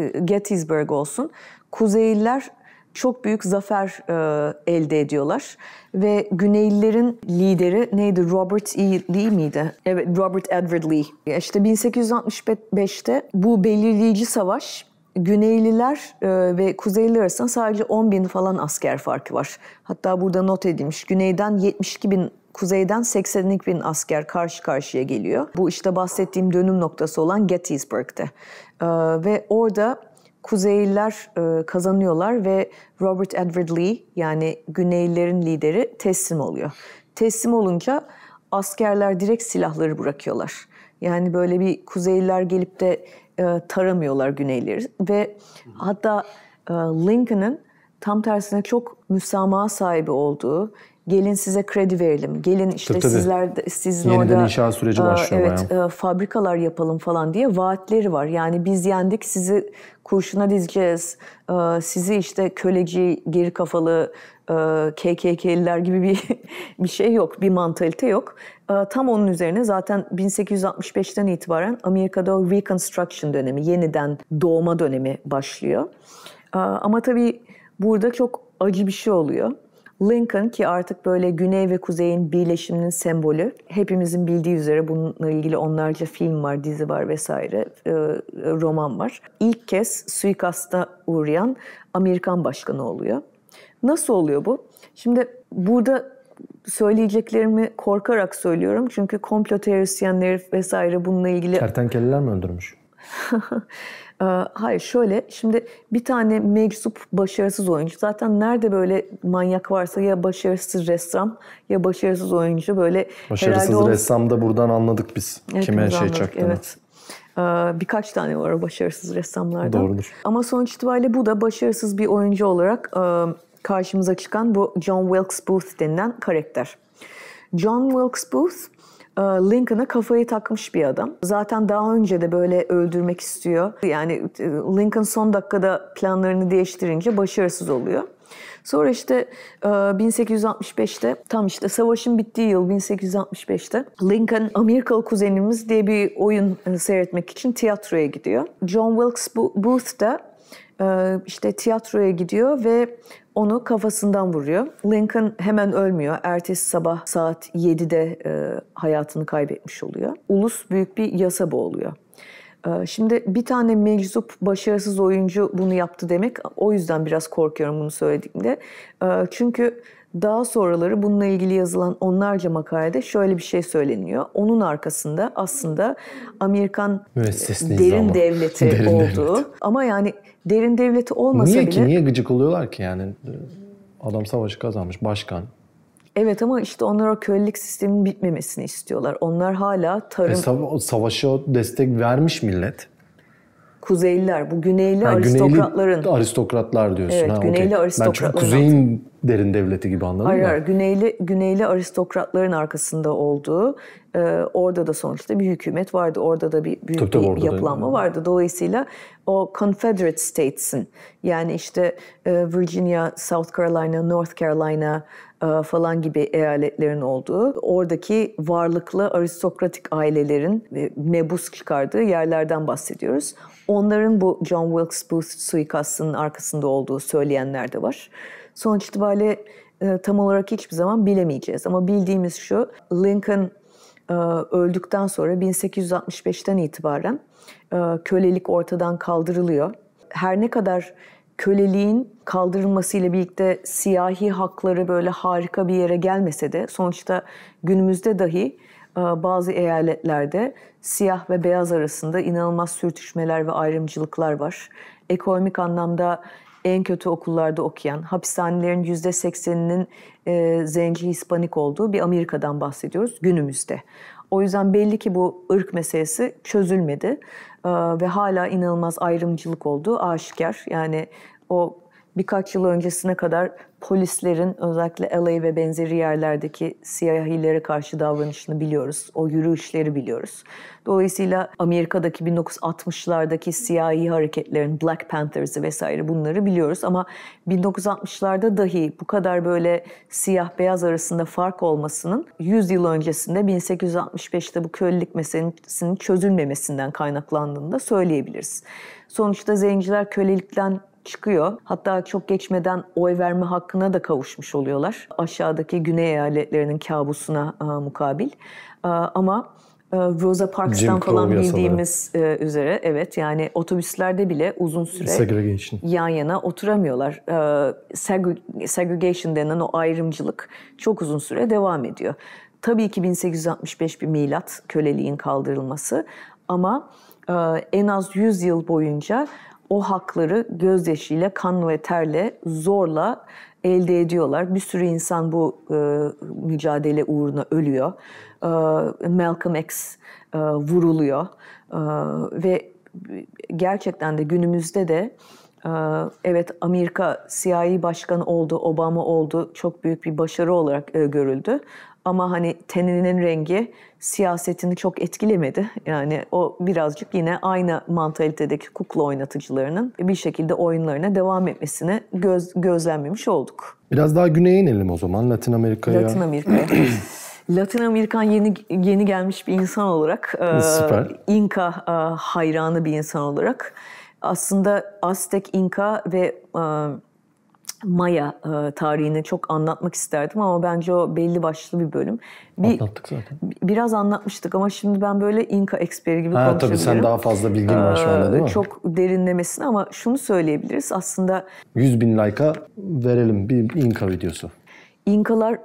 e, Gettysburg olsun. Kuzeyliler çok büyük zafer e, elde ediyorlar ve Güneylilerin lideri neydi Robert E. Lee miydi? Evet Robert Edward Lee. İşte 1865'te bu belirleyici savaş Güneyliler e, ve Kuzeyliler arasında sadece 10 bin falan asker farkı var. Hatta burada not edilmiş. Güneyden 72 bin kuzeyden 80'lik bin asker karşı karşıya geliyor. Bu işte bahsettiğim dönüm noktası olan Gettysburg'de. E, ee, ve orada Kuzeyliler e, kazanıyorlar ve Robert Edward Lee yani Güneylilerin lideri teslim oluyor. Teslim olunca askerler direkt silahları bırakıyorlar. Yani böyle bir Kuzeyliler gelip de e, taramıyorlar Güneyleri ve hatta e, Lincoln'ın tam tersine çok müsamaha sahibi olduğu, gelin size kredi verelim. Gelin işte tabii, tabii. sizler sizin Yeniden orada inşaat süreci a, başlıyor evet bayağı. A, fabrikalar yapalım falan diye vaatleri var. Yani biz yendik sizi kurşuna dizeceğiz. A, sizi işte köleci, geri kafalı KKK'liler gibi bir bir şey yok, bir mantalite yok. Tam onun üzerine zaten 1865'ten itibaren Amerika'da o Reconstruction dönemi, yeniden doğma dönemi başlıyor. Ama tabii burada çok acı bir şey oluyor. Lincoln ki artık böyle güney ve kuzeyin birleşiminin sembolü. Hepimizin bildiği üzere bununla ilgili onlarca film var, dizi var vesaire, e, roman var. İlk kez suikasta uğrayan Amerikan başkanı oluyor. Nasıl oluyor bu? Şimdi burada söyleyeceklerimi korkarak söylüyorum. Çünkü komplo teorisyenleri vesaire bununla ilgili... Kertenkeleler mi öldürmüş? Ee, hayır şöyle şimdi bir tane meczup başarısız oyuncu. Zaten nerede böyle manyak varsa ya başarısız ressam ya başarısız oyuncu böyle. Başarısız ressam da buradan anladık biz evet, kime şey anladık, çaktığını. Evet. Ee, birkaç tane var o başarısız ressamlardan. Doğrudur. Ama sonuç itibariyle bu da başarısız bir oyuncu olarak e, karşımıza çıkan bu John Wilkes Booth denilen karakter. John Wilkes Booth e, Lincoln'a kafayı takmış bir adam. Zaten daha önce de böyle öldürmek istiyor. Yani e, Lincoln son dakikada planlarını değiştirince başarısız oluyor. Sonra işte 1865'te e, tam işte savaşın bittiği yıl 1865'te Lincoln Amerikalı Kuzenimiz diye bir oyun seyretmek için tiyatroya gidiyor. John Wilkes Booth da e, işte tiyatroya gidiyor ve onu kafasından vuruyor. Lincoln hemen ölmüyor. Ertesi sabah saat 7'de e, hayatını kaybetmiş oluyor. Ulus büyük bir yasa boğuluyor. E, şimdi bir tane meczup başarısız oyuncu bunu yaptı demek o yüzden biraz korkuyorum bunu söylediğimde. Çünkü daha sonraları bununla ilgili yazılan onlarca makalede şöyle bir şey söyleniyor. Onun arkasında aslında Amerikan derin devleti derin olduğu. Devlet. Ama yani derin devleti olmasa niye bile... Niye ki? Niye gıcık oluyorlar ki yani? E, adam savaşı kazanmış başkan. Evet ama işte onlar o kölelik sisteminin bitmemesini istiyorlar. Onlar hala e, tarım... E, sava- savaşa destek vermiş millet. Kuzeyliler, bu güneyli ha, aristokratların. Güneyli aristokratlar diyorsun. Evet, ha, güneyli okay. aristokratlar. Ben çünkü kuzeyin derin devleti gibi anladım hayır, Hayır, güneyli, güneyli aristokratların arkasında olduğu, e, orada da sonuçta bir hükümet vardı. Orada da bir büyük tabii, tabii, bir yapılanma da. vardı. Dolayısıyla o Confederate States'in, yani işte e, Virginia, South Carolina, North Carolina, e, falan gibi eyaletlerin olduğu, oradaki varlıklı aristokratik ailelerin mebus e, çıkardığı yerlerden bahsediyoruz. Onların bu John Wilkes Booth suikastının arkasında olduğu söyleyenler de var. Sonuç itibariyle e, tam olarak hiçbir zaman bilemeyeceğiz. Ama bildiğimiz şu, Lincoln e, öldükten sonra 1865'ten itibaren e, kölelik ortadan kaldırılıyor. Her ne kadar köleliğin kaldırılmasıyla birlikte siyahi hakları böyle harika bir yere gelmese de sonuçta günümüzde dahi e, bazı eyaletlerde siyah ve beyaz arasında inanılmaz sürtüşmeler ve ayrımcılıklar var. Ekonomik anlamda en kötü okullarda okuyan, hapishanelerin yüzde sekseninin e, zenci hispanik olduğu bir Amerika'dan bahsediyoruz günümüzde. O yüzden belli ki bu ırk meselesi çözülmedi e, ve hala inanılmaz ayrımcılık olduğu aşikar. Yani o birkaç yıl öncesine kadar polislerin özellikle LA ve benzeri yerlerdeki siyahilere karşı davranışını biliyoruz. O yürüyüşleri biliyoruz. Dolayısıyla Amerika'daki 1960'lardaki siyahi hareketlerin Black Panthers'ı vesaire bunları biliyoruz ama 1960'larda dahi bu kadar böyle siyah beyaz arasında fark olmasının 100 yıl öncesinde 1865'te bu kölelik meselesinin çözülmemesinden kaynaklandığını da söyleyebiliriz. Sonuçta zenciler kölelikten çıkıyor. Hatta çok geçmeden oy verme hakkına da kavuşmuş oluyorlar. Aşağıdaki güney eyaletlerinin kabusuna a, e, mukabil. A, e, ama e, Rosa Parks'tan falan bildiğimiz yasaları. üzere evet yani otobüslerde bile uzun süre yan yana oturamıyorlar. Segregation denen o ayrımcılık çok uzun süre devam ediyor. Tabii ki 1865 bir milat köleliğin kaldırılması ama en az 100 yıl boyunca o hakları gözyaşıyla, kan ve terle zorla elde ediyorlar. Bir sürü insan bu e, mücadele uğruna ölüyor. E, Malcolm X e, vuruluyor e, ve gerçekten de günümüzde de e, evet Amerika siyahi başkanı oldu, Obama oldu. Çok büyük bir başarı olarak e, görüldü. Ama hani teninin rengi siyasetini çok etkilemedi. Yani o birazcık yine aynı mantalitedeki kukla oynatıcılarının bir şekilde oyunlarına devam etmesini göz, gözlenmemiş olduk. Biraz daha güneye inelim o zaman Latin Amerika'ya. Latin Amerika'ya. Latin Amerikan yeni yeni gelmiş bir insan olarak, e, Süper. İnka e, hayranı bir insan olarak aslında Aztek, İnka ve e, Maya e, tarihini çok anlatmak isterdim ama bence o belli başlı bir bölüm. Bir, Anlattık zaten. Biraz anlatmıştık ama şimdi ben böyle Inka eksperi gibi ha, konuşabilirim. Tabii sen daha fazla bilgin var şu anda e, değil mi? Çok derinlemesine ama şunu söyleyebiliriz aslında. 100 bin like'a verelim bir Inka videosu. İnkalar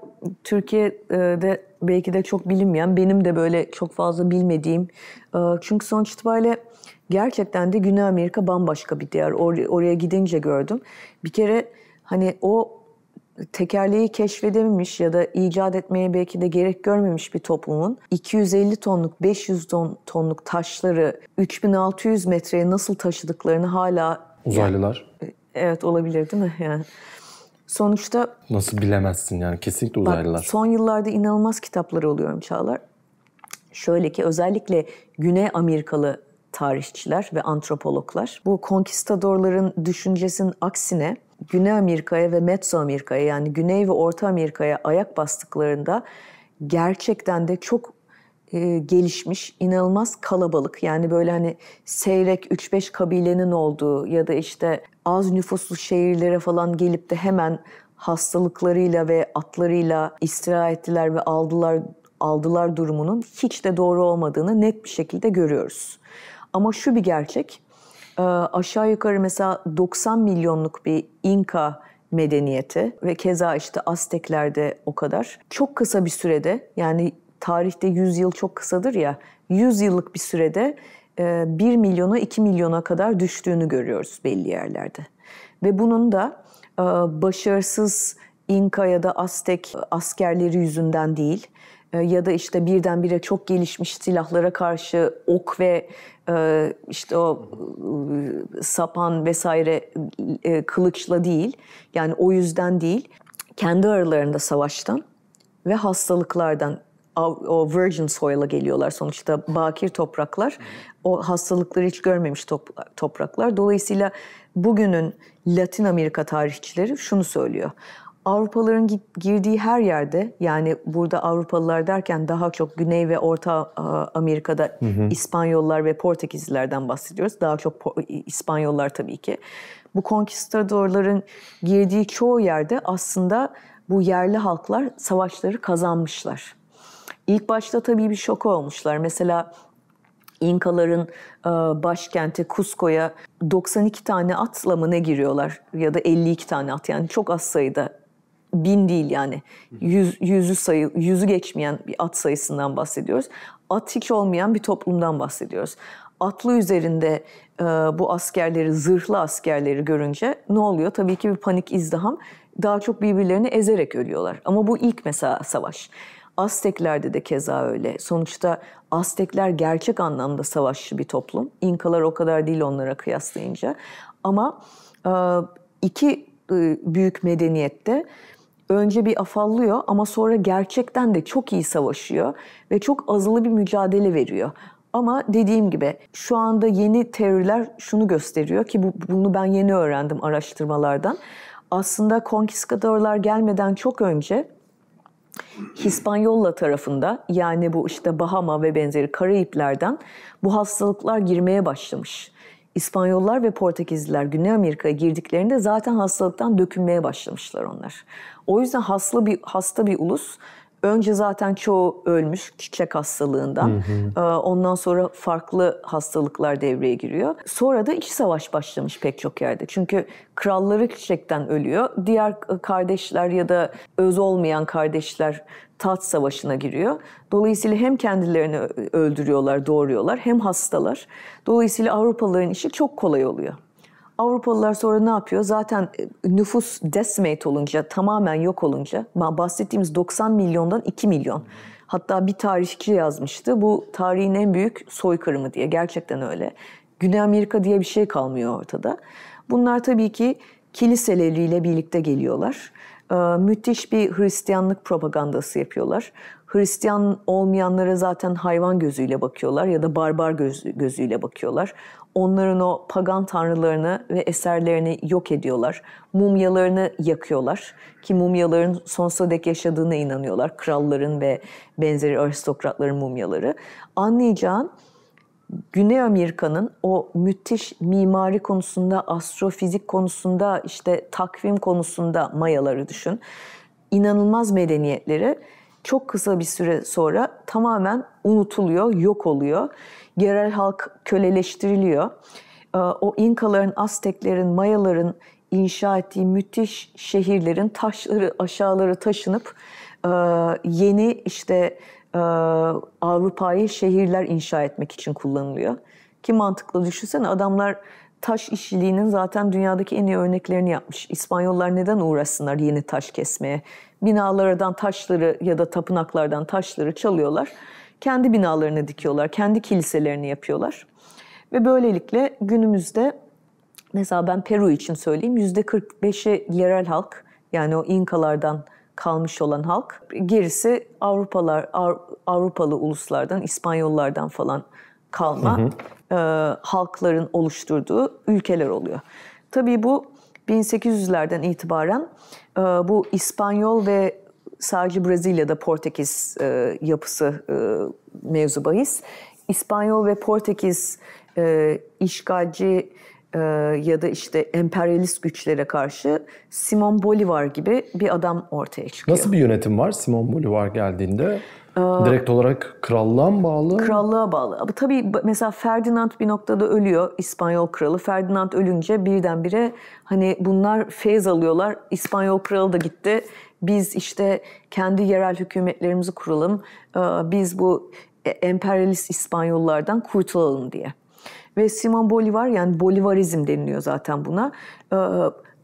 Türkiye'de belki de çok bilinmeyen, benim de böyle çok fazla bilmediğim. E, çünkü sonuç itibariyle gerçekten de Güney Amerika bambaşka bir diğer. Or- oraya gidince gördüm. Bir kere hani o tekerleği keşfedememiş ya da icat etmeye belki de gerek görmemiş bir toplumun 250 tonluk 500 ton, tonluk taşları 3600 metreye nasıl taşıdıklarını hala uzaylılar. Yani, e, evet olabilir değil mi yani? Sonuçta nasıl bilemezsin yani kesinlikle uzaylılar. Bak, son yıllarda inanılmaz kitapları oluyorum Çağlar. Şöyle ki özellikle Güney Amerikalı tarihçiler ve antropologlar bu konkistadorların düşüncesinin aksine Güney Amerika'ya ve Metso Amerika'ya yani Güney ve Orta Amerika'ya ayak bastıklarında gerçekten de çok e, gelişmiş, inanılmaz kalabalık. Yani böyle hani seyrek 3-5 kabilenin olduğu ya da işte az nüfuslu şehirlere falan gelip de hemen hastalıklarıyla ve atlarıyla istila ettiler ve aldılar aldılar durumunun hiç de doğru olmadığını net bir şekilde görüyoruz. Ama şu bir gerçek, ee, aşağı yukarı mesela 90 milyonluk bir İnka medeniyeti ve keza işte Azteklerde o kadar. Çok kısa bir sürede yani tarihte 100 yıl çok kısadır ya 100 yıllık bir sürede 1 e, milyona 2 milyona kadar düştüğünü görüyoruz belli yerlerde. Ve bunun da e, başarısız İnka ya da Aztek askerleri yüzünden değil, e, ya da işte birdenbire çok gelişmiş silahlara karşı ok ve e, işte o e, sapan vesaire kılıçla değil yani o yüzden değil kendi aralarında savaştan ve hastalıklardan o virgin soil'a geliyorlar sonuçta bakir topraklar o hastalıkları hiç görmemiş topraklar dolayısıyla bugünün Latin Amerika tarihçileri şunu söylüyor Avrupalıların girdiği her yerde yani burada Avrupalılar derken daha çok Güney ve Orta Amerika'da hı hı. İspanyollar ve Portekizlilerden bahsediyoruz. Daha çok İspanyollar tabii ki. Bu konkistadorların girdiği çoğu yerde aslında bu yerli halklar savaşları kazanmışlar. İlk başta tabii bir şok olmuşlar. Mesela İnkaların başkenti Cusco'ya 92 tane atla mı ne giriyorlar ya da 52 tane at yani çok az sayıda bin değil yani yüz, yüzü sayı, yüzü geçmeyen bir at sayısından bahsediyoruz. at hiç olmayan bir toplumdan bahsediyoruz. Atlı üzerinde e, bu askerleri, zırhlı askerleri görünce ne oluyor? Tabii ki bir panik izdiham. Daha çok birbirlerini ezerek ölüyorlar. Ama bu ilk mesela savaş. Azteklerde de keza öyle. Sonuçta Aztekler gerçek anlamda savaşçı bir toplum. İnkalar o kadar değil onlara kıyaslayınca. Ama e, iki ıı, büyük medeniyette önce bir afallıyor ama sonra gerçekten de çok iyi savaşıyor ve çok azılı bir mücadele veriyor. Ama dediğim gibi şu anda yeni teoriler şunu gösteriyor ki bu, bunu ben yeni öğrendim araştırmalardan. Aslında konkiskadorlar gelmeden çok önce Hispanyolla tarafında yani bu işte Bahama ve benzeri Karayiplerden bu hastalıklar girmeye başlamış. İspanyollar ve Portekizliler Güney Amerika'ya girdiklerinde zaten hastalıktan dökünmeye başlamışlar onlar. O yüzden hasta bir hasta bir ulus Önce zaten çoğu ölmüş çiçek hastalığından. Hı hı. Ee, ondan sonra farklı hastalıklar devreye giriyor. Sonra da iç savaş başlamış pek çok yerde. Çünkü kralları çiçekten ölüyor. Diğer kardeşler ya da öz olmayan kardeşler taht savaşına giriyor. Dolayısıyla hem kendilerini öldürüyorlar, doğuruyorlar hem hastalar. Dolayısıyla Avrupalıların işi çok kolay oluyor. Avrupalılar sonra ne yapıyor? Zaten e, nüfus decimate olunca, tamamen yok olunca bahsettiğimiz 90 milyondan 2 milyon. Hatta bir tarihçi yazmıştı. Bu tarihin en büyük soykırımı diye. Gerçekten öyle. Güney Amerika diye bir şey kalmıyor ortada. Bunlar tabii ki kiliseleriyle birlikte geliyorlar. Ee, müthiş bir Hristiyanlık propagandası yapıyorlar. Hristiyan olmayanlara zaten hayvan gözüyle bakıyorlar ya da barbar gözüyle bakıyorlar onların o pagan tanrılarını ve eserlerini yok ediyorlar. Mumyalarını yakıyorlar ki mumyaların sonsuza dek yaşadığına inanıyorlar. Kralların ve benzeri aristokratların mumyaları. Anlayacağın Güney Amerika'nın o müthiş mimari konusunda, astrofizik konusunda, işte takvim konusunda mayaları düşün. İnanılmaz medeniyetleri çok kısa bir süre sonra tamamen unutuluyor, yok oluyor yerel halk köleleştiriliyor. Ee, o İnkaların, Azteklerin, Mayaların inşa ettiği müthiş şehirlerin taşları aşağıları taşınıp e, yeni işte e, Avrupa'yı şehirler inşa etmek için kullanılıyor. Ki mantıklı düşünsene adamlar taş işçiliğinin zaten dünyadaki en iyi örneklerini yapmış. İspanyollar neden uğraşsınlar yeni taş kesmeye? Binalardan taşları ya da tapınaklardan taşları çalıyorlar kendi binalarını dikiyorlar, kendi kiliselerini yapıyorlar. Ve böylelikle günümüzde mesela ben Peru için söyleyeyim yüzde 45'i yerel halk yani o İnkalardan kalmış olan halk. Gerisi Avrupalar Avrupalı uluslardan, İspanyollardan falan kalma hı hı. E, halkların oluşturduğu ülkeler oluyor. Tabii bu 1800'lerden itibaren e, bu İspanyol ve sadece Brezilya'da Portekiz e, yapısı e, mevzu bahis. İspanyol ve Portekiz e, işgalci e, ya da işte emperyalist güçlere karşı Simon Bolivar gibi bir adam ortaya çıkıyor. Nasıl bir yönetim var Simon Bolivar geldiğinde? Ee, Direkt olarak krallığa mı bağlı? Krallığa bağlı. Ama tabii mesela Ferdinand bir noktada ölüyor İspanyol kralı. Ferdinand ölünce birdenbire hani bunlar feyz alıyorlar. İspanyol kralı da gitti. Biz işte kendi yerel hükümetlerimizi kuralım. E, biz bu e, emperyalist İspanyollardan kurtulalım diye. Ve Simon Bolivar yani Bolivarizm deniliyor zaten buna. E,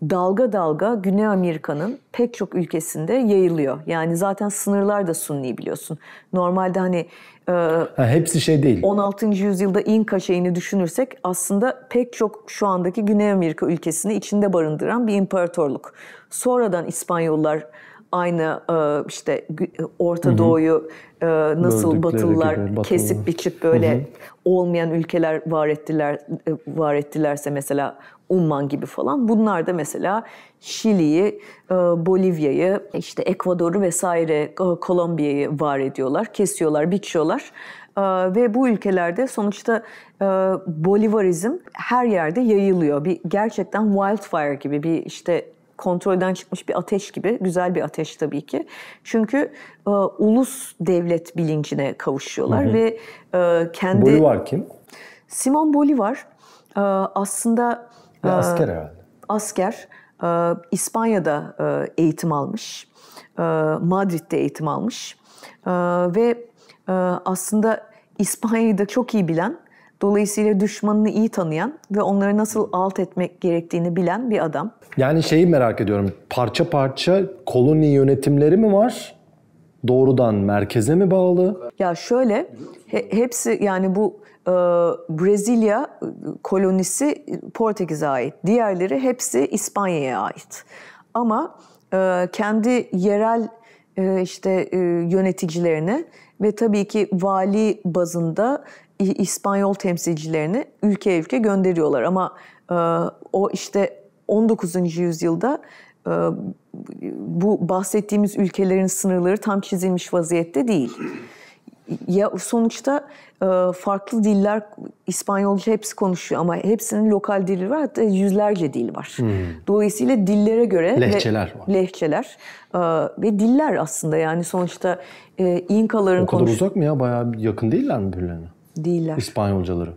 dalga dalga Güney Amerika'nın pek çok ülkesinde yayılıyor. Yani zaten sınırlar da sunni biliyorsun. Normalde hani ha, hepsi şey değil. 16. yüzyılda İnka şeyini düşünürsek aslında pek çok şu andaki Güney Amerika ülkesini içinde barındıran bir imparatorluk. Sonradan İspanyollar aynı e, işte Orta Doğu'yu e, nasıl Batılılar gibi, batılı. kesip biçip böyle Hı-hı. olmayan ülkeler var ettiler e, var ettilerse mesela Umman gibi falan. Bunlar da mesela Şili'yi, e, Bolivya'yı, işte Ekvador'u vesaire e, Kolombiya'yı var ediyorlar, kesiyorlar, biçiyorlar. E, ve bu ülkelerde sonuçta Bolivarizm her yerde yayılıyor. Bir gerçekten wildfire gibi bir işte kontrolden çıkmış bir ateş gibi. Güzel bir ateş tabii ki. Çünkü e, ulus devlet bilincine kavuşuyorlar hı hı. ve e, kendi... Bolivar kim? Simon Bolivar e, aslında ve ee, asker herhalde. Asker. E, İspanya'da e, eğitim almış. E, Madrid'de eğitim almış. Ve aslında İspanya'yı da çok iyi bilen, dolayısıyla düşmanını iyi tanıyan ve onları nasıl alt etmek gerektiğini bilen bir adam. Yani şeyi merak ediyorum. Parça parça koloni yönetimleri mi var? Doğrudan merkeze mi bağlı? Ya şöyle, he, hepsi yani bu e, Brezilya e, kolonisi e, Portekiz'e ait. Diğerleri hepsi İspanya'ya ait. Ama kendi yerel işte yöneticilerini ve tabii ki vali bazında İspanyol temsilcilerini ülke ülke gönderiyorlar. Ama o işte 19. yüzyılda bu bahsettiğimiz ülkelerin sınırları tam çizilmiş vaziyette değil. Ya sonuçta e, farklı diller İspanyolca hepsi konuşuyor ama hepsinin lokal dili var hatta yüzlerce dil var. Hmm. Dolayısıyla dillere göre lehçeler ve, var. Lehçeler e, ve diller aslında yani sonuçta e, İnkaların O kadar konuş... uzak mı ya? Bayağı yakın değiller mi birbirlerine? Değiller. İspanyolcaları.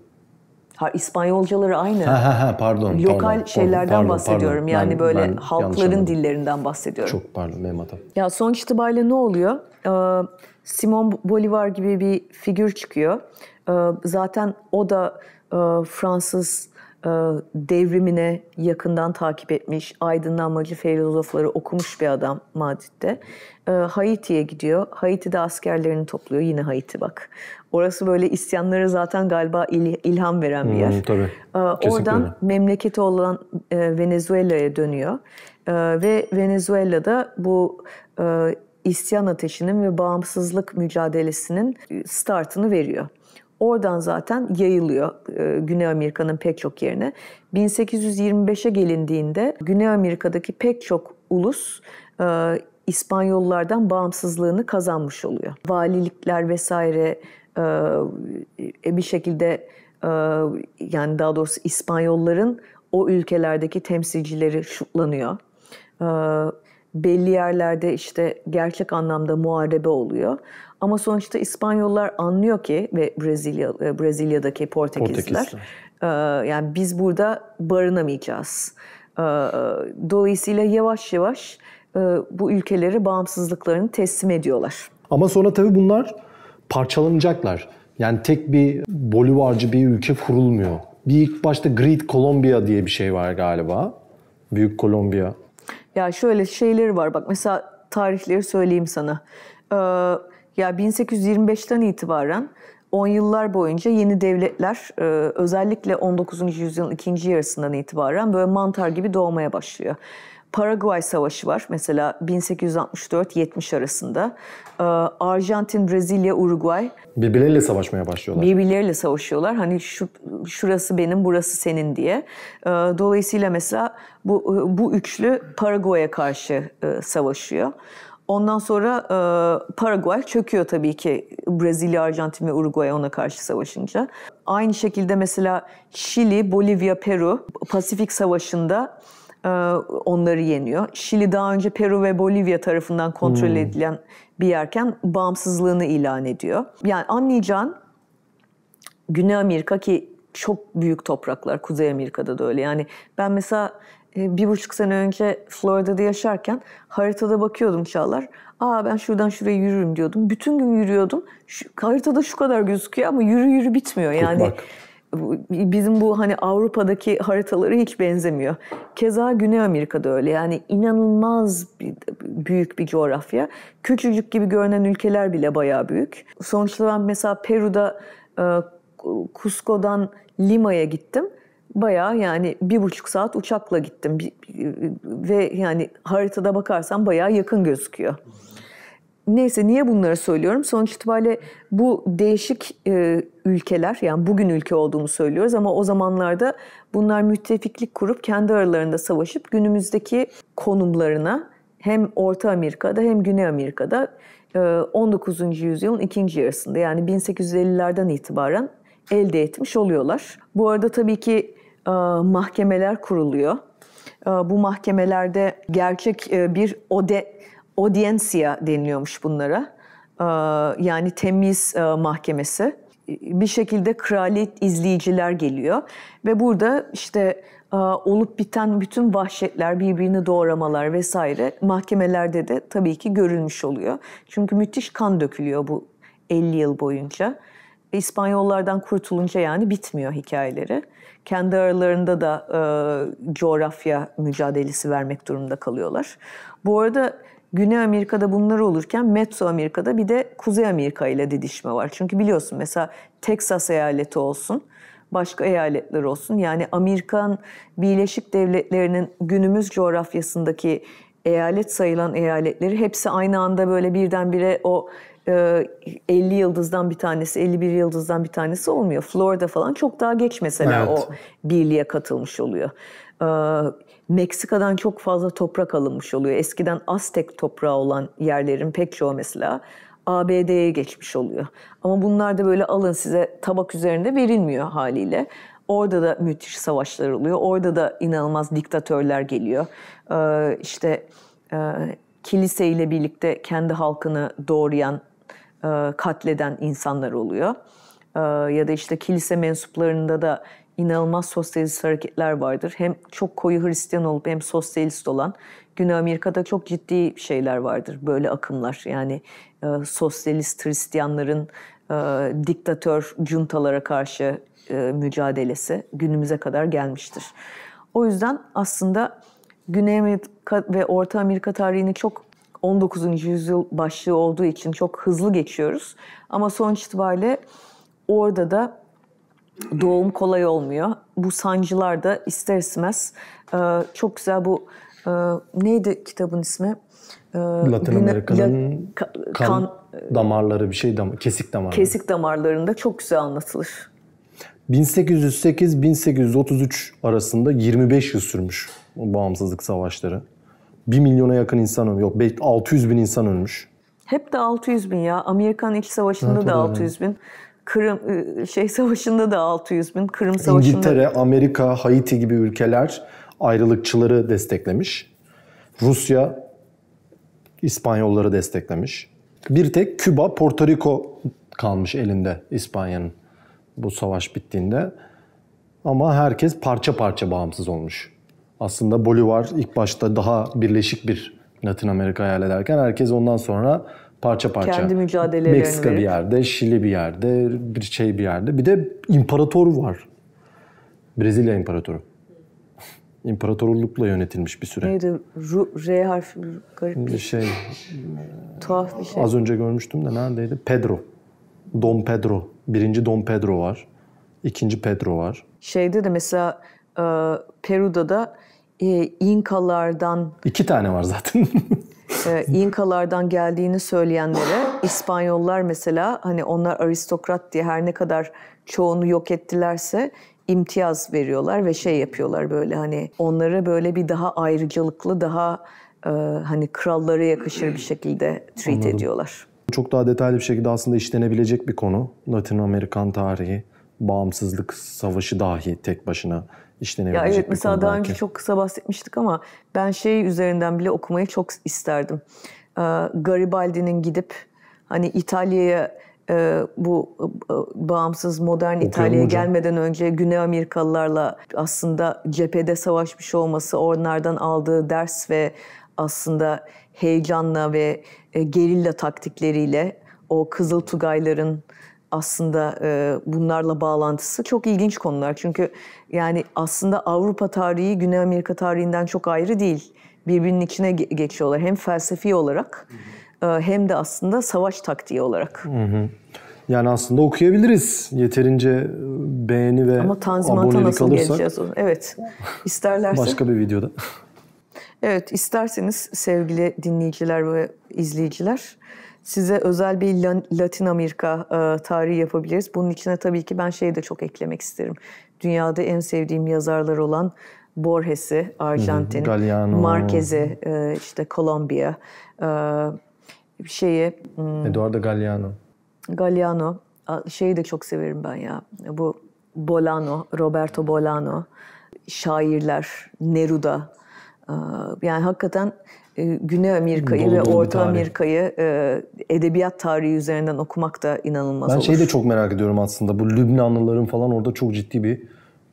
Ha, İspanyolcaları aynı. Ha, ha, ha, pardon. Lokal pardon, şeylerden pardon, bahsediyorum. Pardon, yani ben, böyle ben halkların dillerinden bahsediyorum. Çok pardon benim hatam. Ya sonuç itibariyle ne oluyor? Ee, Simon Bolivar gibi bir figür çıkıyor. Ee, zaten o da e, Fransız e, devrimine yakından takip etmiş, aydınlanmacı filozofları okumuş bir adam Madrid'de. E, Haiti'ye gidiyor. Haiti'de askerlerini topluyor. Yine Haiti bak. Orası böyle isyanlara zaten galiba ilham veren bir hmm, yer. Hmm, tabii. E, Kesinlikle. Oradan memleketi olan Venezuela'ya dönüyor. Ve Venezuela'da bu isyan ateşinin ve bağımsızlık mücadelesinin startını veriyor. Oradan zaten yayılıyor e, Güney Amerika'nın pek çok yerine. 1825'e gelindiğinde Güney Amerika'daki pek çok ulus e, İspanyollardan bağımsızlığını kazanmış oluyor. Valilikler vesaire e, bir şekilde yani daha doğrusu İspanyolların o ülkelerdeki temsilcileri şutlanıyor. Belli yerlerde işte gerçek anlamda muharebe oluyor. Ama sonuçta İspanyollar anlıyor ki ve Brezilya e, Brezilya'daki Portekizler, Portekizler. E, yani biz burada barınamayacağız. E, dolayısıyla yavaş yavaş bu ülkeleri bağımsızlıklarını teslim ediyorlar. Ama sonra tabii bunlar parçalanacaklar. Yani tek bir Bolivarcı bir ülke kurulmuyor. Bir ilk başta Great Colombia diye bir şey var galiba. Büyük Kolombiya. Ya şöyle şeyleri var bak mesela tarihleri söyleyeyim sana. Ee, ya 1825'ten itibaren 10 yıllar boyunca yeni devletler e, özellikle 19. yüzyılın ikinci yarısından itibaren böyle mantar gibi doğmaya başlıyor. Paraguay Savaşı var mesela 1864-70 arasında. E, Arjantin, Brezilya, Uruguay. Birbirleriyle savaşmaya başlıyorlar. Birbirleriyle savaşıyorlar. Hani şu, şurası benim, burası senin diye. E, dolayısıyla mesela bu, bu üçlü Paraguay'a karşı savaşıyor. Ondan sonra e, Paraguay çöküyor tabii ki Brezilya, Arjantin ve Uruguay ona karşı savaşınca. Aynı şekilde mesela Şili, Bolivya, Peru Pasifik Savaşı'nda e, onları yeniyor. Şili daha önce Peru ve Bolivya tarafından kontrol hmm. edilen bir yerken bağımsızlığını ilan ediyor. Yani anlayacağın Güney Amerika ki çok büyük topraklar Kuzey Amerika'da da öyle. Yani ben mesela e, bir buçuk sene önce Florida'da yaşarken haritada bakıyordum Çağlar. Aa ben şuradan şuraya yürürüm diyordum. Bütün gün yürüyordum. Şu, haritada şu kadar gözüküyor ama yürü yürü bitmiyor. Yani bizim bu hani Avrupa'daki haritaları hiç benzemiyor. Keza Güney Amerika'da öyle. Yani inanılmaz bir, büyük bir coğrafya. Küçücük gibi görünen ülkeler bile bayağı büyük. Sonuçta ben mesela Peru'da e, Cusco'dan Lima'ya gittim Baya yani bir buçuk saat uçakla gittim ve yani haritada bakarsan baya yakın gözüküyor. Neyse niye bunları söylüyorum? Sonuç itibariyle bu değişik e, ülkeler yani bugün ülke olduğunu söylüyoruz ama o zamanlarda bunlar müttefiklik kurup kendi aralarında savaşıp günümüzdeki konumlarına hem Orta Amerika'da hem Güney Amerika'da 19. E, yüzyılın ikinci yarısında yani 1850'lerden itibaren elde etmiş oluyorlar. Bu arada tabii ki e, mahkemeler kuruluyor. E, bu mahkemelerde gerçek e, bir ode, audiensia deniliyormuş bunlara. Yani temiz mahkemesi. Bir şekilde kraliyet izleyiciler geliyor ve burada işte olup biten bütün vahşetler, birbirini doğramalar vesaire mahkemelerde de tabii ki görülmüş oluyor. Çünkü müthiş kan dökülüyor bu 50 yıl boyunca. İspanyollardan kurtulunca yani bitmiyor hikayeleri kendi aralarında da e, coğrafya mücadelesi vermek durumunda kalıyorlar. Bu arada Güney Amerika'da bunlar olurken Metso Amerika'da bir de Kuzey Amerika ile didişme var. Çünkü biliyorsun mesela Texas eyaleti olsun, başka eyaletler olsun. Yani Amerikan Birleşik Devletleri'nin günümüz coğrafyasındaki eyalet sayılan eyaletleri hepsi aynı anda böyle birdenbire o 50 e, yıldızdan bir tanesi, 51 yıldızdan bir tanesi olmuyor. Florida falan çok daha geç mesela evet. o birliğe katılmış oluyor. E, Meksika'dan çok fazla toprak alınmış oluyor. Eskiden Aztek toprağı olan yerlerin pek çoğu mesela ABD'ye geçmiş oluyor. Ama bunlar da böyle alın size tabak üzerinde verilmiyor haliyle. Orada da müthiş savaşlar oluyor. Orada da inanılmaz diktatörler geliyor. İşte işte e, kiliseyle birlikte kendi halkını doğrayan e, katleden insanlar oluyor. E, ya da işte kilise mensuplarında da inanılmaz sosyalist hareketler vardır. Hem çok koyu Hristiyan olup hem sosyalist olan Güney Amerika'da çok ciddi şeyler vardır. Böyle akımlar yani e, sosyalist Hristiyanların diktatör cuntalara karşı mücadelesi günümüze kadar gelmiştir. O yüzden aslında Güney Amerika ve Orta Amerika tarihini çok 19. yüzyıl başlığı olduğu için çok hızlı geçiyoruz. Ama sonuç itibariyle orada da doğum kolay olmuyor. Bu sancılar da ister istemez e, çok güzel bu e, neydi kitabın ismi? E, Latin Amerika'nın kan, kan damarları bir şey dam kesik damarları. Kesik damarlarında çok güzel anlatılır. 1808-1833 arasında 25 yıl sürmüş bağımsızlık savaşları. 1 milyona yakın insan ölmüş. Yok 600 bin insan ölmüş. Hep de 600 bin ya. Amerikan İç Savaşı'nda evet, da 600 bin. Kırım ıı, şey savaşında da 600 bin. Kırım savaşında. İngiltere, Amerika, Haiti gibi ülkeler ayrılıkçıları desteklemiş. Rusya İspanyolları desteklemiş. Bir tek Küba, Porto Rico kalmış elinde İspanya'nın bu savaş bittiğinde. Ama herkes parça parça bağımsız olmuş aslında Bolivar ilk başta daha birleşik bir Latin Amerika hayal ederken herkes ondan sonra parça parça. Kendi mücadelelerini. Meksika bir yerde, Şili bir yerde, bir şey bir yerde. Bir de imparator var. Brezilya imparatoru. İmparatorlukla yönetilmiş bir süre. Neydi? Ru, R harfi garip bir şey. Tuhaf bir şey. Az önce görmüştüm de neredeydi? Pedro. Don Pedro. Birinci Don Pedro var. İkinci Pedro var. Şeyde de mesela e, Peru'da da e, İnkalardan... iki tane var zaten. e, İnkalardan geldiğini söyleyenlere İspanyollar mesela hani onlar aristokrat diye her ne kadar çoğunu yok ettilerse imtiyaz veriyorlar ve şey yapıyorlar böyle hani onları böyle bir daha ayrıcalıklı daha e, hani krallara yakışır bir şekilde treat Anladım. ediyorlar. Çok daha detaylı bir şekilde aslında işlenebilecek bir konu. Latin Amerikan tarihi, bağımsızlık savaşı dahi tek başına işlenebilecek ya evet, mesela daha önce çok kısa bahsetmiştik ama ben şey üzerinden bile okumayı çok isterdim. Ee, Garibaldi'nin gidip hani İtalya'ya e, bu e, bağımsız modern İtalya'ya gelmeden önce Güney Amerikalılarla aslında cephede savaşmış olması, onlardan aldığı ders ve aslında heyecanla ve e, gerilla taktikleriyle o Kızıl Tugayların aslında e, bunlarla bağlantısı çok ilginç konular. Çünkü yani aslında Avrupa tarihi Güney Amerika tarihinden çok ayrı değil. Birbirinin içine geçiyorlar. Hem felsefi olarak E, hem de aslında savaş taktiği olarak. Hı hı. Yani aslında okuyabiliriz. Yeterince e, beğeni ve Ama tanzimata nasıl alırsak. geleceğiz? Evet. İsterlerse. Başka bir videoda. evet. isterseniz sevgili dinleyiciler ve izleyiciler size özel bir Latin Amerika e, tarihi yapabiliriz. Bunun içine tabii ki ben şeyi de çok eklemek isterim. Dünyada en sevdiğim yazarlar olan Borges'i, Arjantin, Marquez'i, e, işte Kolombiya, e, şeyi... Hmm, Eduardo Galliano. Galliano. Şeyi de çok severim ben ya. Bu Bolano, Roberto Bolano, şairler, Neruda. E, yani hakikaten e, Güney Amerika'yı ve Orta Amerika'yı e, edebiyat tarihi üzerinden okumak da inanılmaz ben olur. Ben şeyi de çok merak ediyorum aslında. Bu Lübnanlıların falan orada çok ciddi bir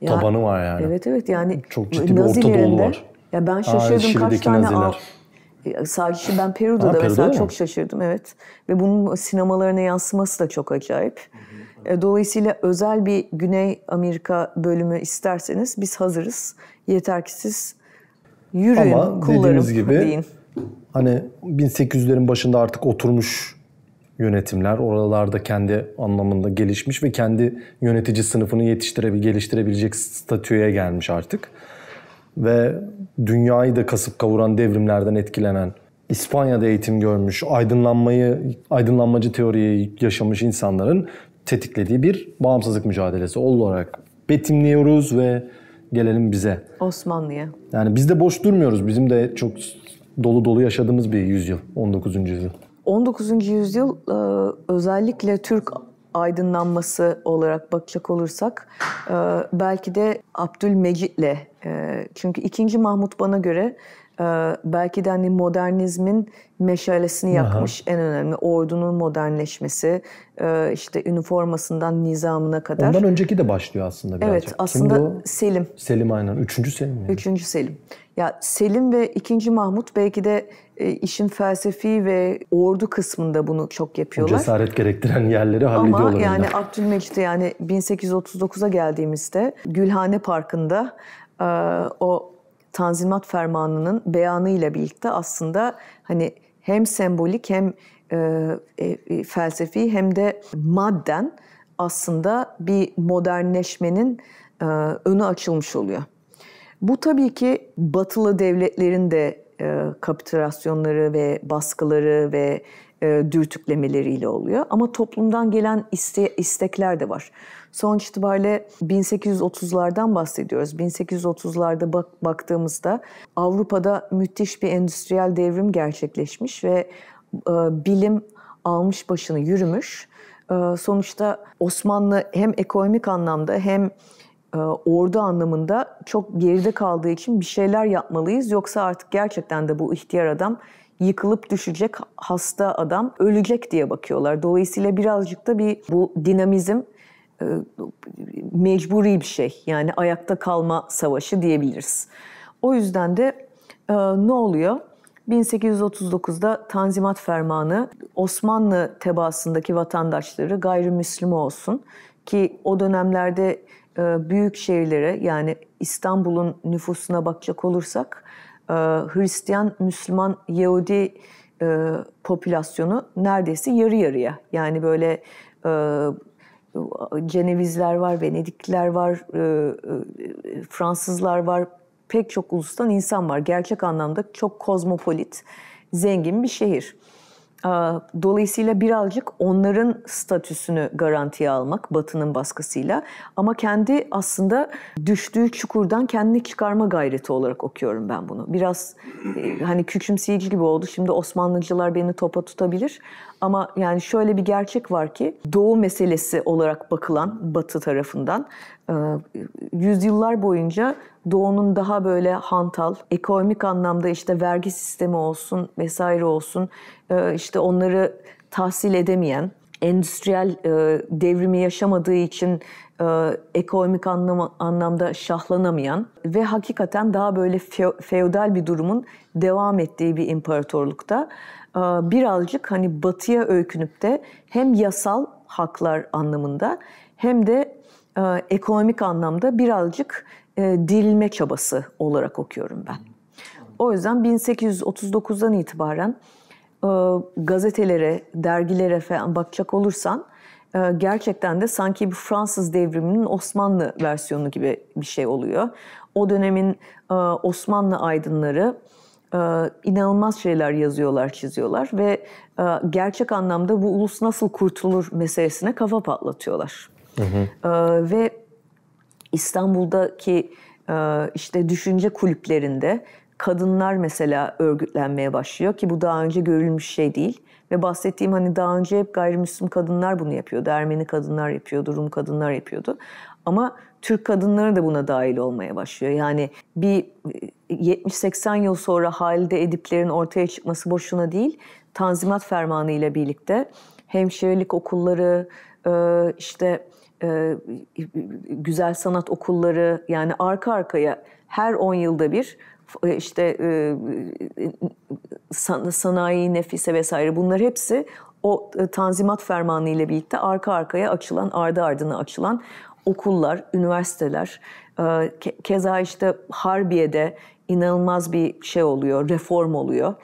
ya, tabanı var yani. Evet evet yani. Çok ciddi bir Orta Doğu var. Ya ben şaşırdım Aa, kaç tane Naziler. E, Sadece ben Peru'da ha, da mesela Peru'da çok şaşırdım evet. Ve bunun sinemalarına yansıması da çok acayip. Dolayısıyla özel bir Güney Amerika bölümü isterseniz biz hazırız. Yeter ki siz yürüyün, Ama kullanın, dediğimiz gibi deyin hani 1800'lerin başında artık oturmuş yönetimler. Oralarda kendi anlamında gelişmiş ve kendi yönetici sınıfını yetiştirebil geliştirebilecek statüye gelmiş artık. Ve dünyayı da kasıp kavuran devrimlerden etkilenen, İspanya'da eğitim görmüş, aydınlanmayı, aydınlanmacı teoriyi yaşamış insanların tetiklediği bir bağımsızlık mücadelesi olarak betimliyoruz ve gelelim bize. Osmanlı'ya. Yani biz de boş durmuyoruz. Bizim de çok dolu dolu yaşadığımız bir yüzyıl, 19. yüzyıl. 19. yüzyıl e, özellikle Türk aydınlanması olarak bakacak olursak e, belki de Abdülmecit'le e, çünkü 2. Mahmut bana göre ee, belki de hani modernizmin meşalesini Aha. yakmış en önemli. Ordunun modernleşmesi, e, işte üniformasından nizamına kadar. Ondan önceki de başlıyor aslında birazcık. Evet aslında Selim. Selim aynen. Üçüncü Selim. Yani. Üçüncü Selim. Ya Selim ve ikinci Mahmut belki de e, işin felsefi ve ordu kısmında bunu çok yapıyorlar. O cesaret gerektiren yerleri hallediyorlar. Ama yani Abdülmecit'e yani 1839'a geldiğimizde Gülhane Parkı'nda e, o Tanzimat Fermanı'nın beyanıyla birlikte aslında hani hem sembolik hem e, e, e, felsefi hem de madden aslında bir modernleşmenin e, önü açılmış oluyor. Bu tabii ki batılı devletlerin de e, kapitülasyonları ve baskıları ve e, dürtüklemeleriyle oluyor. Ama toplumdan gelen iste, istekler de var. Sonuç itibariyle 1830'lardan bahsediyoruz. 1830'larda bak baktığımızda Avrupa'da müthiş bir endüstriyel devrim gerçekleşmiş ve e, bilim almış başını yürümüş. E, sonuçta Osmanlı hem ekonomik anlamda hem e, ordu anlamında çok geride kaldığı için bir şeyler yapmalıyız. Yoksa artık gerçekten de bu ihtiyar adam yıkılıp düşecek hasta adam ölecek diye bakıyorlar. Dolayısıyla birazcık da bir bu dinamizm e, mecburi bir şey. Yani ayakta kalma savaşı diyebiliriz. O yüzden de e, ne oluyor? 1839'da Tanzimat Fermanı Osmanlı tebaasındaki vatandaşları gayrimüslim olsun ki o dönemlerde e, büyük şehirlere yani İstanbul'un nüfusuna bakacak olursak e, Hristiyan, Müslüman, Yahudi e, popülasyonu neredeyse yarı yarıya. Yani böyle e, Cenevizler var, Venedikliler var, e, e, Fransızlar var. Pek çok ulustan insan var. Gerçek anlamda çok kozmopolit, zengin bir şehir. Dolayısıyla birazcık onların statüsünü garantiye almak Batı'nın baskısıyla ama kendi aslında düştüğü çukurdan kendini çıkarma gayreti olarak okuyorum ben bunu. Biraz e, hani küçümseyici gibi oldu. Şimdi Osmanlıcılar beni topa tutabilir ama yani şöyle bir gerçek var ki doğu meselesi olarak bakılan batı tarafından e, yüzyıllar boyunca doğunun daha böyle hantal, ekonomik anlamda işte vergi sistemi olsun vesaire olsun e, işte onları tahsil edemeyen, endüstriyel e, devrimi yaşamadığı için ekonomik anlam anlamda şahlanamayan ve hakikaten daha böyle feodal bir durumun devam ettiği bir imparatorlukta ee, birazcık hani batıya öykünüp de hem yasal haklar anlamında hem de e, ekonomik anlamda birazcık e, dirilme çabası olarak okuyorum ben. O yüzden 1839'dan itibaren e, gazetelere, dergilere falan bakacak olursan gerçekten de sanki bir Fransız devriminin Osmanlı versiyonu gibi bir şey oluyor. O dönemin Osmanlı aydınları e, inanılmaz şeyler yazıyorlar, çiziyorlar ve e, gerçek anlamda bu ulus nasıl kurtulur meselesine kafa patlatıyorlar. Hı hı. E, ve İstanbul'daki işte düşünce kulüplerinde kadınlar mesela örgütlenmeye başlıyor ki bu daha önce görülmüş şey değil. Ve bahsettiğim hani daha önce hep gayrimüslim kadınlar bunu yapıyordu. Ermeni kadınlar yapıyordu, Rum kadınlar yapıyordu. Ama Türk kadınları da buna dahil olmaya başlıyor. Yani bir 70-80 e, yıl sonra Halide Ediplerin ortaya çıkması boşuna değil. Tanzimat Fermanı ile birlikte hemşirelik okulları, e, işte e, güzel sanat okulları yani arka arkaya her 10 yılda bir işte sanayi, nefise vesaire bunlar hepsi o Tanzimat Fermanı ile birlikte arka arkaya açılan, ardı ardına açılan okullar, üniversiteler, e, keza işte Harbiye'de inanılmaz bir şey oluyor, reform oluyor.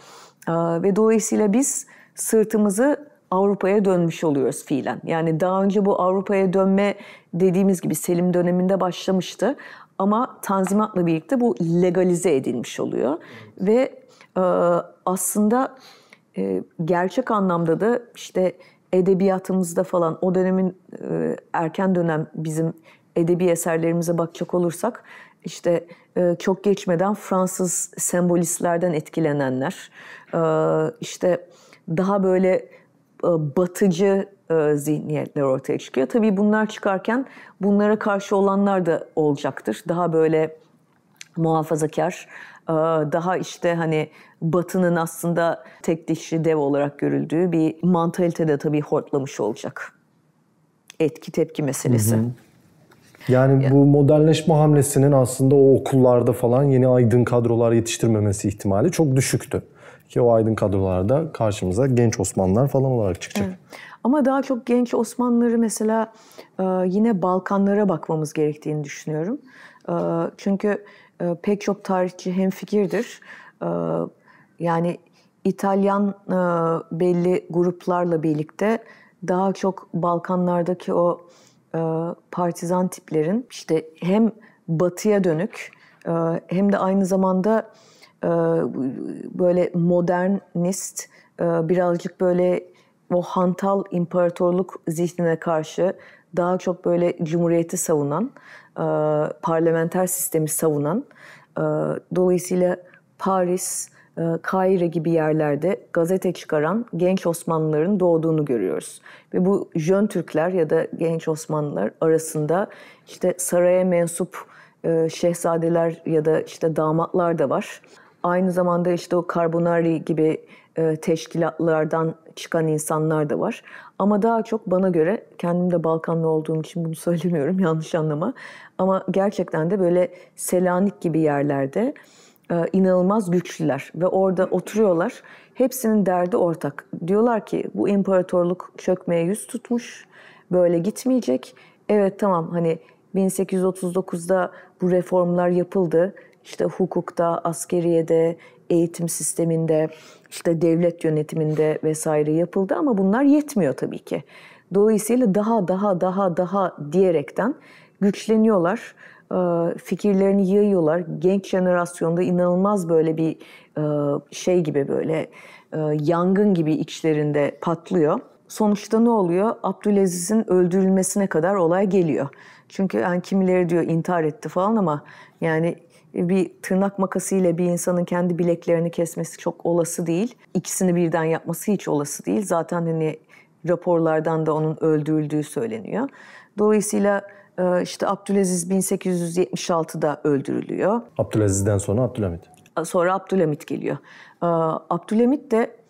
E, ve dolayısıyla biz sırtımızı Avrupa'ya dönmüş oluyoruz fiilen. Yani daha önce bu Avrupa'ya dönme dediğimiz gibi Selim döneminde başlamıştı. Ama Tanzimat'la birlikte bu legalize edilmiş oluyor. Ve e, aslında gerçek anlamda da işte edebiyatımızda falan o dönemin e, erken dönem bizim edebi eserlerimize bakacak olursak işte e, çok geçmeden Fransız sembolistlerden etkilenenler e, işte daha böyle e, batıcı e, zihniyetler ortaya çıkıyor. Tabii bunlar çıkarken bunlara karşı olanlar da olacaktır. Daha böyle muhafazakar, ee, daha işte hani Batı'nın aslında tek dişli dev olarak görüldüğü bir mantalite de tabii hortlamış olacak. Etki tepki meselesi. Hı hı. Yani bu modernleşme hamlesinin aslında o okullarda falan yeni aydın kadrolar yetiştirmemesi ihtimali çok düşüktü. Ki o aydın kadrolarda karşımıza genç Osmanlılar falan olarak çıkacak. Evet. Ama daha çok genç Osmanlıları mesela e, yine Balkanlara bakmamız gerektiğini düşünüyorum. E, çünkü e, pek çok tarihçi hemfikirdir. E, yani İtalyan e, belli gruplarla birlikte daha çok Balkanlardaki o e, partizan tiplerin işte hem batıya dönük e, hem de aynı zamanda e, böyle modernist e, birazcık böyle o hantal imparatorluk zihnine karşı daha çok böyle cumhuriyeti savunan, e, parlamenter sistemi savunan, e, dolayısıyla Paris, e, Kahire gibi yerlerde gazete çıkaran genç Osmanlıların doğduğunu görüyoruz. Ve bu Jön Türkler ya da genç Osmanlılar arasında işte saraya mensup e, şehzadeler ya da işte damatlar da var. Aynı zamanda işte o Carbonari gibi e, teşkilatlardan çıkan insanlar da var. Ama daha çok bana göre kendim de Balkanlı olduğum için bunu söylemiyorum yanlış anlama. Ama gerçekten de böyle Selanik gibi yerlerde e, inanılmaz güçlüler ve orada oturuyorlar. Hepsinin derdi ortak. Diyorlar ki bu imparatorluk çökmeye yüz tutmuş. Böyle gitmeyecek. Evet tamam hani 1839'da bu reformlar yapıldı. İşte hukukta, askeriyede, eğitim sisteminde, işte devlet yönetiminde vesaire yapıldı ama bunlar yetmiyor tabii ki. Dolayısıyla daha daha daha daha diyerekten güçleniyorlar. E, fikirlerini yayıyorlar. Genç jenerasyonda inanılmaz böyle bir e, şey gibi böyle e, yangın gibi içlerinde patlıyor. Sonuçta ne oluyor? Abdülaziz'in öldürülmesine kadar olay geliyor. Çünkü yani kimileri diyor intihar etti falan ama yani bir tırnak makası ile bir insanın kendi bileklerini kesmesi çok olası değil. İkisini birden yapması hiç olası değil. Zaten hani raporlardan da onun öldürüldüğü söyleniyor. Dolayısıyla e, işte Abdülaziz 1876'da öldürülüyor. Abdülaziz'den sonra Abdülhamit. Sonra Abdülhamit geliyor. Abdülhamit de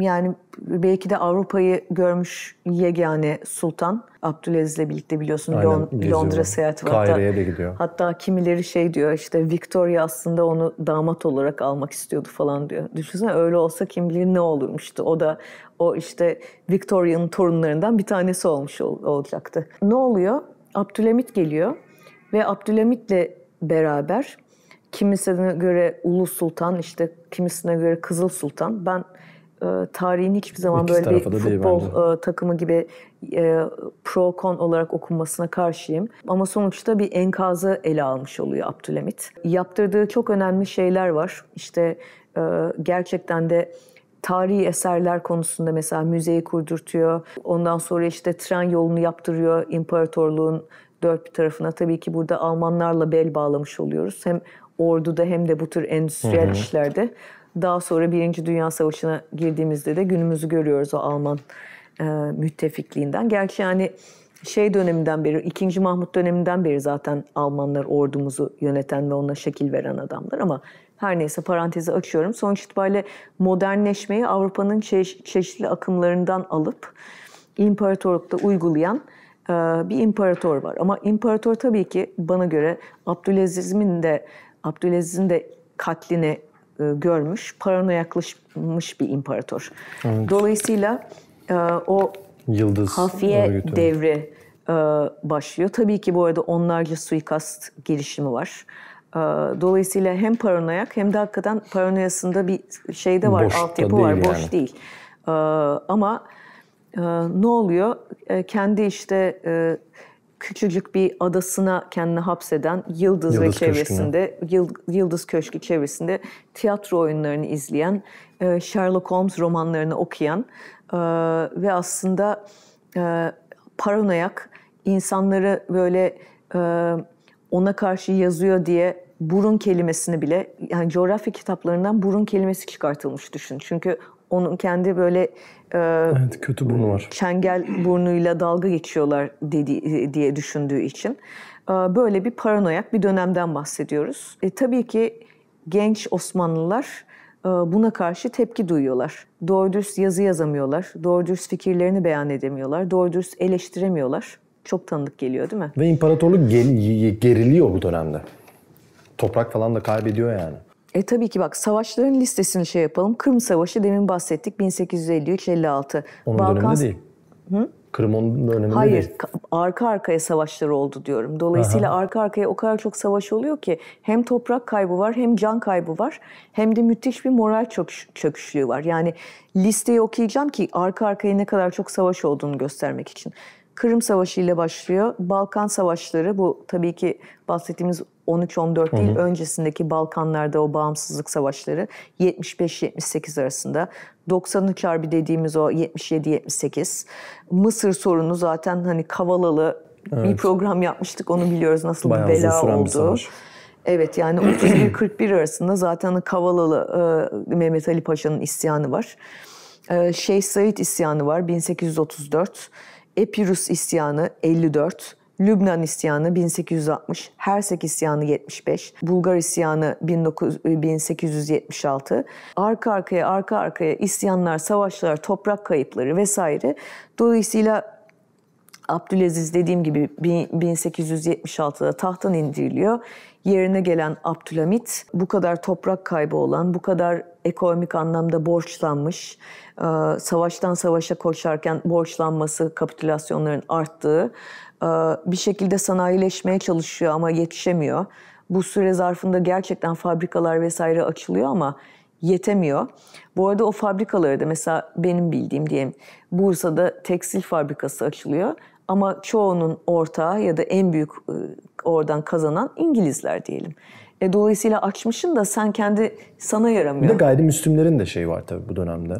yani belki de Avrupa'yı görmüş yegane sultan Abdülaziz ile birlikte biliyorsun Aynen, Londra seyahati var. Kahire'ye de gidiyor. Hatta kimileri şey diyor işte Victoria aslında onu damat olarak almak istiyordu falan diyor. Düşünsene öyle olsa kim bilir ne olurmuştu. O da o işte Victoria'nın torunlarından bir tanesi olmuş ol- olacaktı. Ne oluyor? Abdülhamit geliyor ve Abdülhamit'le beraber kimisine göre Ulu Sultan işte kimisine göre Kızıl Sultan. Ben e, Tarihin hiçbir zaman İkisi böyle bir futbol e, takımı gibi e, pro kon olarak okunmasına karşıyım. Ama sonuçta bir enkazı ele almış oluyor Abdülhamit. Yaptırdığı çok önemli şeyler var. İşte e, gerçekten de tarihi eserler konusunda mesela müzeyi kurdurtuyor. Ondan sonra işte tren yolunu yaptırıyor imparatorluğun dört bir tarafına. Tabii ki burada Almanlarla bel bağlamış oluyoruz. Hem orduda hem de bu tür endüstriyel Hı-hı. işlerde daha sonra Birinci Dünya Savaşı'na girdiğimizde de günümüzü görüyoruz o Alman e, müttefikliğinden. Gerçi yani şey döneminden beri, İkinci Mahmut döneminden beri zaten Almanlar ordumuzu yöneten ve ona şekil veren adamlar ama her neyse parantezi açıyorum. Sonuç itibariyle modernleşmeyi Avrupa'nın çeş- çeşitli akımlarından alıp imparatorlukta uygulayan e, bir imparator var. Ama imparator tabii ki bana göre Abdülaziz'in de Abdülaziz'in de katline e, görmüş, paranoyaklaşmış bir imparator. Evet. Dolayısıyla e, o Yıldız hafiye örgütü. devri e, başlıyor. Tabii ki bu arada onlarca suikast girişimi var. Dolayısıyla hem paranoyak hem de hakikaten paranoyasında bir şey de var, boş altyapı var, yani. boş değil. Ama ne oluyor? Kendi işte küçücük bir adasına kendini hapseden Yıldız, Yıldız ve çevresinde Köşkü'nü. Yıldız Köşkü çevresinde tiyatro oyunlarını izleyen, e, Sherlock Holmes romanlarını okuyan e, ve aslında e, paranoyak insanları böyle ona karşı yazıyor diye burun kelimesini bile yani coğrafya kitaplarından burun kelimesi çıkartılmış düşün. Çünkü onun kendi böyle e, evet, kötü burnu var. Çengel burnuyla dalga geçiyorlar dedi, diye düşündüğü için e, böyle bir paranoyak bir dönemden bahsediyoruz. E, tabii ki genç Osmanlılar e, buna karşı tepki duyuyorlar. Doğru dürüst yazı yazamıyorlar, doğru dürüst fikirlerini beyan edemiyorlar, doğru dürüst eleştiremiyorlar. Çok tanıdık geliyor değil mi? Ve imparatorluk geriliyor bu dönemde. Toprak falan da kaybediyor yani. E tabii ki bak savaşların listesini şey yapalım. Kırım Savaşı demin bahsettik 1853-56. Onun Balkan... döneminde değil. Hı? Kırım onun döneminde Hayır, değil. Hayır, arka arkaya savaşlar oldu diyorum. Dolayısıyla Aha. arka arkaya o kadar çok savaş oluyor ki hem toprak kaybı var, hem can kaybı var, hem de müthiş bir moral çöküş, çöküşlüğü var. Yani listeyi okuyacağım ki arka arkaya ne kadar çok savaş olduğunu göstermek için. Kırım Savaşı ile başlıyor. Balkan Savaşları bu tabii ki bahsettiğimiz 13-14 değil hı hı. öncesindeki Balkanlarda o bağımsızlık savaşları 75-78 arasında 93 harbi dediğimiz o 77-78 Mısır sorunu zaten hani Kavalalı evet. bir program yapmıştık onu biliyoruz nasıl Bayağı bir bela oldu. Bir evet yani 31-41 arasında zaten Kavalalı e, Mehmet Ali Paşa'nın isyanı var. E, Şeyh Said isyanı var 1834. Epirus isyanı 54, Lübnan isyanı 1860, Hersek isyanı 75, Bulgar isyanı 19, 1876. E, arka arkaya arka arkaya isyanlar, savaşlar, toprak kayıpları vesaire. Dolayısıyla Abdülaziz dediğim gibi 1876'da tahttan indiriliyor. Yerine gelen Abdülhamit bu kadar toprak kaybı olan, bu kadar ekonomik anlamda borçlanmış, e, savaştan savaşa koşarken borçlanması, kapitülasyonların arttığı, e, bir şekilde sanayileşmeye çalışıyor ama yetişemiyor. Bu süre zarfında gerçekten fabrikalar vesaire açılıyor ama yetemiyor. Bu arada o fabrikaları da mesela benim bildiğim diyelim Bursa'da tekstil fabrikası açılıyor ama çoğunun ortağı ya da en büyük e, oradan kazanan İngilizler diyelim. E, dolayısıyla açmışın da sen kendi sana yaramıyor. Bir de gayrimüslimlerin de şeyi var tabii bu dönemde.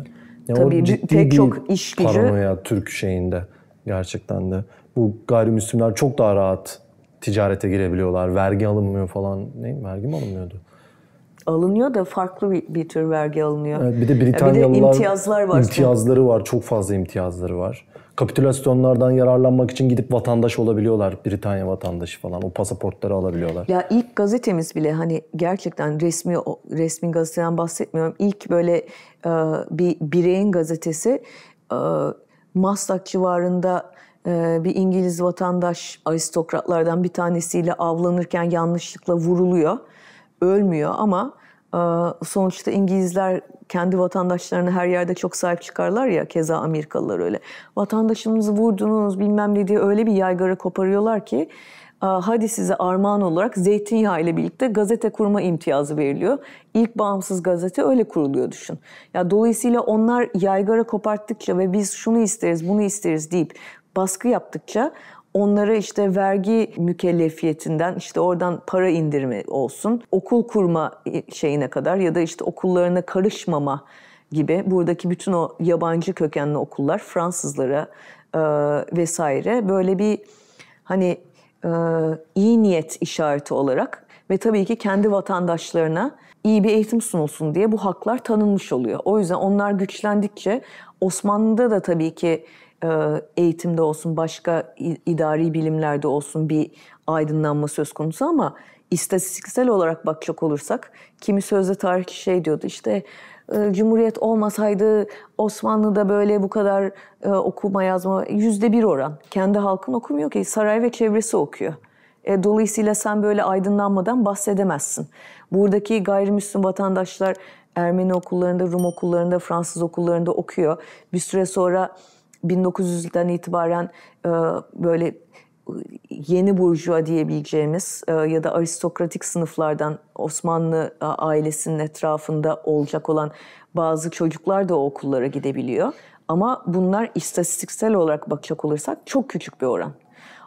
Yani tabii pek çok iş gücü. Paranoya Türk şeyinde gerçekten de. Bu gayrimüslimler çok daha rahat ticarete girebiliyorlar. Vergi alınmıyor falan. Ne, vergi mi alınmıyordu? alınıyor da farklı bir, bir tür vergi alınıyor. Evet, bir de Britanyalılar bir de imtiyazlar var. İmtiyazları var. Çok fazla imtiyazları var. Kapitülasyonlardan yararlanmak için gidip vatandaş olabiliyorlar. Britanya vatandaşı falan. O pasaportları alabiliyorlar. Ya ilk gazetemiz bile hani gerçekten resmi resmi gazeteden bahsetmiyorum. İlk böyle e, bir bireyin gazetesi Maslak e, civarında e, bir İngiliz vatandaş aristokratlardan bir tanesiyle avlanırken yanlışlıkla vuruluyor ölmüyor ama e, sonuçta İngilizler kendi vatandaşlarını her yerde çok sahip çıkarlar ya keza Amerikalılar öyle. Vatandaşımızı vurdunuz bilmem ne diye öyle bir yaygara koparıyorlar ki e, hadi size armağan olarak zeytinyağı ile birlikte gazete kurma imtiyazı veriliyor. İlk bağımsız gazete öyle kuruluyor düşün. Ya dolayısıyla onlar yaygara koparttıkça ve biz şunu isteriz, bunu isteriz deyip baskı yaptıkça Onlara işte vergi mükellefiyetinden işte oradan para indirme olsun, okul kurma şeyine kadar ya da işte okullarına karışmama gibi buradaki bütün o yabancı kökenli okullar Fransızlara e, vesaire böyle bir hani e, iyi niyet işareti olarak ve tabii ki kendi vatandaşlarına iyi bir eğitim sunulsun diye bu haklar tanınmış oluyor. O yüzden onlar güçlendikçe Osmanlı'da da tabii ki e, eğitimde olsun, başka idari bilimlerde olsun bir aydınlanma söz konusu ama istatistiksel olarak bakacak olursak kimi sözde tarihçi şey diyordu işte e, Cumhuriyet olmasaydı Osmanlı'da böyle bu kadar e, okuma yazma yüzde bir oran. Kendi halkın okumuyor ki saray ve çevresi okuyor. E, dolayısıyla sen böyle aydınlanmadan bahsedemezsin. Buradaki gayrimüslim vatandaşlar Ermeni okullarında, Rum okullarında, Fransız okullarında okuyor. Bir süre sonra 1900'den itibaren e, böyle yeni burjuva diyebileceğimiz e, ya da aristokratik sınıflardan Osmanlı e, ailesinin etrafında olacak olan bazı çocuklar da o okullara gidebiliyor. Ama bunlar istatistiksel olarak bakacak olursak çok küçük bir oran.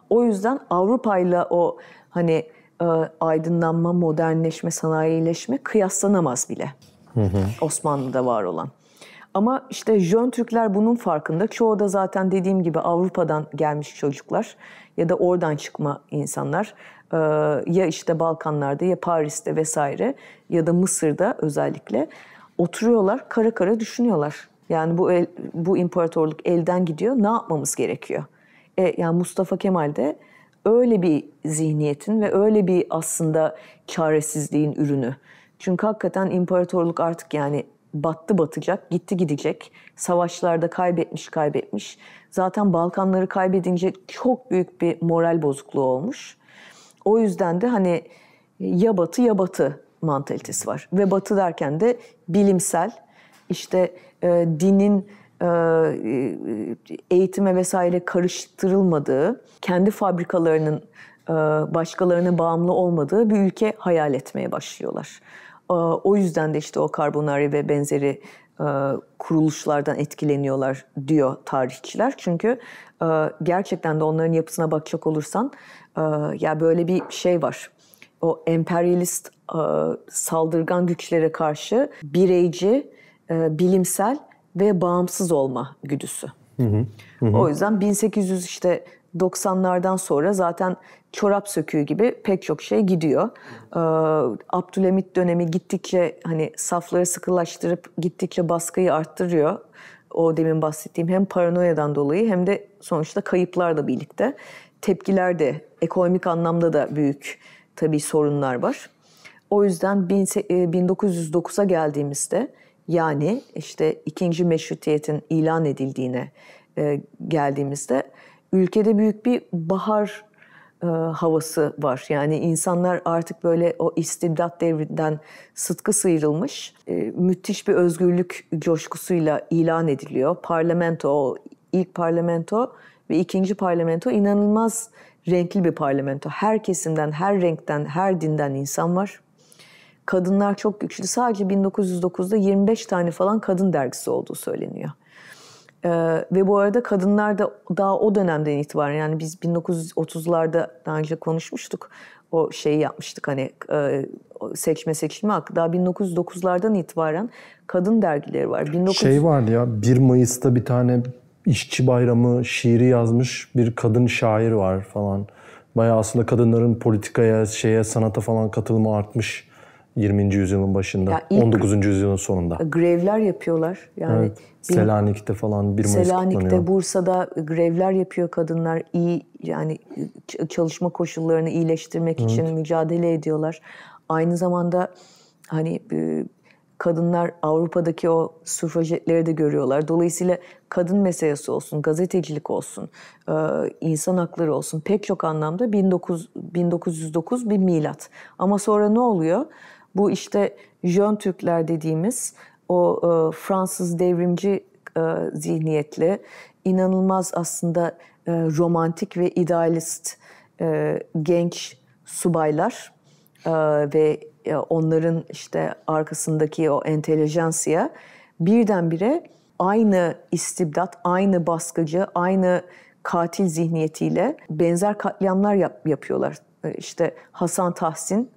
O yüzden Avrupa ile o hani e, aydınlanma, modernleşme, sanayileşme kıyaslanamaz bile. Hı hı. Osmanlı'da var olan. Ama işte Jön Türkler bunun farkında. Çoğu da zaten dediğim gibi Avrupa'dan gelmiş çocuklar ya da oradan çıkma insanlar. Ee, ya işte Balkanlarda ya Paris'te vesaire ya da Mısır'da özellikle oturuyorlar kara kara düşünüyorlar. Yani bu el, bu imparatorluk elden gidiyor. Ne yapmamız gerekiyor? E, yani Mustafa Kemal de öyle bir zihniyetin ve öyle bir aslında çaresizliğin ürünü. Çünkü hakikaten imparatorluk artık yani battı batacak, gitti gidecek. Savaşlarda kaybetmiş kaybetmiş. Zaten Balkanları kaybedince çok büyük bir moral bozukluğu olmuş. O yüzden de hani ya batı ya batı mantalitesi var. Ve batı derken de bilimsel işte e, dinin e, e, eğitime vesaire karıştırılmadığı, kendi fabrikalarının e, başkalarına bağımlı olmadığı bir ülke hayal etmeye başlıyorlar. Ee, o yüzden de işte o Carbonari ve benzeri e, kuruluşlardan etkileniyorlar diyor tarihçiler. Çünkü e, gerçekten de onların yapısına bakacak olursan e, ya böyle bir şey var. O emperyalist saldırgan güçlere karşı bireyci, bilimsel ve bağımsız olma güdüsü. hı. Hı hı. O yüzden 1800 işte 90'lardan sonra zaten çorap söküğü gibi pek çok şey gidiyor. Ee, Abdülhamit dönemi gittikçe hani safları sıkılaştırıp gittikçe baskıyı arttırıyor. O demin bahsettiğim hem paranoyadan dolayı hem de sonuçta kayıplarla birlikte. Tepkiler de ekonomik anlamda da büyük tabii sorunlar var. O yüzden 1909'a e, geldiğimizde yani işte ikinci meşrutiyetin ilan edildiğine e, geldiğimizde ülkede büyük bir bahar e, havası var. Yani insanlar artık böyle o istibdat devrinden sıtkı sıyrılmış, e, müthiş bir özgürlük coşkusuyla ilan ediliyor. Parlamento, ilk parlamento ve ikinci parlamento inanılmaz renkli bir parlamento. Her kesimden, her renkten, her dinden insan var. Kadınlar çok güçlü. Sadece 1909'da 25 tane falan kadın dergisi olduğu söyleniyor. Ee, ve bu arada kadınlar da daha o dönemden itibaren yani biz 1930'larda daha önce konuşmuştuk. O şeyi yapmıştık hani e, seçme seçilme hakkı. Daha 1909'lardan itibaren kadın dergileri var. 19... Şey vardı ya 1 Mayıs'ta bir tane işçi bayramı şiiri yazmış bir kadın şair var falan. Bayağı aslında kadınların politikaya, şeye, sanata falan katılımı artmış 20. yüzyılın başında, yani 19. yüzyılın sonunda. Grevler yapıyorlar. Yani evet. Selanik'te falan bir Mayıs Selanik'te, Bursa'da grevler yapıyor kadınlar. İyi yani çalışma koşullarını iyileştirmek evet. için mücadele ediyorlar. Aynı zamanda hani e, kadınlar Avrupa'daki o sufrajetleri de görüyorlar. Dolayısıyla kadın meselesi olsun, gazetecilik olsun, e, insan hakları olsun pek çok anlamda 1909 bir milat. Ama sonra ne oluyor? Bu işte Jön Türkler dediğimiz o e, Fransız devrimci e, zihniyetli, inanılmaz aslında e, romantik ve idealist e, genç subaylar e, ve e, onların işte arkasındaki o entelijansiya birdenbire aynı istibdat, aynı baskıcı, aynı katil zihniyetiyle benzer katliamlar yap, yapıyorlar. E, işte Hasan Tahsin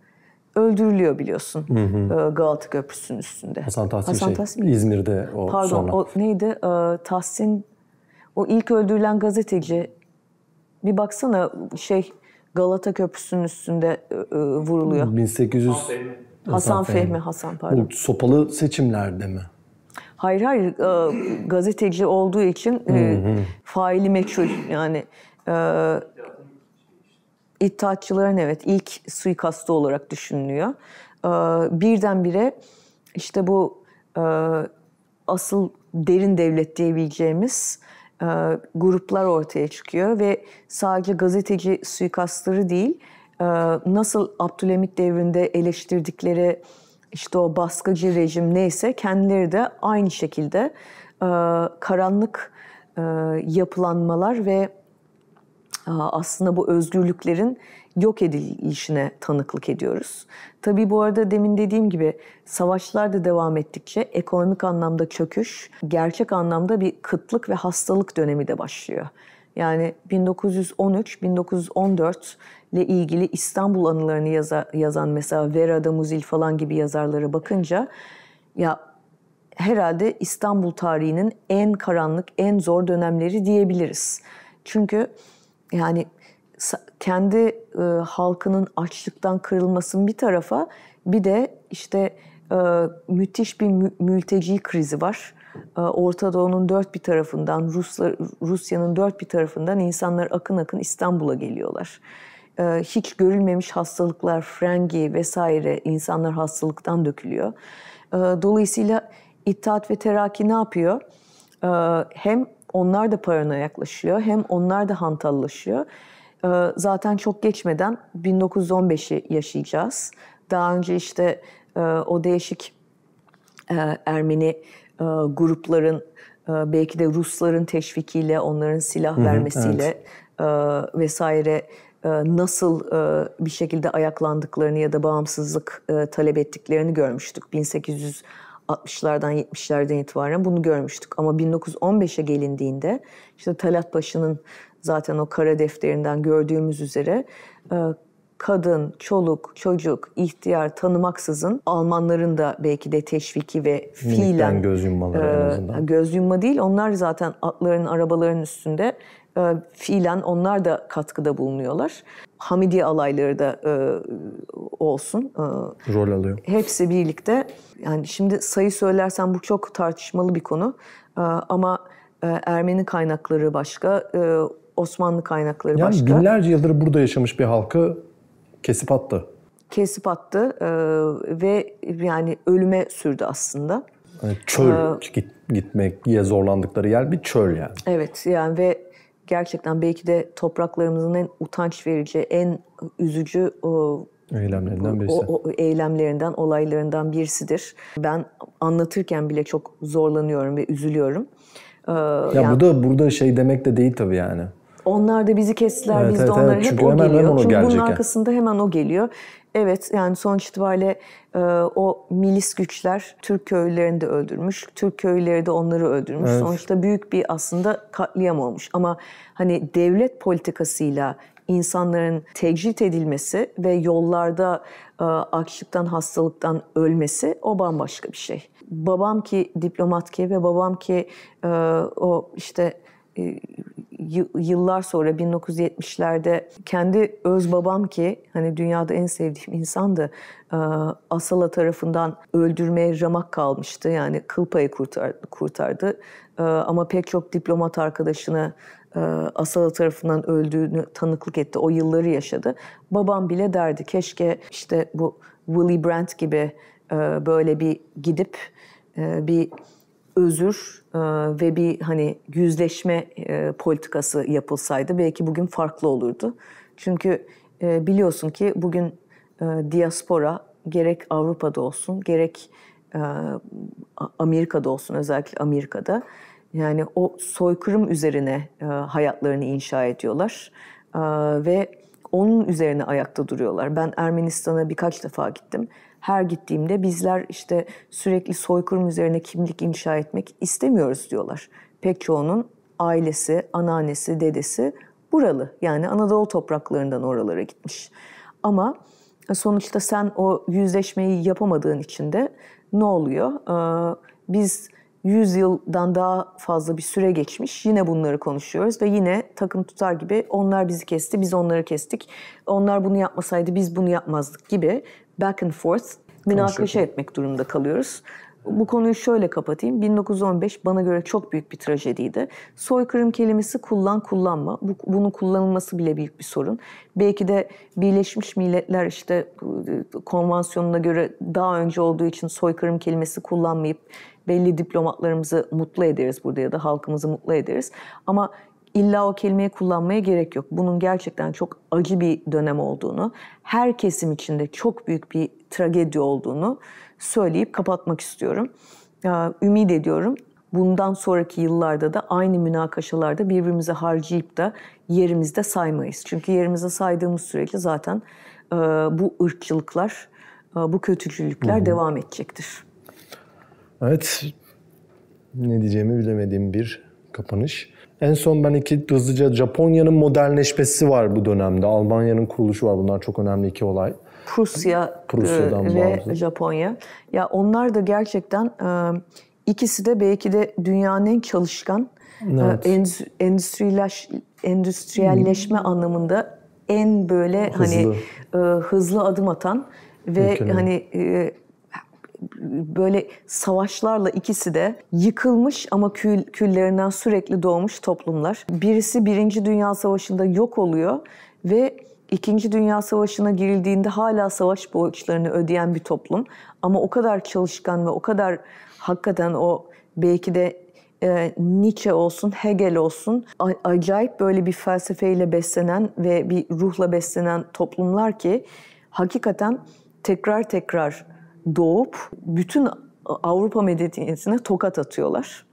öldürülüyor biliyorsun hı hı. E, Galata Köprüsü'nün üstünde. Hasan Tahsin, Hasan şey, İzmir'de o Pardon sonra. o neydi? E, Tahsin o ilk öldürülen gazeteci. Bir baksana şey Galata Köprüsü'nün üstünde e, vuruluyor. 1800 Hasan Fehmi. Hasan Fehmi, Hasan pardon. Bu sopalı seçimlerde mi? Hayır hayır gazeteci olduğu için e, faili meçhul yani e, İttihatçıların evet ilk suikastı olarak düşünülüyor. Ee, birdenbire işte bu e, asıl derin devlet diyebileceğimiz e, gruplar ortaya çıkıyor ve sadece gazeteci suikastları değil e, nasıl Abdülhamit devrinde eleştirdikleri işte o baskıcı rejim neyse kendileri de aynı şekilde karanlık yapılanmalar ve ee, aslında bu özgürlüklerin yok edilişine tanıklık ediyoruz. Tabii bu arada demin dediğim gibi savaşlar da devam ettikçe ekonomik anlamda çöküş, gerçek anlamda bir kıtlık ve hastalık dönemi de başlıyor. Yani 1913-1914 ile ilgili İstanbul anılarını yaza, yazan mesela Vera Vera'da Muzil falan gibi yazarlara bakınca ya herhalde İstanbul tarihinin en karanlık, en zor dönemleri diyebiliriz. Çünkü yani kendi e, halkının açlıktan kırılmasının bir tarafa bir de işte e, müthiş bir mü mülteci krizi var. E, Orta Doğu'nun dört bir tarafından, Rusya'nın dört bir tarafından insanlar akın akın İstanbul'a geliyorlar. E, hiç görülmemiş hastalıklar, frengi vesaire insanlar hastalıktan dökülüyor. E, dolayısıyla İttihat ve Terakki ne yapıyor? E, hem onlar da paranoya yaklaşıyor. Hem onlar da hantallaşıyor. Ee, zaten çok geçmeden 1915'i yaşayacağız. Daha önce işte e, o değişik e, Ermeni e, grupların belki de Rusların teşvikiyle, onların silah Hı-hı, vermesiyle evet. vesaire nasıl bir şekilde ayaklandıklarını ya da bağımsızlık talep ettiklerini görmüştük. 1800 60'lardan 70'lerden itibaren bunu görmüştük. Ama 1915'e gelindiğinde işte Talat Paşa'nın zaten o kara defterinden gördüğümüz üzere e, kadın, çoluk, çocuk, ihtiyar tanımaksızın Almanların da belki de teşviki ve fiilen göz yummaları e, en azından. Göz yumma değil onlar zaten atların, arabaların üstünde e, fiilen onlar da katkıda bulunuyorlar. Hamidiye alayları da e, olsun. E, Rol alıyor. Hepsi birlikte. Yani şimdi sayı söylersem bu çok tartışmalı bir konu. E, ama e, Ermeni kaynakları başka, e, Osmanlı kaynakları yani başka. Yani binlerce yıldır burada yaşamış bir halkı kesip attı. Kesip attı e, ve yani ölüme sürdü aslında. Yani çöl ee, git, gitmeye zorlandıkları yer bir çöl yani. Evet yani ve gerçekten belki de topraklarımızın en utanç verici, en üzücü o, eylemlerinden birisi. O, o, eylemlerinden, olaylarından birisidir. Ben anlatırken bile çok zorlanıyorum ve üzülüyorum. Ee, ya yani, bu da burada şey demek de değil tabii yani. Onlar da bizi kestiler, evet, biz evet, de onlara evet. hep Çünkü o hemen geliyor. Hemen Çünkü bunun arkasında yani. hemen o geliyor. Evet yani sonuç itibariyle e, o milis güçler Türk köylülerini de öldürmüş. Türk köylüleri de onları öldürmüş. Evet. Sonuçta büyük bir aslında katliam olmuş. Ama hani devlet politikasıyla insanların tecrit edilmesi ve yollarda e, açlıktan, hastalıktan ölmesi o bambaşka bir şey. Babam ki diplomat ki ve babam ki e, o işte e, yıllar sonra 1970'lerde kendi öz babam ki hani dünyada en sevdiğim insandı. Asala tarafından öldürmeye ramak kalmıştı. Yani kıl payı kurtardı. kurtardı. Ama pek çok diplomat arkadaşını Asala tarafından öldüğünü tanıklık etti. O yılları yaşadı. Babam bile derdi keşke işte bu Willy Brandt gibi böyle bir gidip bir özür e, ve bir hani yüzleşme e, politikası yapılsaydı belki bugün farklı olurdu. Çünkü e, biliyorsun ki bugün diaspora gerek Avrupa'da olsun gerek Amerika'da olsun özellikle Amerika'da yani o soykırım üzerine hayatlarını inşa ediyorlar ve onun üzerine ayakta duruyorlar. Ben Ermenistan'a birkaç defa gittim her gittiğimde bizler işte sürekli soykırım üzerine kimlik inşa etmek istemiyoruz diyorlar. Pek çoğunun ailesi, anneannesi, dedesi buralı. Yani Anadolu topraklarından oralara gitmiş. Ama sonuçta sen o yüzleşmeyi yapamadığın için de ne oluyor? Ee, biz 100 yıldan daha fazla bir süre geçmiş. Yine bunları konuşuyoruz ve yine takım tutar gibi onlar bizi kesti, biz onları kestik. Onlar bunu yapmasaydı biz bunu yapmazdık gibi back and forth münakaşa etmek durumunda kalıyoruz. Bu konuyu şöyle kapatayım. 1915 bana göre çok büyük bir trajediydi. Soykırım kelimesi kullan kullanma. Bu, bunun kullanılması bile büyük bir sorun. Belki de Birleşmiş Milletler işte e, konvansiyonuna göre daha önce olduğu için soykırım kelimesi kullanmayıp belli diplomatlarımızı mutlu ederiz burada ya da halkımızı mutlu ederiz. Ama illa o kelimeyi kullanmaya gerek yok. Bunun gerçekten çok acı bir dönem olduğunu, her kesim içinde çok büyük bir tragedi olduğunu söyleyip kapatmak istiyorum. Ümit ediyorum bundan sonraki yıllarda da aynı münakaşalarda birbirimize harcayıp da yerimizde saymayız. Çünkü yerimize saydığımız sürece zaten e, bu ırkçılıklar, e, bu kötücülükler hı devam edecektir. Evet, ne diyeceğimi bilemediğim bir kapanış. En son ben iki hızlıca Japonya'nın modernleşmesi var bu dönemde. Almanya'nın kuruluşu var. Bunlar çok önemli iki olay. Prusya Prusya'dan e, ve bağımsız. Japonya. Ya onlar da gerçekten e, ikisi de belki de dünyanın en çalışkan e, evet. endüstriyelleşme hmm. anlamında en böyle hızlı. hani hızlı adım atan ve Ülkenin. hani böyle savaşlarla ikisi de yıkılmış ama kül, küllerinden sürekli doğmuş toplumlar. Birisi Birinci Dünya Savaşı'nda yok oluyor ve İkinci Dünya Savaşı'na girildiğinde hala savaş borçlarını ödeyen bir toplum. Ama o kadar çalışkan ve o kadar hakikaten o belki de e, Nietzsche olsun, Hegel olsun acayip böyle bir felsefeyle beslenen ve bir ruhla beslenen toplumlar ki hakikaten tekrar tekrar doğup bütün Avrupa medeniyetine tokat atıyorlar.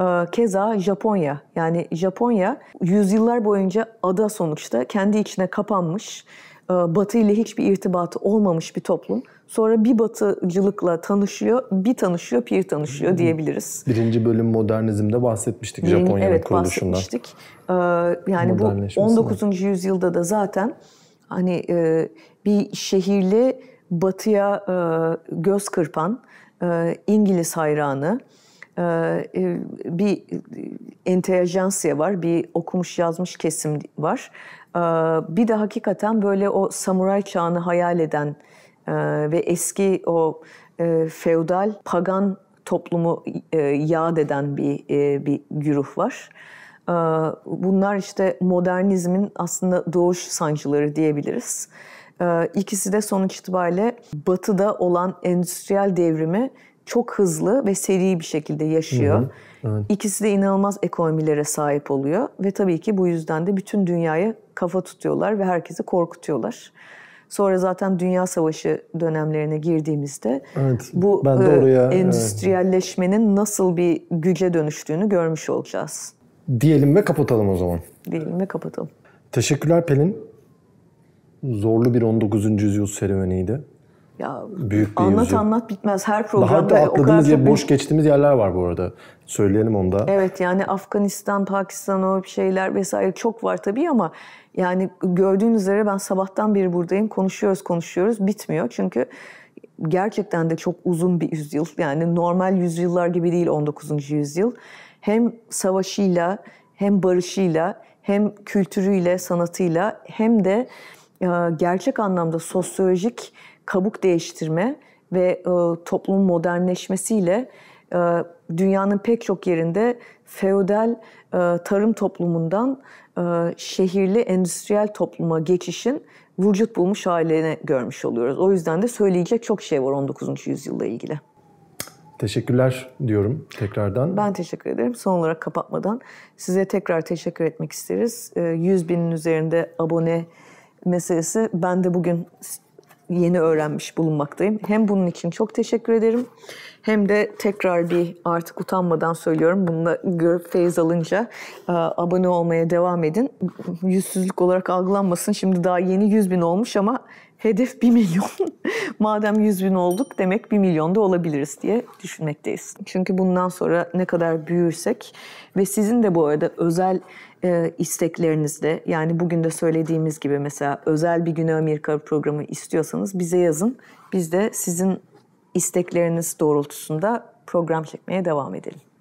Ee, keza Japonya. Yani Japonya yüzyıllar boyunca ada sonuçta kendi içine kapanmış, e, batı ile hiçbir irtibatı olmamış bir toplum. Sonra bir batıcılıkla tanışıyor, bir tanışıyor, bir tanışıyor diyebiliriz. Birinci bölüm modernizmde bahsetmiştik Birinci, Japonya'nın evet, kuruluşundan. Evet bahsetmiştik. Ee, yani bu 19. yüzyılda da zaten hani e, bir şehirli batıya e, göz kırpan e, İngiliz hayranı e, e bir entelijansiye var, bir okumuş yazmış kesim var. E, bir de hakikaten böyle o samuray çağını hayal eden e, ve eski o e, feodal pagan toplumu e, yad eden bir e, bir güruh var. E, bunlar işte modernizmin aslında doğuş sancıları diyebiliriz. Ee, ikisi de sonuç itibariyle batıda olan endüstriyel devrimi çok hızlı ve seri bir şekilde yaşıyor. Hı hı, evet. İkisi de inanılmaz ekonomilere sahip oluyor ve tabii ki bu yüzden de bütün dünyayı kafa tutuyorlar ve herkesi korkutuyorlar. Sonra zaten Dünya Savaşı dönemlerine girdiğimizde evet, bu ben de e, oraya, endüstriyelleşmenin evet. nasıl bir güce dönüştüğünü görmüş olacağız. Diyelim ve kapatalım o zaman. Diyelim ve kapatalım. Teşekkürler Pelin zorlu bir 19. yüzyıl serüveniydi. Ya büyük bir anlat yüzyıl. anlat bitmez her programda. Daha hatta atladığımız yer, boş geçtiğimiz yerler var bu arada. Söyleyelim onda. Evet yani Afganistan, Pakistan o şeyler vesaire çok var tabii ama yani gördüğünüz üzere ben sabahtan beri buradayım. Konuşuyoruz konuşuyoruz bitmiyor çünkü gerçekten de çok uzun bir yüzyıl. Yani normal yüzyıllar gibi değil 19. yüzyıl. Hem savaşıyla hem barışıyla hem kültürüyle sanatıyla hem de ee, gerçek anlamda sosyolojik kabuk değiştirme ve e, toplumun modernleşmesiyle e, dünyanın pek çok yerinde feodal e, tarım toplumundan şehirli endüstriyel topluma geçişin vücut bulmuş halini görmüş oluyoruz. O yüzden de söyleyecek çok şey var 19. yüzyılla ilgili. Teşekkürler diyorum tekrardan. Ben teşekkür ederim. Son olarak kapatmadan size tekrar teşekkür etmek isteriz. 100 binin üzerinde abone meselesi ben de bugün yeni öğrenmiş bulunmaktayım. Hem bunun için çok teşekkür ederim. Hem de tekrar bir artık utanmadan söylüyorum. Bununla görüp feyiz alınca e, abone olmaya devam edin. Yüzsüzlük olarak algılanmasın. Şimdi daha yeni 100 bin olmuş ama hedef 1 milyon. Madem 100 bin olduk demek 1 milyon da olabiliriz diye düşünmekteyiz. Çünkü bundan sonra ne kadar büyürsek ve sizin de bu arada özel e, isteklerinizde yani bugün de söylediğimiz gibi mesela özel bir günü Amerika programı istiyorsanız bize yazın. Biz de sizin istekleriniz doğrultusunda program çekmeye devam edelim.